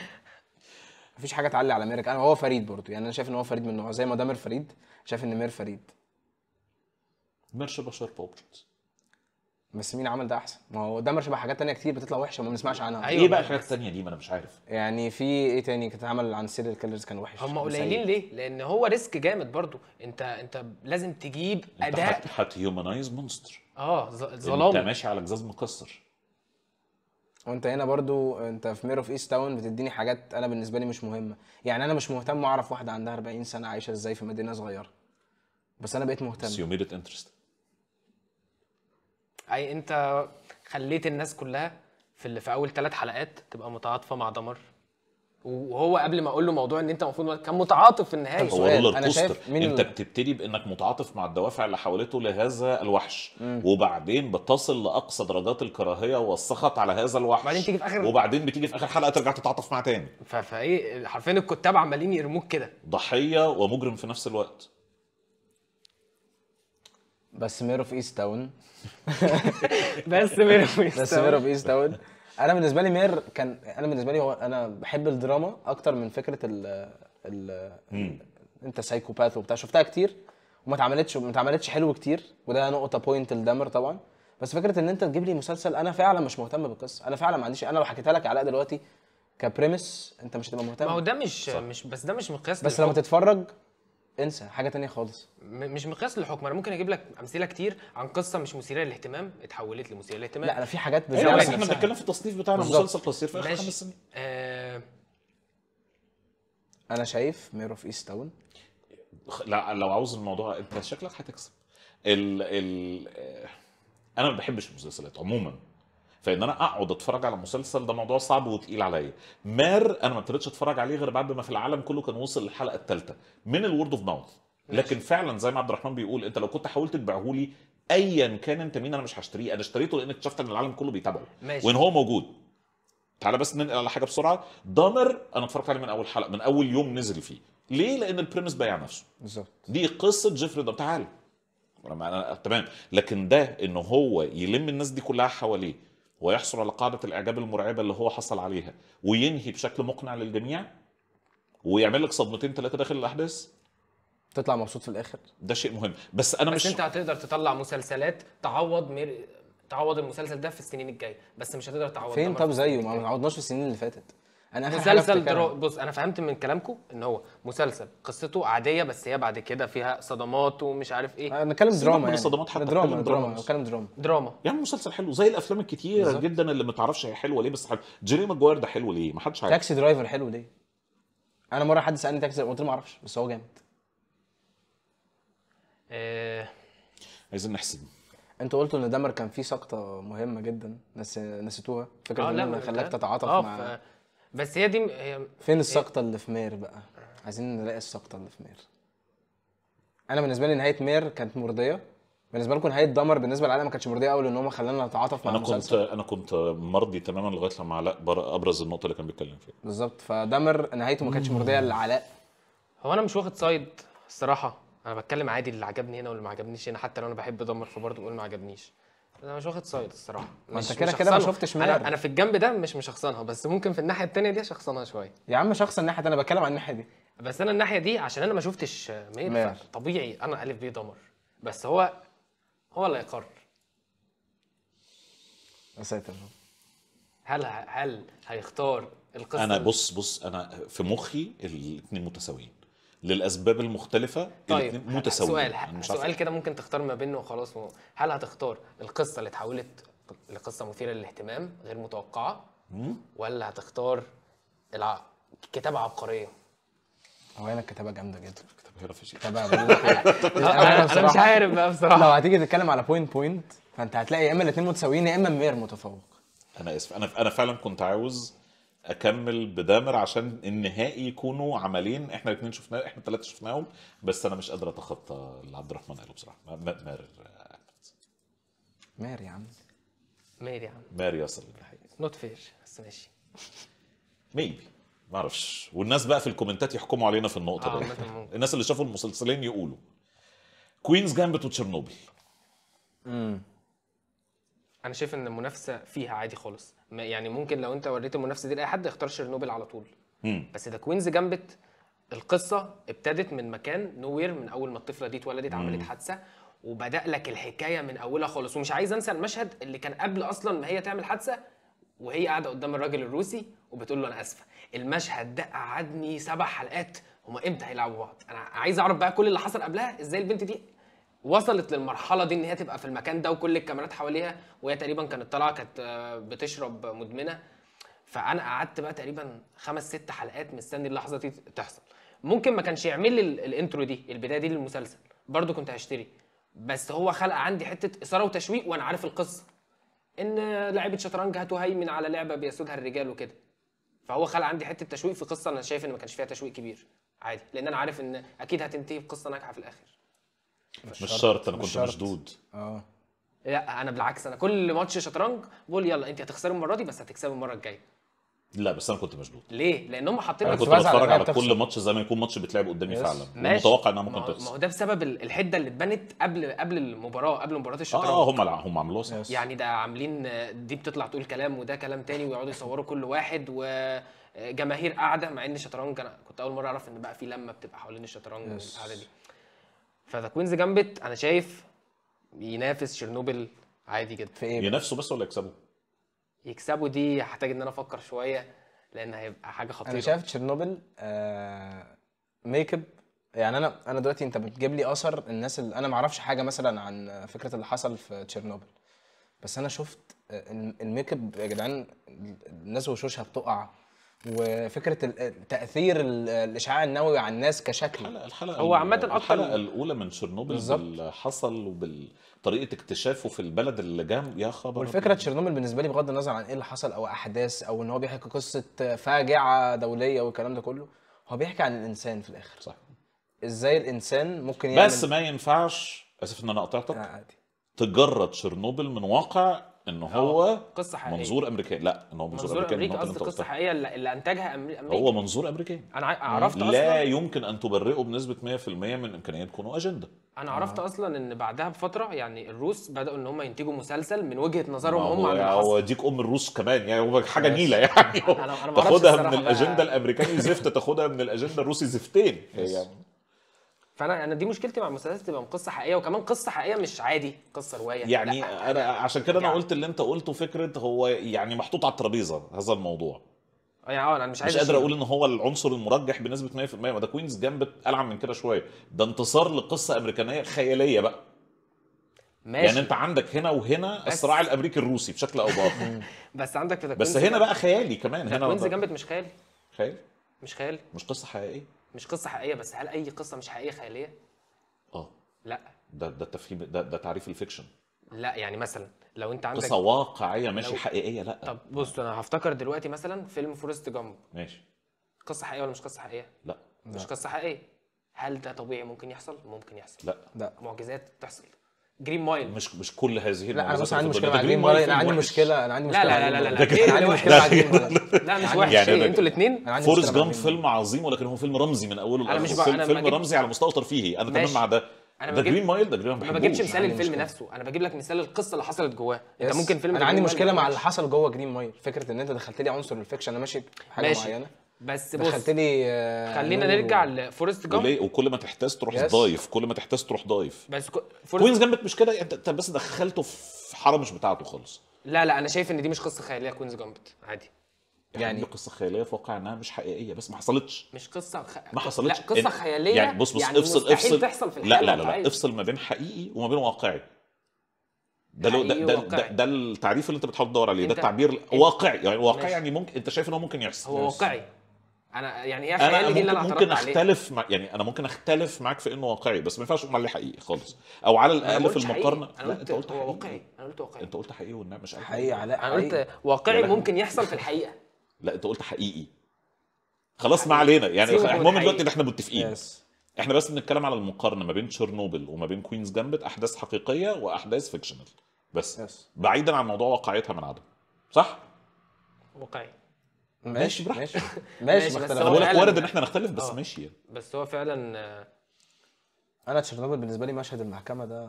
مفيش حاجه تعلي على ميرك انا هو فريد برضو يعني انا شايف ان هو فريد من نوعه زي ما دمر فريد شايف ان مير فريد مرش بشر بوبشنز بس مين عمل ده احسن؟ ما هو ده مرش بقى حاجات تانية كتير بتطلع وحشه وما بنسمعش عنها أيوة ايه بقى الحاجات التانية دي ما انا مش عارف يعني في ايه تاني كانت اتعمل عن السيريال كيلرز كان وحش هم قليلين ليه؟ لان هو ريسك جامد برضو انت انت لازم تجيب اداء انت هتهيومنايز مونستر اه ظلام انت ماشي على جزاز مكسر وانت هنا برضو انت في ميرو في ايست تاون بتديني حاجات انا بالنسبه لي مش مهمه يعني انا مش مهتم اعرف واحده عندها 40 سنه عايشه ازاي في مدينه صغيره بس انا بقيت مهتم بس اي انت خليت الناس كلها في اللي في اول ثلاث حلقات تبقى متعاطفه مع دمر وهو قبل ما اقول له موضوع ان انت المفروض كان متعاطف في النهايه هو سؤال انا شايف من انت بتبتدي بانك متعاطف مع الدوافع اللي حولته لهذا الوحش مم. وبعدين بتصل لاقصى درجات الكراهيه والسخط على هذا الوحش وبعدين تيجي في اخر وبعدين بتيجي في اخر حلقه ترجع تتعاطف معاه تاني فايه حرفيا الكتاب عمالين يرموك كده ضحيه ومجرم في نفس الوقت بس مير اوف ايست تاون بس مير اوف ايست بس مير اوف ايست تاون انا بالنسبه لي مير كان انا بالنسبه لي هو انا بحب الدراما اكتر من فكره ال ال انت سايكوباث وبتاع شفتها كتير وما اتعملتش ما اتعملتش حلو كتير وده نقطه بوينت لدمر طبعا بس فكره ان انت تجيب لي مسلسل انا فعلا مش مهتم بالقصه انا فعلا ما عنديش انا لو حكيتها لك علاء دلوقتي كبريمس انت مش هتبقى مهتم ما هو ده مش صح. مش بس ده مش مقياس بس لو تتفرج انسى حاجه تانية خالص مش مقياس للحكم انا ممكن اجيب لك امثله كتير عن قصه مش مثيره للاهتمام اتحولت لمثيره للاهتمام لا انا في حاجات إيه بس احنا بنتكلم في التصنيف بتاعنا مسلسل قصير في اخر خمس سنين آه... انا شايف مير اوف ايست تاون لا لو عاوز الموضوع انت شكلك هتكسب ال ال آه، انا ما بحبش المسلسلات عموما فان انا اقعد اتفرج على مسلسل ده موضوع صعب وتقيل عليا مار انا ما ابتديتش اتفرج عليه غير بعد ما في العالم كله كان وصل للحلقه الثالثه من الورد اوف ماوث لكن فعلا زي ما عبد الرحمن بيقول انت لو كنت حاولت تبيعه لي ايا كان انت مين انا مش هشتريه انا اشتريته لان اكتشفت ان العالم كله بيتابعه ماشي. وان هو موجود تعالى بس ننقل على حاجه بسرعه دامر انا اتفرجت عليه من اول حلقه من اول يوم نزل فيه ليه لان البريمس بايع نفسه بالظبط دي قصه جيفري ده تعالى أنا... تمام لكن ده ان هو يلم الناس دي كلها حواليه ويحصل على قاعدة الإعجاب المرعبة اللي هو حصل عليها وينهي بشكل مقنع للجميع ويعمل لك صدمتين ثلاثة داخل الأحداث تطلع مبسوط في الآخر ده شيء مهم بس أنا بس مش أنت هتقدر تطلع مسلسلات تعوض مير... تعوض المسلسل ده في السنين الجايه بس مش هتقدر تعوض فين طب زيه ما عوضناش في السنين اللي فاتت انا مسلسل درو... بص انا فهمت من كلامكم ان هو مسلسل قصته عاديه بس هي بعد كده فيها صدمات ومش عارف ايه انا بتكلم دراما يعني الصدمات حتى دراما دراما بتكلم دراما دراما يعني مسلسل حلو زي الافلام الكتير بالزبط. جدا اللي ما تعرفش هي حلوه ليه بس حلو جيري ماجواير ده حلو ليه ما حدش عارف تاكسي درايفر حلو ليه انا مره حد سالني تاكسي قلت له ما اعرفش بس هو جامد ايه عايزين نحسب انتوا قلتوا ان دمر كان فيه سقطه مهمه جدا ناس نسيتوها فكره آه، ان خلاك تتعاطف آه، مع بس هي دي هي فين السقطه اللي في مير بقى عايزين نلاقي السقطه اللي في مير انا بالنسبه لي نهايه مير كانت مرضيه بالنسبه لكم نهايه دمر بالنسبه للعالم ما كانتش مرضيه قوي لان هم خلانا نتعاطف مع انا كنت انا كنت مرضي تماما لغايه لما علاء ابرز النقطه اللي كان بيتكلم فيها بالظبط فدمر نهايته ما كانتش مرضيه لعلاء هو انا مش واخد سايد الصراحه انا بتكلم عادي اللي عجبني هنا واللي ما عجبنيش هنا حتى لو انا بحب دمر فبرضه بقول ما عجبنيش انا مش واخد سايد الصراحه ما انت كده كده ما شفتش انا انا في الجنب ده مش مشخصنها بس ممكن في الناحيه الثانيه دي شخصنها شويه يا عم شخص الناحيه دي انا بتكلم عن الناحيه دي بس انا الناحيه دي عشان انا ما شفتش مير طبيعي انا الف بي دمر بس هو هو اللي هيقرر يا ساتر هل هل هيختار القصه انا بص بص انا في مخي الاثنين متساويين للاسباب المختلفه طيب متساويين سؤال سؤال كده ممكن تختار ما بينه وخلاص هل هتختار القصه اللي اتحولت لقصه مثيره للاهتمام غير متوقعه ولا هتختار الع... كتابه عبقريه اولا الكتابه جامده جدا الكتابه انا مش عارف بقى بصراحه لو هتيجي تتكلم على بوينت بوينت فانت هتلاقي يا اما الاثنين متساويين يا اما مير متفوق انا اسف انا انا فعلا كنت عاوز اكمل بدامر عشان النهائي يكونوا عملين احنا الاثنين شفناه احنا الثلاثه شفناهم بس انا مش قادر اتخطى اللي عبد الرحمن قاله بصراحه مار احمد يا عم مار يا عم ماهر ياسر نوت فير بس ماشي ميبي ما اعرفش والناس بقى في الكومنتات يحكموا علينا في النقطه آه، دي الناس اللي شافوا المسلسلين يقولوا كوينز جامبت وتشيرنوبل امم انا شايف ان المنافسه فيها عادي خالص يعني ممكن لو انت وريت المنافسه دي لاي حد يختار شيرنوبل على طول مم. بس ذا كوينز جامبت القصه ابتدت من مكان نوير من اول ما الطفله دي اتولدت عملت حادثه وبدا لك الحكايه من اولها خالص ومش عايز انسى المشهد اللي كان قبل اصلا ما هي تعمل حادثه وهي قاعده قدام الراجل الروسي وبتقول له انا اسفه المشهد ده قعدني سبع حلقات هما امتى هيلعبوا بعض انا عايز اعرف بقى كل اللي حصل قبلها ازاي البنت دي وصلت للمرحله دي ان هي تبقى في المكان ده وكل الكاميرات حواليها وهي تقريبا كانت طالعه كانت آه، بتشرب مدمنه فانا قعدت بقى تقريبا خمس ست حلقات مستني اللحظه دي تحصل ممكن ما كانش يعمل لي الانترو دي البدايه دي للمسلسل برضو كنت هشتري بس هو خلق عندي حته اثاره وتشويق وانا عارف القصه ان لعبه شطرنج هتهيمن على لعبه بيسودها الرجال وكده فهو خلق عندي حته تشويق في قصه انا شايف ان ما كانش فيها تشويق كبير عادي لان انا عارف ان اكيد هتنتهي بقصه ناجحه في الاخر مش, شرط انا كنت مشدود اه لا انا بالعكس انا كل ماتش شطرنج بقول يلا انت هتخسري المره دي بس هتكسبي المره الجايه لا بس انا كنت مشدود ليه؟ لان هم حاطين انا كنت بتفرج على كل ماتش زي ما يكون ماتش بيتلعب قدامي فعلا متوقع انها ممكن تخسر ما هو ده بسبب الحده اللي اتبنت قبل قبل المباراه قبل مباراه آه، الشطرنج اه هم هم عملوها صح يعني ده عاملين دي بتطلع تقول كلام وده كلام تاني ويقعدوا يصوروا كل واحد وجماهير آه، قاعده مع ان الشطرنج انا كنت اول مره اعرف ان بقى في لمه بتبقى حوالين الشطرنج والقعده دي فذا كوينز جامبت انا شايف ينافس تشيرنوبل عادي جدا في ايه ينافسوا بس ولا يكسبه؟ يكسبه دي هحتاج ان انا افكر شويه لان هيبقى حاجه خطيره انا شايف تشيرنوبل آه ميك اب يعني انا انا دلوقتي انت بتجيب لي اثر الناس اللي انا ما اعرفش حاجه مثلا عن فكره اللي حصل في تشيرنوبل بس انا شفت آه، الميك اب يا جدعان الناس وشوشها بتقع وفكره تاثير الاشعاع النووي على الناس كشكل الحلقه الحلقه هو عامه اكتر الحلقه الاولى من تشيرنوبل باللي حصل وبطريقه اكتشافه في البلد اللي جام يا خبر والفكره تشيرنوبل بالنسبه لي بغض النظر عن ايه اللي حصل او احداث او ان هو بيحكي قصه فاجعه دوليه والكلام ده كله هو بيحكي عن الانسان في الاخر صح ازاي الانسان ممكن يعمل بس ما ينفعش اسف ان انا قطعتك آه، عادي تجرد تشيرنوبل من واقع ان هو قصه حقيقيه منظور امريكي لا ان هو منظور, منظور امريكي امريكي قصه حقيقيه اللي انتجها امريكا هو منظور امريكي انا عرفت لا اصلا لا يمكن ان تبرئه بنسبه 100% من كونه اجنده انا عرفت آه. اصلا ان بعدها بفتره يعني الروس بداوا ان هم ينتجوا مسلسل من وجهه نظرهم هم على هو ديك ام الروس كمان يعني حاجه نيله يعني أنا أنا تاخدها من الاجنده الامريكاني زفت تاخدها من الاجنده الروسي زفتين يعني فانا انا دي مشكلتي مع المسلسلات تبقى قصه حقيقيه وكمان قصه حقيقيه مش عادي قصه روايه يعني انا عشان كده انا يعني. قلت اللي انت قلته فكره هو يعني محطوط على الترابيزه هذا الموضوع آه، يعني اه انا مش عايز مش قادر اقول ان هو العنصر المرجح بنسبه 100% ما ده كوينز جنب العم من كده شويه ده انتصار لقصه امريكانيه خياليه بقى يعني ماشي يعني انت عندك هنا وهنا الصراع الامريكي الروسي بشكل او باخر بس عندك في بس هنا بقى خيالي كمان هنا كوينز جنبت مش خيالي خيالي مش خيالي مش قصه حقيقيه مش قصه حقيقيه بس هل اي قصه مش حقيقيه خياليه؟ اه لا ده ده التفهيم ده ده تعريف الفيكشن لا يعني مثلا لو انت عندك قصه واقعيه ماشي حقيقيه لا طب بص انا هفتكر دلوقتي مثلا فيلم فورست جامب ماشي قصه حقيقيه ولا مش قصه حقيقيه؟ لا مش لا. قصه حقيقيه هل ده طبيعي ممكن يحصل؟ ممكن يحصل لا لا معجزات بتحصل جرين مايل مش مش كل هذه لا انا بس عندي مشكله مع جرين مايل انا عندي مشكله انا عندي مشكله لا لا لا لا لا عندي مشكله مع جرين مايل لا مش وحش يعني, يعني انتوا الاثنين فورس جامب فيلم عظيم ولكن هو فيلم رمزي من اوله لاخره مش فيلم رمزي على مستوى ترفيهي انا تمام مع ده انا ده جرين مايل ده جرين ما بجيبش مثال الفيلم نفسه انا بجيب لك مثال القصه اللي حصلت جواه انت ممكن فيلم انا عندي مشكله مع اللي حصل جوه جرين مايل فكره ان انت دخلت لي عنصر الفيكشن انا ماشي حاجه معينه بس بص دخلتني آه، خلينا نرجع لفورست جامب وكل ما تحتاج تروح ضايف كل ما تحتاج تروح ضايف بس كوينز جامبت مش كده انت بس دخلته في حاره مش بتاعته خالص لا لا انا شايف ان دي مش قصه خياليه كوينز جامبت عادي يعني, يعني قصه خياليه في واقع انها مش حقيقيه بس ما حصلتش مش قصه خ... ما حصلتش لا قصه يعني خياليه يعني بص بص يعني افصل افصل تحصل في لا لا لا, لا افصل ما بين حقيقي وما بين واقعي ده ده, ده, ده ده التعريف اللي انت بتحاول تدور عليه ده التعبير واقعي يعني واقعي يعني ممكن انت شايف ان هو ممكن يحصل هو واقعي انا يعني ايه عشان اللي انا ممكن اختلف مع يعني انا ممكن اختلف معاك في انه واقعي بس ما ينفعش اقول عليه حقيقي خالص او على الاقل في المقارنه انا قلت, انت قلت هو واقعي انا قلت واقعي انت قلت حقيقي والنعم مش حقيقي إيه. علاء انا قلت واقعي ممكن يحصل في الحقيقه لا انت قلت حقيقي خلاص ما علينا يعني المهم دلوقتي ان احنا متفقين احنا بس بنتكلم على المقارنه ما بين تشيرنوبل وما بين كوينز جامبت احداث حقيقيه واحداث فيكشنال بس بعيدا عن موضوع واقعيتها من عدم صح واقعي ماشي ماشي ماشي, ماشي بس لك وارد ان احنا نختلف بس آه. ماشي يعني. بس هو فعلا انا تشيرنوبل بالنسبه لي مشهد المحكمه ده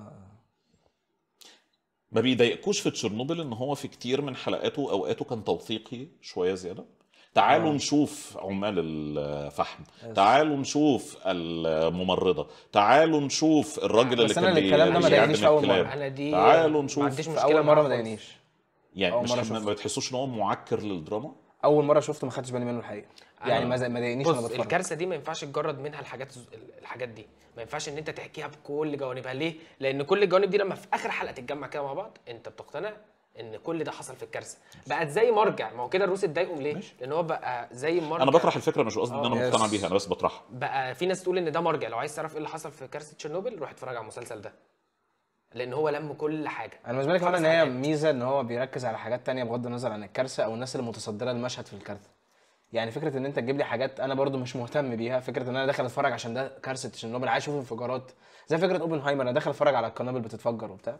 ما بيضايقكوش في تشيرنوبل ان هو في كتير من حلقاته اوقاته كان توثيقي شويه زياده تعالوا أوه. نشوف عمال الفحم أس. آه. تعالوا نشوف الممرضه تعالوا نشوف الراجل آه، اللي كان الكلام ده ما ضايقنيش اول مره انا دي تعالوا نشوف ما عنديش مشكله اول مره ما ضايقنيش يعني مش ما بتحسوش ان هو معكر للدراما اول مره شفته ما خدتش بالي منه الحقيقه يعني ما ضايقنيش انا بتفرج الكارثه دي ما ينفعش تجرد منها الحاجات الحاجات دي ما ينفعش ان انت تحكيها بكل جوانبها ليه لان كل الجوانب دي لما في اخر حلقه تتجمع كده مع بعض انت بتقتنع ان كل ده حصل في الكارثه بقت زي مرجع ما هو كده الروس اتضايقوا ليه ماشي. لان هو بقى زي مرجع انا بطرح الفكره مش قصدي ان انا آه، مقتنع بيها انا بس بطرحها بقى في ناس تقول ان ده مرجع لو عايز تعرف ايه اللي حصل في كارثه تشيرنوبل روح اتفرج على المسلسل ده لان هو لم كل حاجه انا بالنسبه لي كمان ان هي ميزه ان هو بيركز على حاجات تانية بغض النظر عن الكارثه او الناس اللي متصدره المشهد في الكارثه يعني فكره ان انت تجيب لي حاجات انا برضو مش مهتم بيها فكره ان انا داخل اتفرج عشان ده كارثه عشان عايز اشوف انفجارات زي فكره اوبنهايمر انا داخل اتفرج على القنابل بتتفجر وبتاع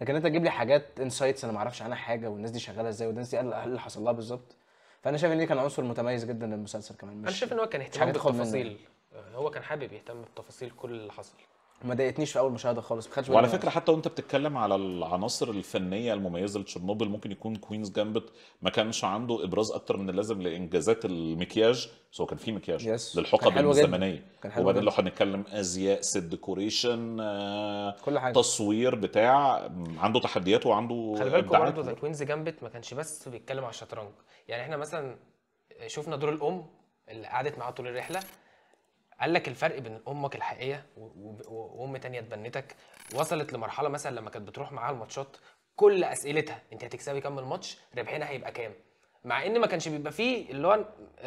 لكن انت تجيب لي حاجات انسايتس انا ما اعرفش عنها حاجه والناس دي شغاله ازاي والناس دي ايه اللي حصل لها بالظبط فانا شايف ان دي كان عنصر متميز جدا للمسلسل كمان مش انا شايف ان هو كان اهتمام بالتفاصيل آه، هو كان حابب يهتم بالتفاصيل كل اللي حصل ما ضايقتنيش في اول مشاهده خالص ما وعلى فكره حتى وانت بتتكلم على العناصر الفنيه المميزه لتشيرنوبل ممكن يكون كوينز جامبت ما كانش عنده ابراز اكتر من اللازم لانجازات المكياج بس هو كان في مكياج يس. للحقب الزمنيه وبعدين لو هنتكلم ازياء ست ديكوريشن آه، كل حاجه تصوير بتاع عنده تحديات وعنده خلي بالكم برضه كوينز جامبت ما كانش بس بيتكلم على الشطرنج يعني احنا مثلا شفنا دور الام اللي قعدت معاه طول الرحله قال لك الفرق بين امك الحقيقيه وام تانية تبنتك وصلت لمرحله مثلا لما كانت بتروح معاها الماتشات كل اسئلتها انت هتكسبي كام الماتش ربحنا هيبقى كام مع ان ما كانش بيبقى فيه اللي هو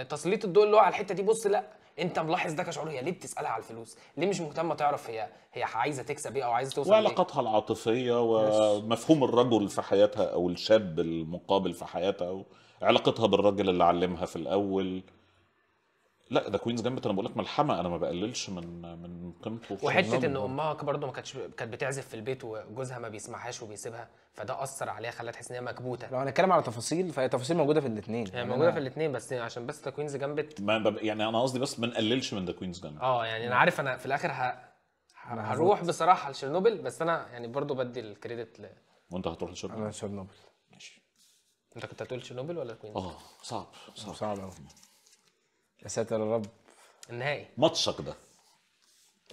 تسليط الضوء اللي هو على الحته دي بص لا انت ملاحظ ده كشعور هي ليه بتسالها على الفلوس ليه مش مهتمه تعرف هي هي عايزه تكسب ايه او عايزه توصل وعلاقاتها العاطفيه ومفهوم الرجل في حياتها او الشاب المقابل في حياتها علاقتها بالراجل اللي علمها في الاول لا ده كوينز جامبت انا بقول لك ملحمه انا ما بقللش من من قيمته وحته ان امها برضه ما كانتش كانت بتعزف في البيت وجوزها ما بيسمعهاش وبيسيبها فده اثر عليها خلاها تحس ان هي مكبوته لو هنتكلم على تفاصيل فهي تفاصيل موجوده في الاثنين هي يعني موجوده أنا... في الاثنين بس عشان بس ذا كوينز جامبت يعني انا قصدي بس ما نقللش من ذا كوينز جامبت اه يعني انا عارف انا في الاخر ه... هروح بصراحه لشيرنوبل بس انا يعني برضه بدي الكريدت ل... وانت هتروح لشيرنوبل انا شيرنوبل ماشي انت كنت هتقول شيرنوبل ولا كوينز؟ اه صعب صعب صعب صعب. يا ساتر يا رب النهائي ماتشك ده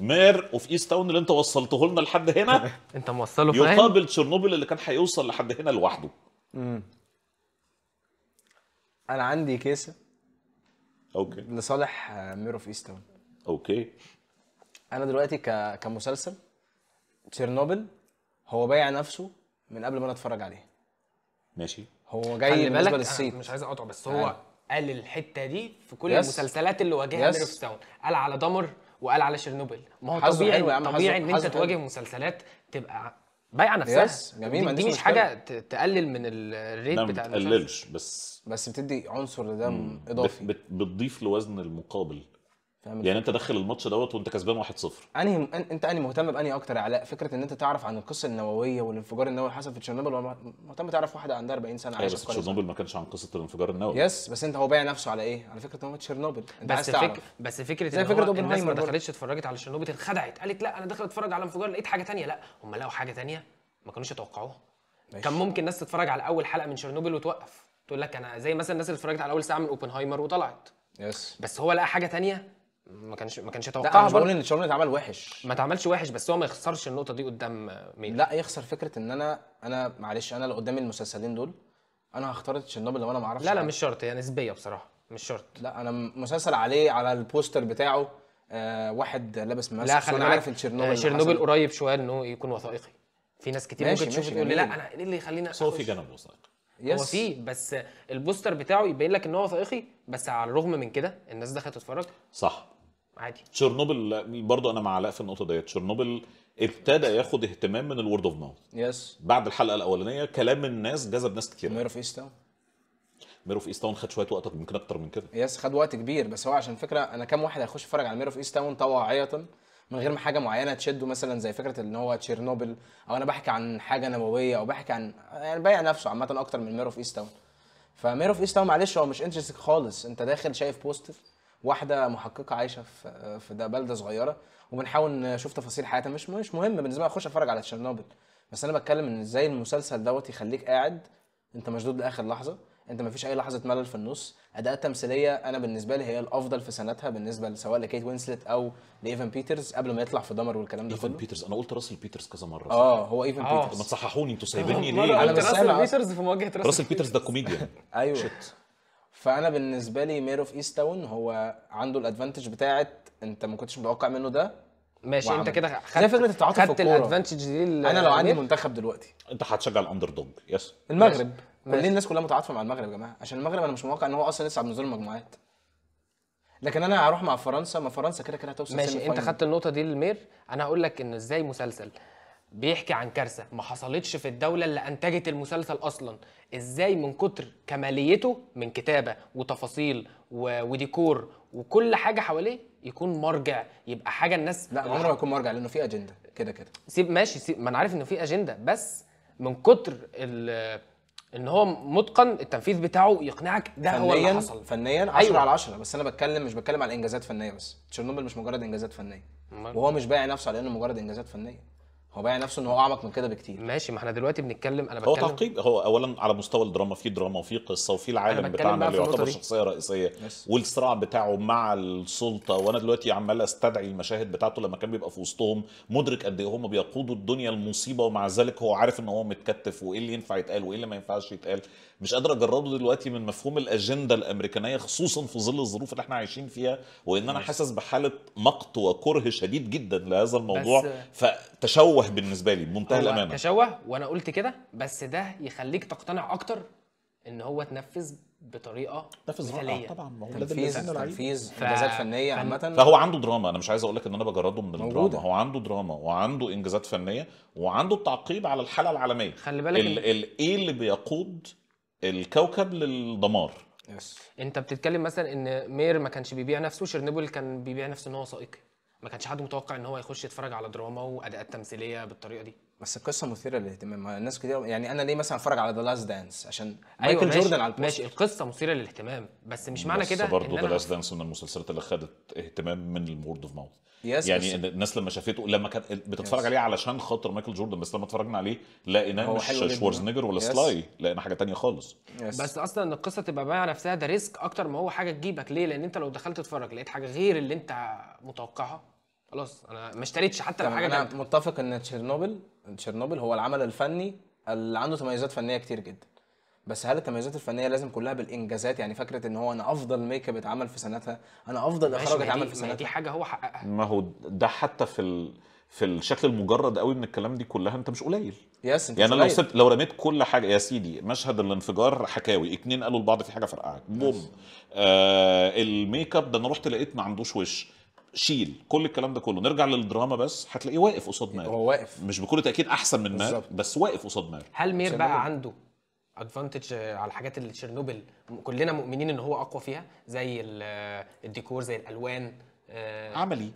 مير اوف ايست تاون اللي انت وصلته لنا لحد هنا انت موصله فين يقابل تشيرنوبل اللي كان هيوصل لحد هنا لوحده امم انا عندي كيسه اوكي لصالح مير اوف ايست تاون اوكي انا دلوقتي ك... كمسلسل تشيرنوبل هو بايع نفسه من قبل ما انا اتفرج عليه ماشي هو جاي بالنسبه للصيت مش عايز اقطع بس هو يعني. قال الحته دي في كل يس. المسلسلات اللي واجهها مير ستاون قال على دمر وقال على شيرنوبل ما هو طبيعي طبيعي ان انت تواجه مسلسلات تبقى بايعه نفسها يس جميل دي, دي مش حاجه تقلل من الريت بتاع ما بتقللش بس بس بتدي عنصر لدم اضافي بتضيف لوزن المقابل فاهم يعني انت داخل الماتش دوت وانت كسبان 1-0 انهي انت انهي مهتم بانهي اكتر يا علاء فكره ان انت تعرف عن القصه النوويه والانفجار النووي اللي حصل في تشيرنوبل ولا مهتم تعرف واحده عندها 40 سنه أيوة، عايشه بس تشيرنوبل ما كانش عن قصه الانفجار النووي يس بس انت هو بايع نفسه على ايه على فكره ان هو تشيرنوبل انت بس عايز تعرف. فك... بس فكره زي فكره الناس ما دخلتش اتفرجت على تشيرنوبل اتخدعت قالت لا انا داخل اتفرج على انفجار لقيت حاجه ثانيه لا هم لقوا حاجه ثانيه ما كانوش يتوقعوها كان ممكن ناس تتفرج على اول حلقه من تشيرنوبل وتوقف تقول لك انا زي مثلا الناس اللي اتفرجت على اول ساعه من اوبنهايمر وطلعت يس بس هو لقى حاجه ثانيه ما كانش ما كانش يتوقع لا مش بقول ان تشاوميني اتعمل وحش ما اتعملش وحش بس هو ما يخسرش النقطه دي قدام مين لا يخسر فكره ان انا انا معلش انا اللي قدامي المسلسلين دول انا هختار تشيرنوبل لو انا ما اعرفش لا لا مش شرط هي نسبيه بصراحه مش شرط لا انا مسلسل عليه على البوستر بتاعه آه واحد لابس ماسك لا خلينا عارف تشيرنوبل آه، تشيرنوبل قريب شويه ان هو يكون وثائقي في ناس كتير ممكن تشوف تقول لي لا انا ايه اللي يخليني هو في جانب وثائقي يس هو في بس البوستر بتاعه يبين لك ان هو وثائقي بس على الرغم من كده الناس دخلت تتفرج صح عادي تشيرنوبل برضه انا مع علاء في النقطه ديت تشيرنوبل ابتدى ياخد اهتمام من الورد اوف ماوث يس بعد الحلقه الاولانيه كلام الناس جذب ناس كتير ميرو في ايست تاون ميرو في ايست تاون خد شويه وقت ممكن اكتر من كده يس خد وقت كبير بس هو عشان فكره انا كم واحد هيخش يتفرج على ميرو في ايست تاون طواعيه من غير ما حاجه معينه تشده مثلا زي فكره ان هو تشيرنوبل او انا بحكي عن حاجه نوويه او بحكي عن يعني بايع نفسه عامه اكتر من ميرو في ايست تاون فميرو في ايست تاون معلش هو مش انترستنج خالص انت داخل شايف بوستر واحده محققه عايشه في في ده بلده صغيره وبنحاول نشوف تفاصيل حياتها مش مش مهم بالنسبه لي اخش اتفرج على تشيرنوبل بس انا بتكلم ان ازاي المسلسل دوت يخليك قاعد انت مشدود لاخر لحظه انت ما فيش اي لحظه ملل في النص اداء تمثيليه انا بالنسبه لي هي الافضل في سنتها بالنسبه سواء لكيت وينسلت او لايفن بيترز قبل ما يطلع في دمر والكلام ده ايفن بيترز انا قلت راسل بيترز كذا مره اه هو ايفن آه. بيترز ما تصححوني انتوا سايبيني ليه انا راسل بيترز في مواجهه راسل, راسل بيترز ده كوميديان ايوه فانا بالنسبه لي مير اوف ايست تاون هو عنده الادفانتج بتاعه انت ما كنتش متوقع منه ده ماشي وعمل. انت كده خدت زي فكره التعاطف خدت الادفانتج دي انا لو عندي منتخب دلوقتي انت هتشجع الاندر دوج يس المغرب كل الناس كلها متعاطفه مع المغرب يا جماعه عشان المغرب انا مش متوقع ان هو اصلا لسه من المجموعات لكن انا هروح مع فرنسا ما فرنسا كده كده هتوصل ماشي انت خدت النقطه دي للمير انا هقول لك ان ازاي مسلسل بيحكي عن كارثه ما حصلتش في الدوله اللي انتجت المسلسل اصلا ازاي من كتر كماليته من كتابه وتفاصيل و... وديكور وكل حاجه حواليه يكون مرجع يبقى حاجه الناس لا عمره ما يكون مرجع لانه في اجنده كده كده سيب ماشي سيب ما انا عارف انه في اجنده بس من كتر ان هو متقن التنفيذ بتاعه يقنعك ده هو اللي حصل فنيا 10 أيوة. على 10 بس انا بتكلم مش بتكلم على انجازات فنيه بس تشيرنوبل مش مجرد انجازات فنيه وهو مش بايع نفسه على انه مجرد انجازات فنيه هو بايع نفسه ان هو اعمق من كده بكتير ماشي ما احنا دلوقتي بنتكلم انا بتكلم هو تعقيد هو اولا على مستوى الدراما في دراما وفي قصه وفي العالم بتاعنا اللي يعتبر شخصيه رئيسيه والصراع بتاعه مع السلطه وانا دلوقتي عمال استدعي المشاهد بتاعته لما كان بيبقى في وسطهم مدرك قد ايه هم بيقودوا الدنيا المصيبه ومع ذلك هو عارف ان هو متكتف وايه اللي ينفع يتقال وايه اللي ما ينفعش يتقال مش قادر اجرده دلوقتي من مفهوم الاجنده الامريكانيه خصوصا في ظل الظروف اللي احنا عايشين فيها وان انا حاسس بحاله مقت وكره شديد جدا لهذا الموضوع فتشوه بالنسبه لي بمنتهى الامانه تشوه وانا قلت كده بس ده يخليك تقتنع اكتر ان هو اتنفذ بطريقه تنفذ رائع طبعا ما هو تنفيذ تنفيذ انجازات ف... فنيه عامه فهو عنده دراما انا مش عايز اقول لك ان انا بجرده من الدراما موجودة. هو عنده دراما وعنده انجازات فنيه وعنده التعقيب على الحاله العالميه خلي بالك ايه اللي بيقود الكوكب للدمار يس انت بتتكلم مثلا ان مير ما كانش بيبيع نفسه شيرنوبل كان بيبيع نفسه ان هو وثائقي ما كانش حد متوقع ان هو يخش يتفرج على دراما واداءات تمثيليه بالطريقه دي بس القصه مثيره للاهتمام الناس كتير يعني انا ليه مثلا اتفرج على ذا لاست دانس عشان أيوة، مايكل جوردن على البوست ماشي القصه مثيره للاهتمام بس مش معنى كده برضه ذا لاست دانس من المسلسلات اللي خدت اهتمام من الورد اوف ماوث يس يعني بس. الناس لما شافته لما كانت بتتفرج عليه علشان خاطر مايكل جوردن بس لما اتفرجنا عليه لقيناه مش شوارزنيجر ولا سلاي لقينا حاجه تانية خالص يس. بس اصلا القصه تبقى بايعه نفسها ده ريسك اكتر ما هو حاجه تجيبك ليه لان انت لو دخلت تتفرج لقيت حاجه غير اللي انت متوقعها خلاص انا ما اشتريتش حتى لو حاجه انا جامده متفق ان تشيرنوبل تشيرنوبل هو العمل الفني اللي عنده تميزات فنيه كتير جدا بس هل التميزات الفنيه لازم كلها بالانجازات يعني فكره ان هو انا افضل ميك اب اتعمل في سنتها انا افضل اخراج اتعمل في سنتها دي حاجه هو حققها ما هو ده حتى في ال... في الشكل المجرد قوي من الكلام دي كلها انت مش قليل يس انت يعني لو سبت لو رميت كل حاجه يا سيدي مشهد الانفجار حكاوي اتنين قالوا لبعض في حاجه فرقعت بوم آه الميك اب ده انا رحت لقيت ما عندوش وش شيل كل الكلام ده كله نرجع للدراما بس هتلاقيه واقف قصاد مير هو واقف مش بكل تاكيد احسن من ماهر بس واقف قصاد ماهر هل مير بقى عنده ادفانتج على الحاجات اللي تشيرنوبل كلنا مؤمنين ان هو اقوى فيها زي الديكور زي الالوان آه، عملي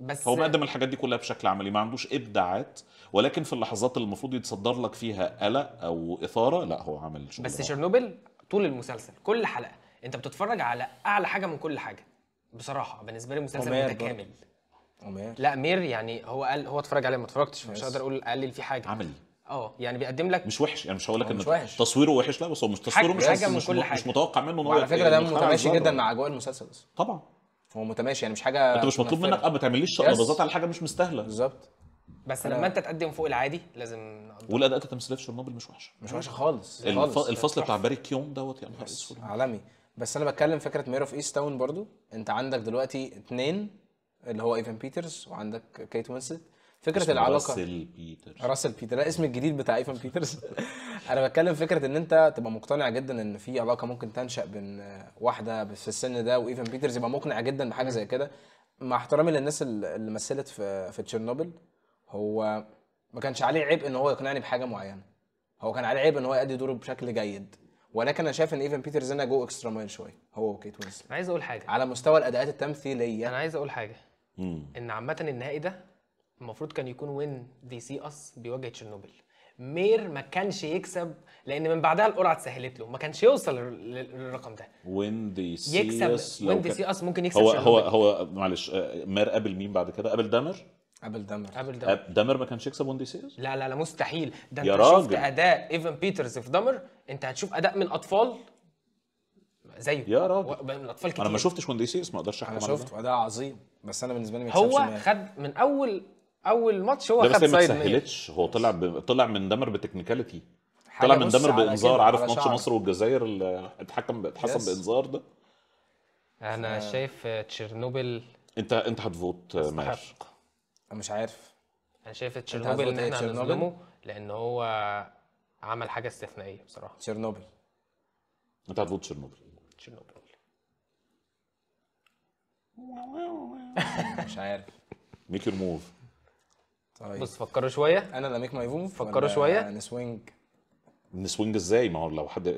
بس هو مقدم الحاجات دي كلها بشكل عملي ما عندوش ابداعات ولكن في اللحظات اللي المفروض يتصدر لك فيها قلق او اثاره لا هو عمل بس تشيرنوبل طول المسلسل كل حلقه انت بتتفرج على اعلى حاجه من كل حاجه بصراحه بالنسبه لي مسلسل متكامل عمير لا مير يعني هو قال هو اتفرج عليه ما اتفرجتش فمش هقدر اقول لي فيه حاجه عملي اه يعني بيقدم لك مش وحش يعني مش هقول لك آه، ان وحش. تصويره وحش لا بس هو مش تصويره مش حاجة مش, كل حاجة. مش متوقع منه ان هو على فكره ده متماشي جدا مع اجواء المسلسل بس. طبعا هو متماشي يعني مش حاجه انت مش مطلوب منك ما آه، تعمليش بالظبط على حاجه مش مستاهله بالظبط بس لما انت تقدم فوق العادي لازم والاداءات التمثيليه في شرنوبل مش وحشه مش وحشه خالص الفصل بتاع باري كيوم دوت يا نهار اسود عالمي بس انا بتكلم فكره مير اوف ايست تاون برضو انت عندك دلوقتي اثنين اللي هو ايفن بيترز وعندك كيت وينسلت فكره العلاقه راسل بيترز راسل بيترز لا اسم الجديد بتاع ايفن بيترز انا بتكلم فكره ان انت تبقى مقتنع جدا ان في علاقه ممكن تنشا بين واحده في السن ده وايفن بيترز يبقى مقنع جدا بحاجه زي كده مع احترامي للناس اللي مثلت في في تشيرنوبل هو ما كانش عليه عيب ان هو يقنعني بحاجه معينه هو كان عليه عيب ان هو يأدي دوره بشكل جيد ولكن انا شايف ان ايفن بيترز هنا جو اكسترا مايل شويه هو وكيت وينسلت انا عايز اقول حاجه على مستوى الاداءات التمثيليه انا عايز اقول حاجه مم. ان عامه النهائي ده المفروض كان يكون وين دي سي اس بيواجه تشيرنوبل مير ما كانش يكسب لان من بعدها القرعه اتسهلت له ما كانش يوصل للرقم ده وين دي سي يكسب وين دي سي اس ممكن يكسب هو هو هو معلش آه، مير قابل مين بعد كده قابل دامر قبل دمر قبل دمر دمر ما كانش يكسب اونديسيوس لا لا لا مستحيل ده يا انت راجل. شفت اداء ايفن بيترز في دمر انت هتشوف اداء من اطفال زيه يا راجل من اطفال كتير انا ما شفتش اونديسيوس ما اقدرش احكم انا شفت اداء عظيم بس انا بالنسبه لي ما هو خد من اول اول ماتش هو خد سايد ما سهلتش هو طلع ب... طلع من دمر بتكنيكاليتي طلع من دمر بانذار عارف ماتش مصر والجزائر اللي اتحكم اتحسب بانذار ده انا شايف تشيرنوبل انت انت هتفوت ماهر انا مش عارف انا شايف تشيرنوبل ان إيه؟ احنا هنظلمه لان هو عمل حاجه استثنائيه بصراحه تشيرنوبل انت هتفوت تشيرنوبل تشيرنوبل مش عارف ميك يور موف طيب بص فكروا شويه انا اللي ميك ماي موف فكروا شويه نسوينج نسوينج ازاي ما هو لو حد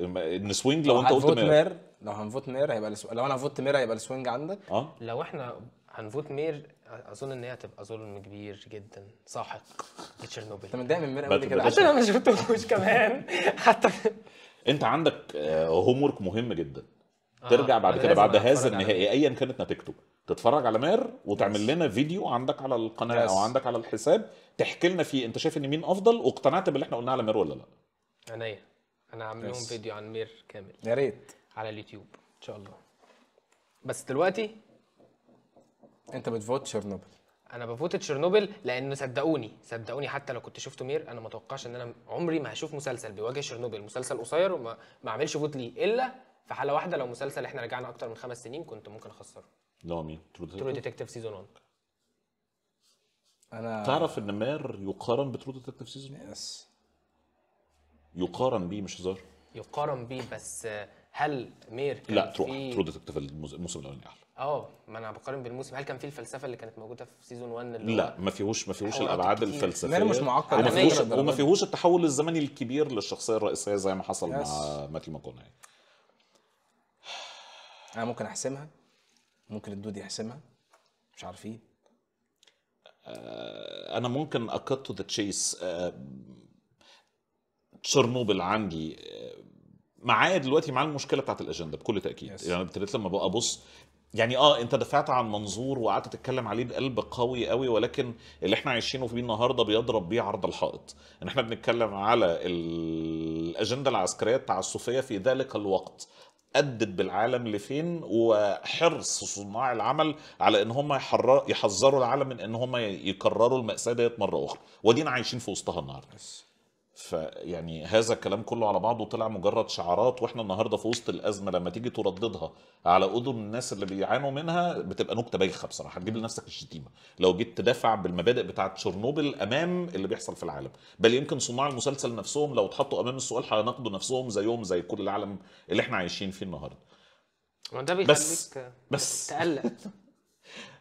نسوينج لو انت قلت مير. مير لو هنفوت مير هيبقى لو انا هفوت مير هيبقى السوينج عندك اه لو احنا هنفوت مير اظن ان هي هتبقى ظلم كبير جدا ساحق لتشيرنوبيل انت متضايق من ميرا قبل كده عشان انا ما شفتهوش كمان حتى انت عندك هوم آه، ورك مهم جدا آه، ترجع بعد كده بعد هذا النهائي ايا كانت نتيجته تتفرج على مير وتعمل لنا فيديو عندك على القناه او عندك على الحساب تحكي لنا فيه انت شايف ان مين افضل واقتنعت باللي احنا قلناه على مير ولا لا عينيا انا عامل لهم فيديو عن مير كامل يا ريت على اليوتيوب ان شاء الله بس دلوقتي انت بتفوت تشيرنوبل انا بفوت تشيرنوبل لانه صدقوني صدقوني حتى لو كنت شفته مير انا ما اتوقعش ان انا عمري ما هشوف مسلسل بيواجه تشيرنوبل مسلسل قصير وما اعملش فوت ليه الا في حاله واحده لو مسلسل احنا رجعنا اكتر من خمس سنين كنت ممكن اخسره اللي هو مين؟ ترو ديتكتيف سيزون 1 انا تعرف ان مير يقارن بترو ديتكتيف سيزون يس يقارن بيه مش هزار يقارن بيه بس هل مير كان لا تروح ترو ديتكتيف الموسم الاولاني احلى اه ما انا بقارن بالموسم هل كان في الفلسفه اللي كانت موجوده في سيزون 1 اللي لا ما فيهوش ما فيهوش الابعاد كتير. الفلسفيه يعني مش معقد وما فيهوش وما فيهوش التحول الزمني الكبير للشخصيه الرئيسيه زي ما حصل يس. مع ماتيو ماكوناي انا ممكن احسمها ممكن الدودي يحسمها مش عارفين إيه. آه، انا ممكن اكت تو ذا تشيس تشيرنوبل عندي آه، معايا دلوقتي معاه المشكله بتاعت الاجنده بكل تاكيد يس. يعني ابتديت لما ببص ابص يعني اه انت دفعت عن منظور وقعدت تتكلم عليه بقلب قوي قوي ولكن اللي احنا عايشينه فيه النهارده بيضرب بيه عرض الحائط ان احنا بنتكلم على الاجنده العسكريه التعسفيه في ذلك الوقت ادت بالعالم لفين وحرص صناع العمل على ان هم يحذروا العالم من ان هم يكرروا الماساه ديت مره اخرى ودينا عايشين في وسطها النهارده فيعني هذا الكلام كله على بعضه طلع مجرد شعارات واحنا النهارده في وسط الازمه لما تيجي ترددها على اذن الناس اللي بيعانوا منها بتبقى نكته بايخه بصراحه هتجيب لنفسك الشتيمه لو جيت تدافع بالمبادئ بتاعه تشيرنوبل امام اللي بيحصل في العالم بل يمكن صناع المسلسل نفسهم لو اتحطوا امام السؤال هيناقضوا نفسهم زيهم زي كل العالم اللي احنا عايشين فيه النهارده ده بيخليك بس بس تقلق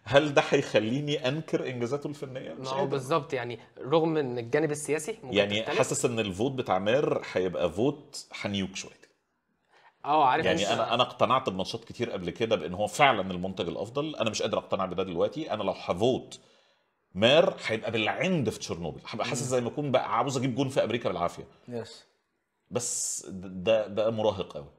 هل ده هيخليني انكر انجازاته الفنيه؟ مش هو بالظبط يعني رغم ان الجانب السياسي ممكن يعني حاسس ان الفوت بتاع مير هيبقى فوت حنيوك شويه اه عارف يعني انا انا اقتنعت بماتشات كتير قبل كده بان هو فعلا المنتج الافضل انا مش قادر اقتنع بده دلوقتي انا لو هفوت مير هيبقى بالعند في تشيرنوبل هبقى حاسس زي ما اكون بقى عاوز اجيب جون في امريكا بالعافيه يس بس ده ده مراهق قوي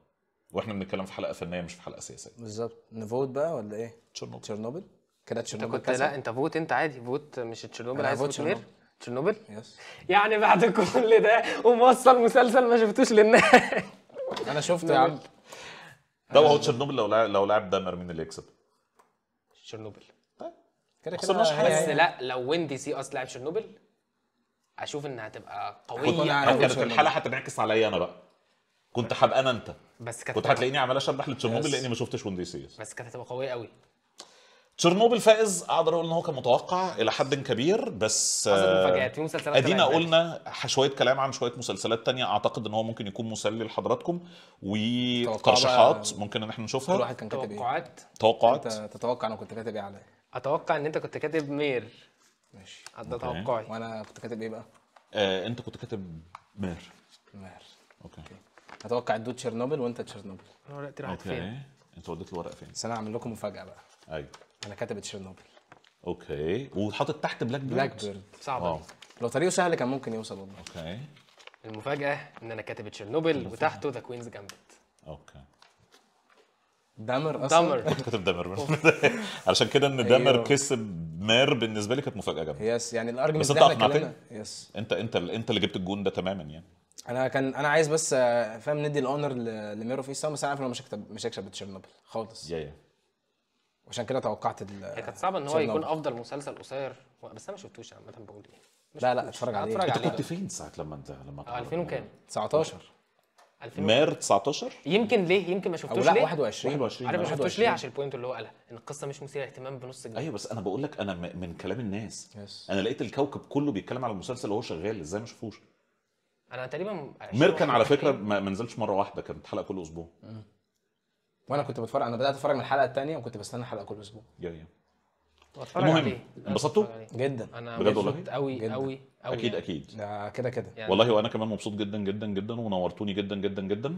واحنا بنتكلم في حلقه فنيه مش في حلقه سياسيه بالظبط نفوت بقى ولا ايه تشيرنوبل تشيرنوبل كده تشيرنوبل انت كنت لا انت فوت انت عادي فوت مش تشيرنوبل عايز فوت تشيرنوبل تشيرنوبل يس يعني بعد كل ده وموصل مسلسل ما شفتوش للناس انا شفته يا عم طب هو تشيرنوبل لو لعب لو لعب دمر مين اللي يكسب؟ تشيرنوبل طيب كده كده يعني. بس لا لو وين دي سي اس لعب تشيرنوبل اشوف انها هتبقى قويه او كانت الحلقه هتنعكس عليا انا بقى كنت هبقى انا انت بس كانت كنت هتلاقيني عمال اشرح لتشيرنوبل لاني ما شفتش وين دي سي بس كانت هتبقى قويه قوي تشيرنوبل فائز اقدر اقول ان هو كان متوقع الى حد كبير بس مفاجآت في مسلسلات ادينا قلنا شويه كلام عن شويه مسلسلات تانية اعتقد ان هو ممكن يكون مسلي لحضراتكم وترشيحات ممكن ان احنا نشوفها كل واحد كان كاتب إيه؟ توقعات توقعات تتوقع انا كنت كاتب ايه عليا اتوقع ان انت كنت كاتب مير ماشي ده توقعي وانا كنت كاتب ايه بقى؟ آه، انت كنت كاتب مير مير اوكي, أوكي. اتوقع الدود تشيرنوبل وانت تشيرنوبل ورقتي راحت فين؟ انت وديت الورق فين؟ بس انا هعمل لكم مفاجاه بقى ايوه انا كاتب تشيرنوبل اوكي وحاطط تحت بلاك بيرد بلاك بيرد صعب لو طريقه سهل كان ممكن يوصل والله اوكي المفاجاه ان انا كاتب تشيرنوبل وتحته ذا كوينز جامبت اوكي دمر اصلا دمر كنت كاتب دمر علشان كده ان دمر أيوه. كسب مير بالنسبه لي كانت مفاجاه جامده يس يعني الارجمنت بس انت اقنعتني يس انت انت انت اللي جبت الجون ده تماما يعني انا كان انا عايز بس آه، فاهم ندي الاونر لميرو في بس انا عارف انه مش هكتب مش هكسب تشيرنوبل خالص يا yeah, yeah. عشان كده توقعت هي كانت صعبه ان هو يكون افضل مسلسل قصير بس انا ما شفتوش عامه بقول ايه لا لا اتفرج عليه اتفرج عليه كنت فين ساعه لما انت لما 2000 آه، وكام 19 مير 19 يمكن ليه يمكن ما شفتوش لا ليه 21 21 عارف ما شفتوش ليه عشان البوينت اللي هو قالها ان القصه مش مثيره اهتمام بنص جنيه ايوه بس انا بقول لك انا من كلام الناس يس. انا لقيت الكوكب كله بيتكلم على المسلسل وهو شغال ازاي ما شفتوش انا تقريبا مير كان على فكره ما نزلش مره واحده كانت حلقه كل اسبوع وانا كنت بتفرج انا بدات اتفرج من الحلقه الثانيه وكنت بستنى الحلقه كل اسبوع جميل المهم انبسطتوا جدا انا بجد والله قوي قوي قوي اكيد يعني. اكيد ده كده كده يعني. والله وانا كمان مبسوط جدا جدا جدا ونورتوني جدا جدا جدا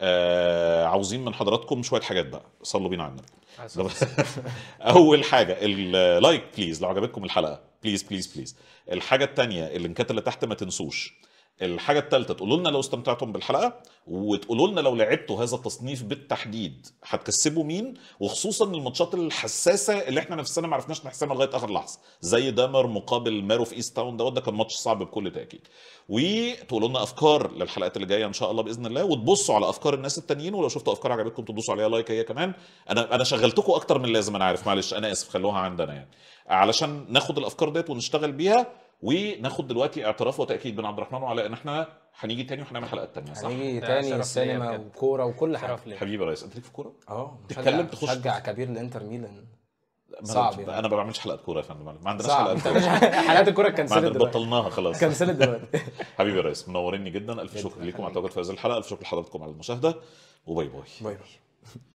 آه عاوزين من حضراتكم شويه حاجات بقى صلوا بينا على النبي اول حاجه اللايك بليز لو عجبتكم الحلقه بليز بليز بليز الحاجه الثانيه اللينكات اللي تحت ما تنسوش الحاجه الثالثه تقولوا لنا لو استمتعتم بالحلقه وتقولوا لنا لو لعبتوا هذا التصنيف بالتحديد هتكسبوا مين وخصوصا الماتشات الحساسه اللي احنا نفسنا ما عرفناش نحسمها لغايه اخر لحظه زي دامر مقابل مارو في ايست تاون دوت ده كان ماتش صعب بكل تاكيد وتقولوا لنا افكار للحلقات اللي جايه ان شاء الله باذن الله وتبصوا على افكار الناس التانيين ولو شفتوا افكار عجبتكم تدوسوا عليها لايك هي كمان انا انا شغلتكم اكتر من لازم انا عارف معلش انا اسف خلوها عندنا يعني علشان ناخد الافكار ديت ونشتغل بيها وناخد دلوقتي اعتراف وتاكيد من عبد الرحمن وعلاء ان احنا هنيجي تاني وهنعمل حلقات تانية صح؟ هنيجي تاني السينما وكوره وكل حاجه حبيبي يا ريس انت ليك في الكوره؟ اه تتكلم تخش شجع كبير الانتر ميلان صعب يعني. انا ما بعملش حلقات كوره يا فندم ما عندناش حلقات كوره حلقات الكوره دلوقتي بطلناها خلاص كنسلت دلوقتي حبيبي يا ريس منوريني جدا الف شكر ليكم على التواجد في هذه الحلقه الف شكر لحضراتكم على المشاهده وباي باي باي باي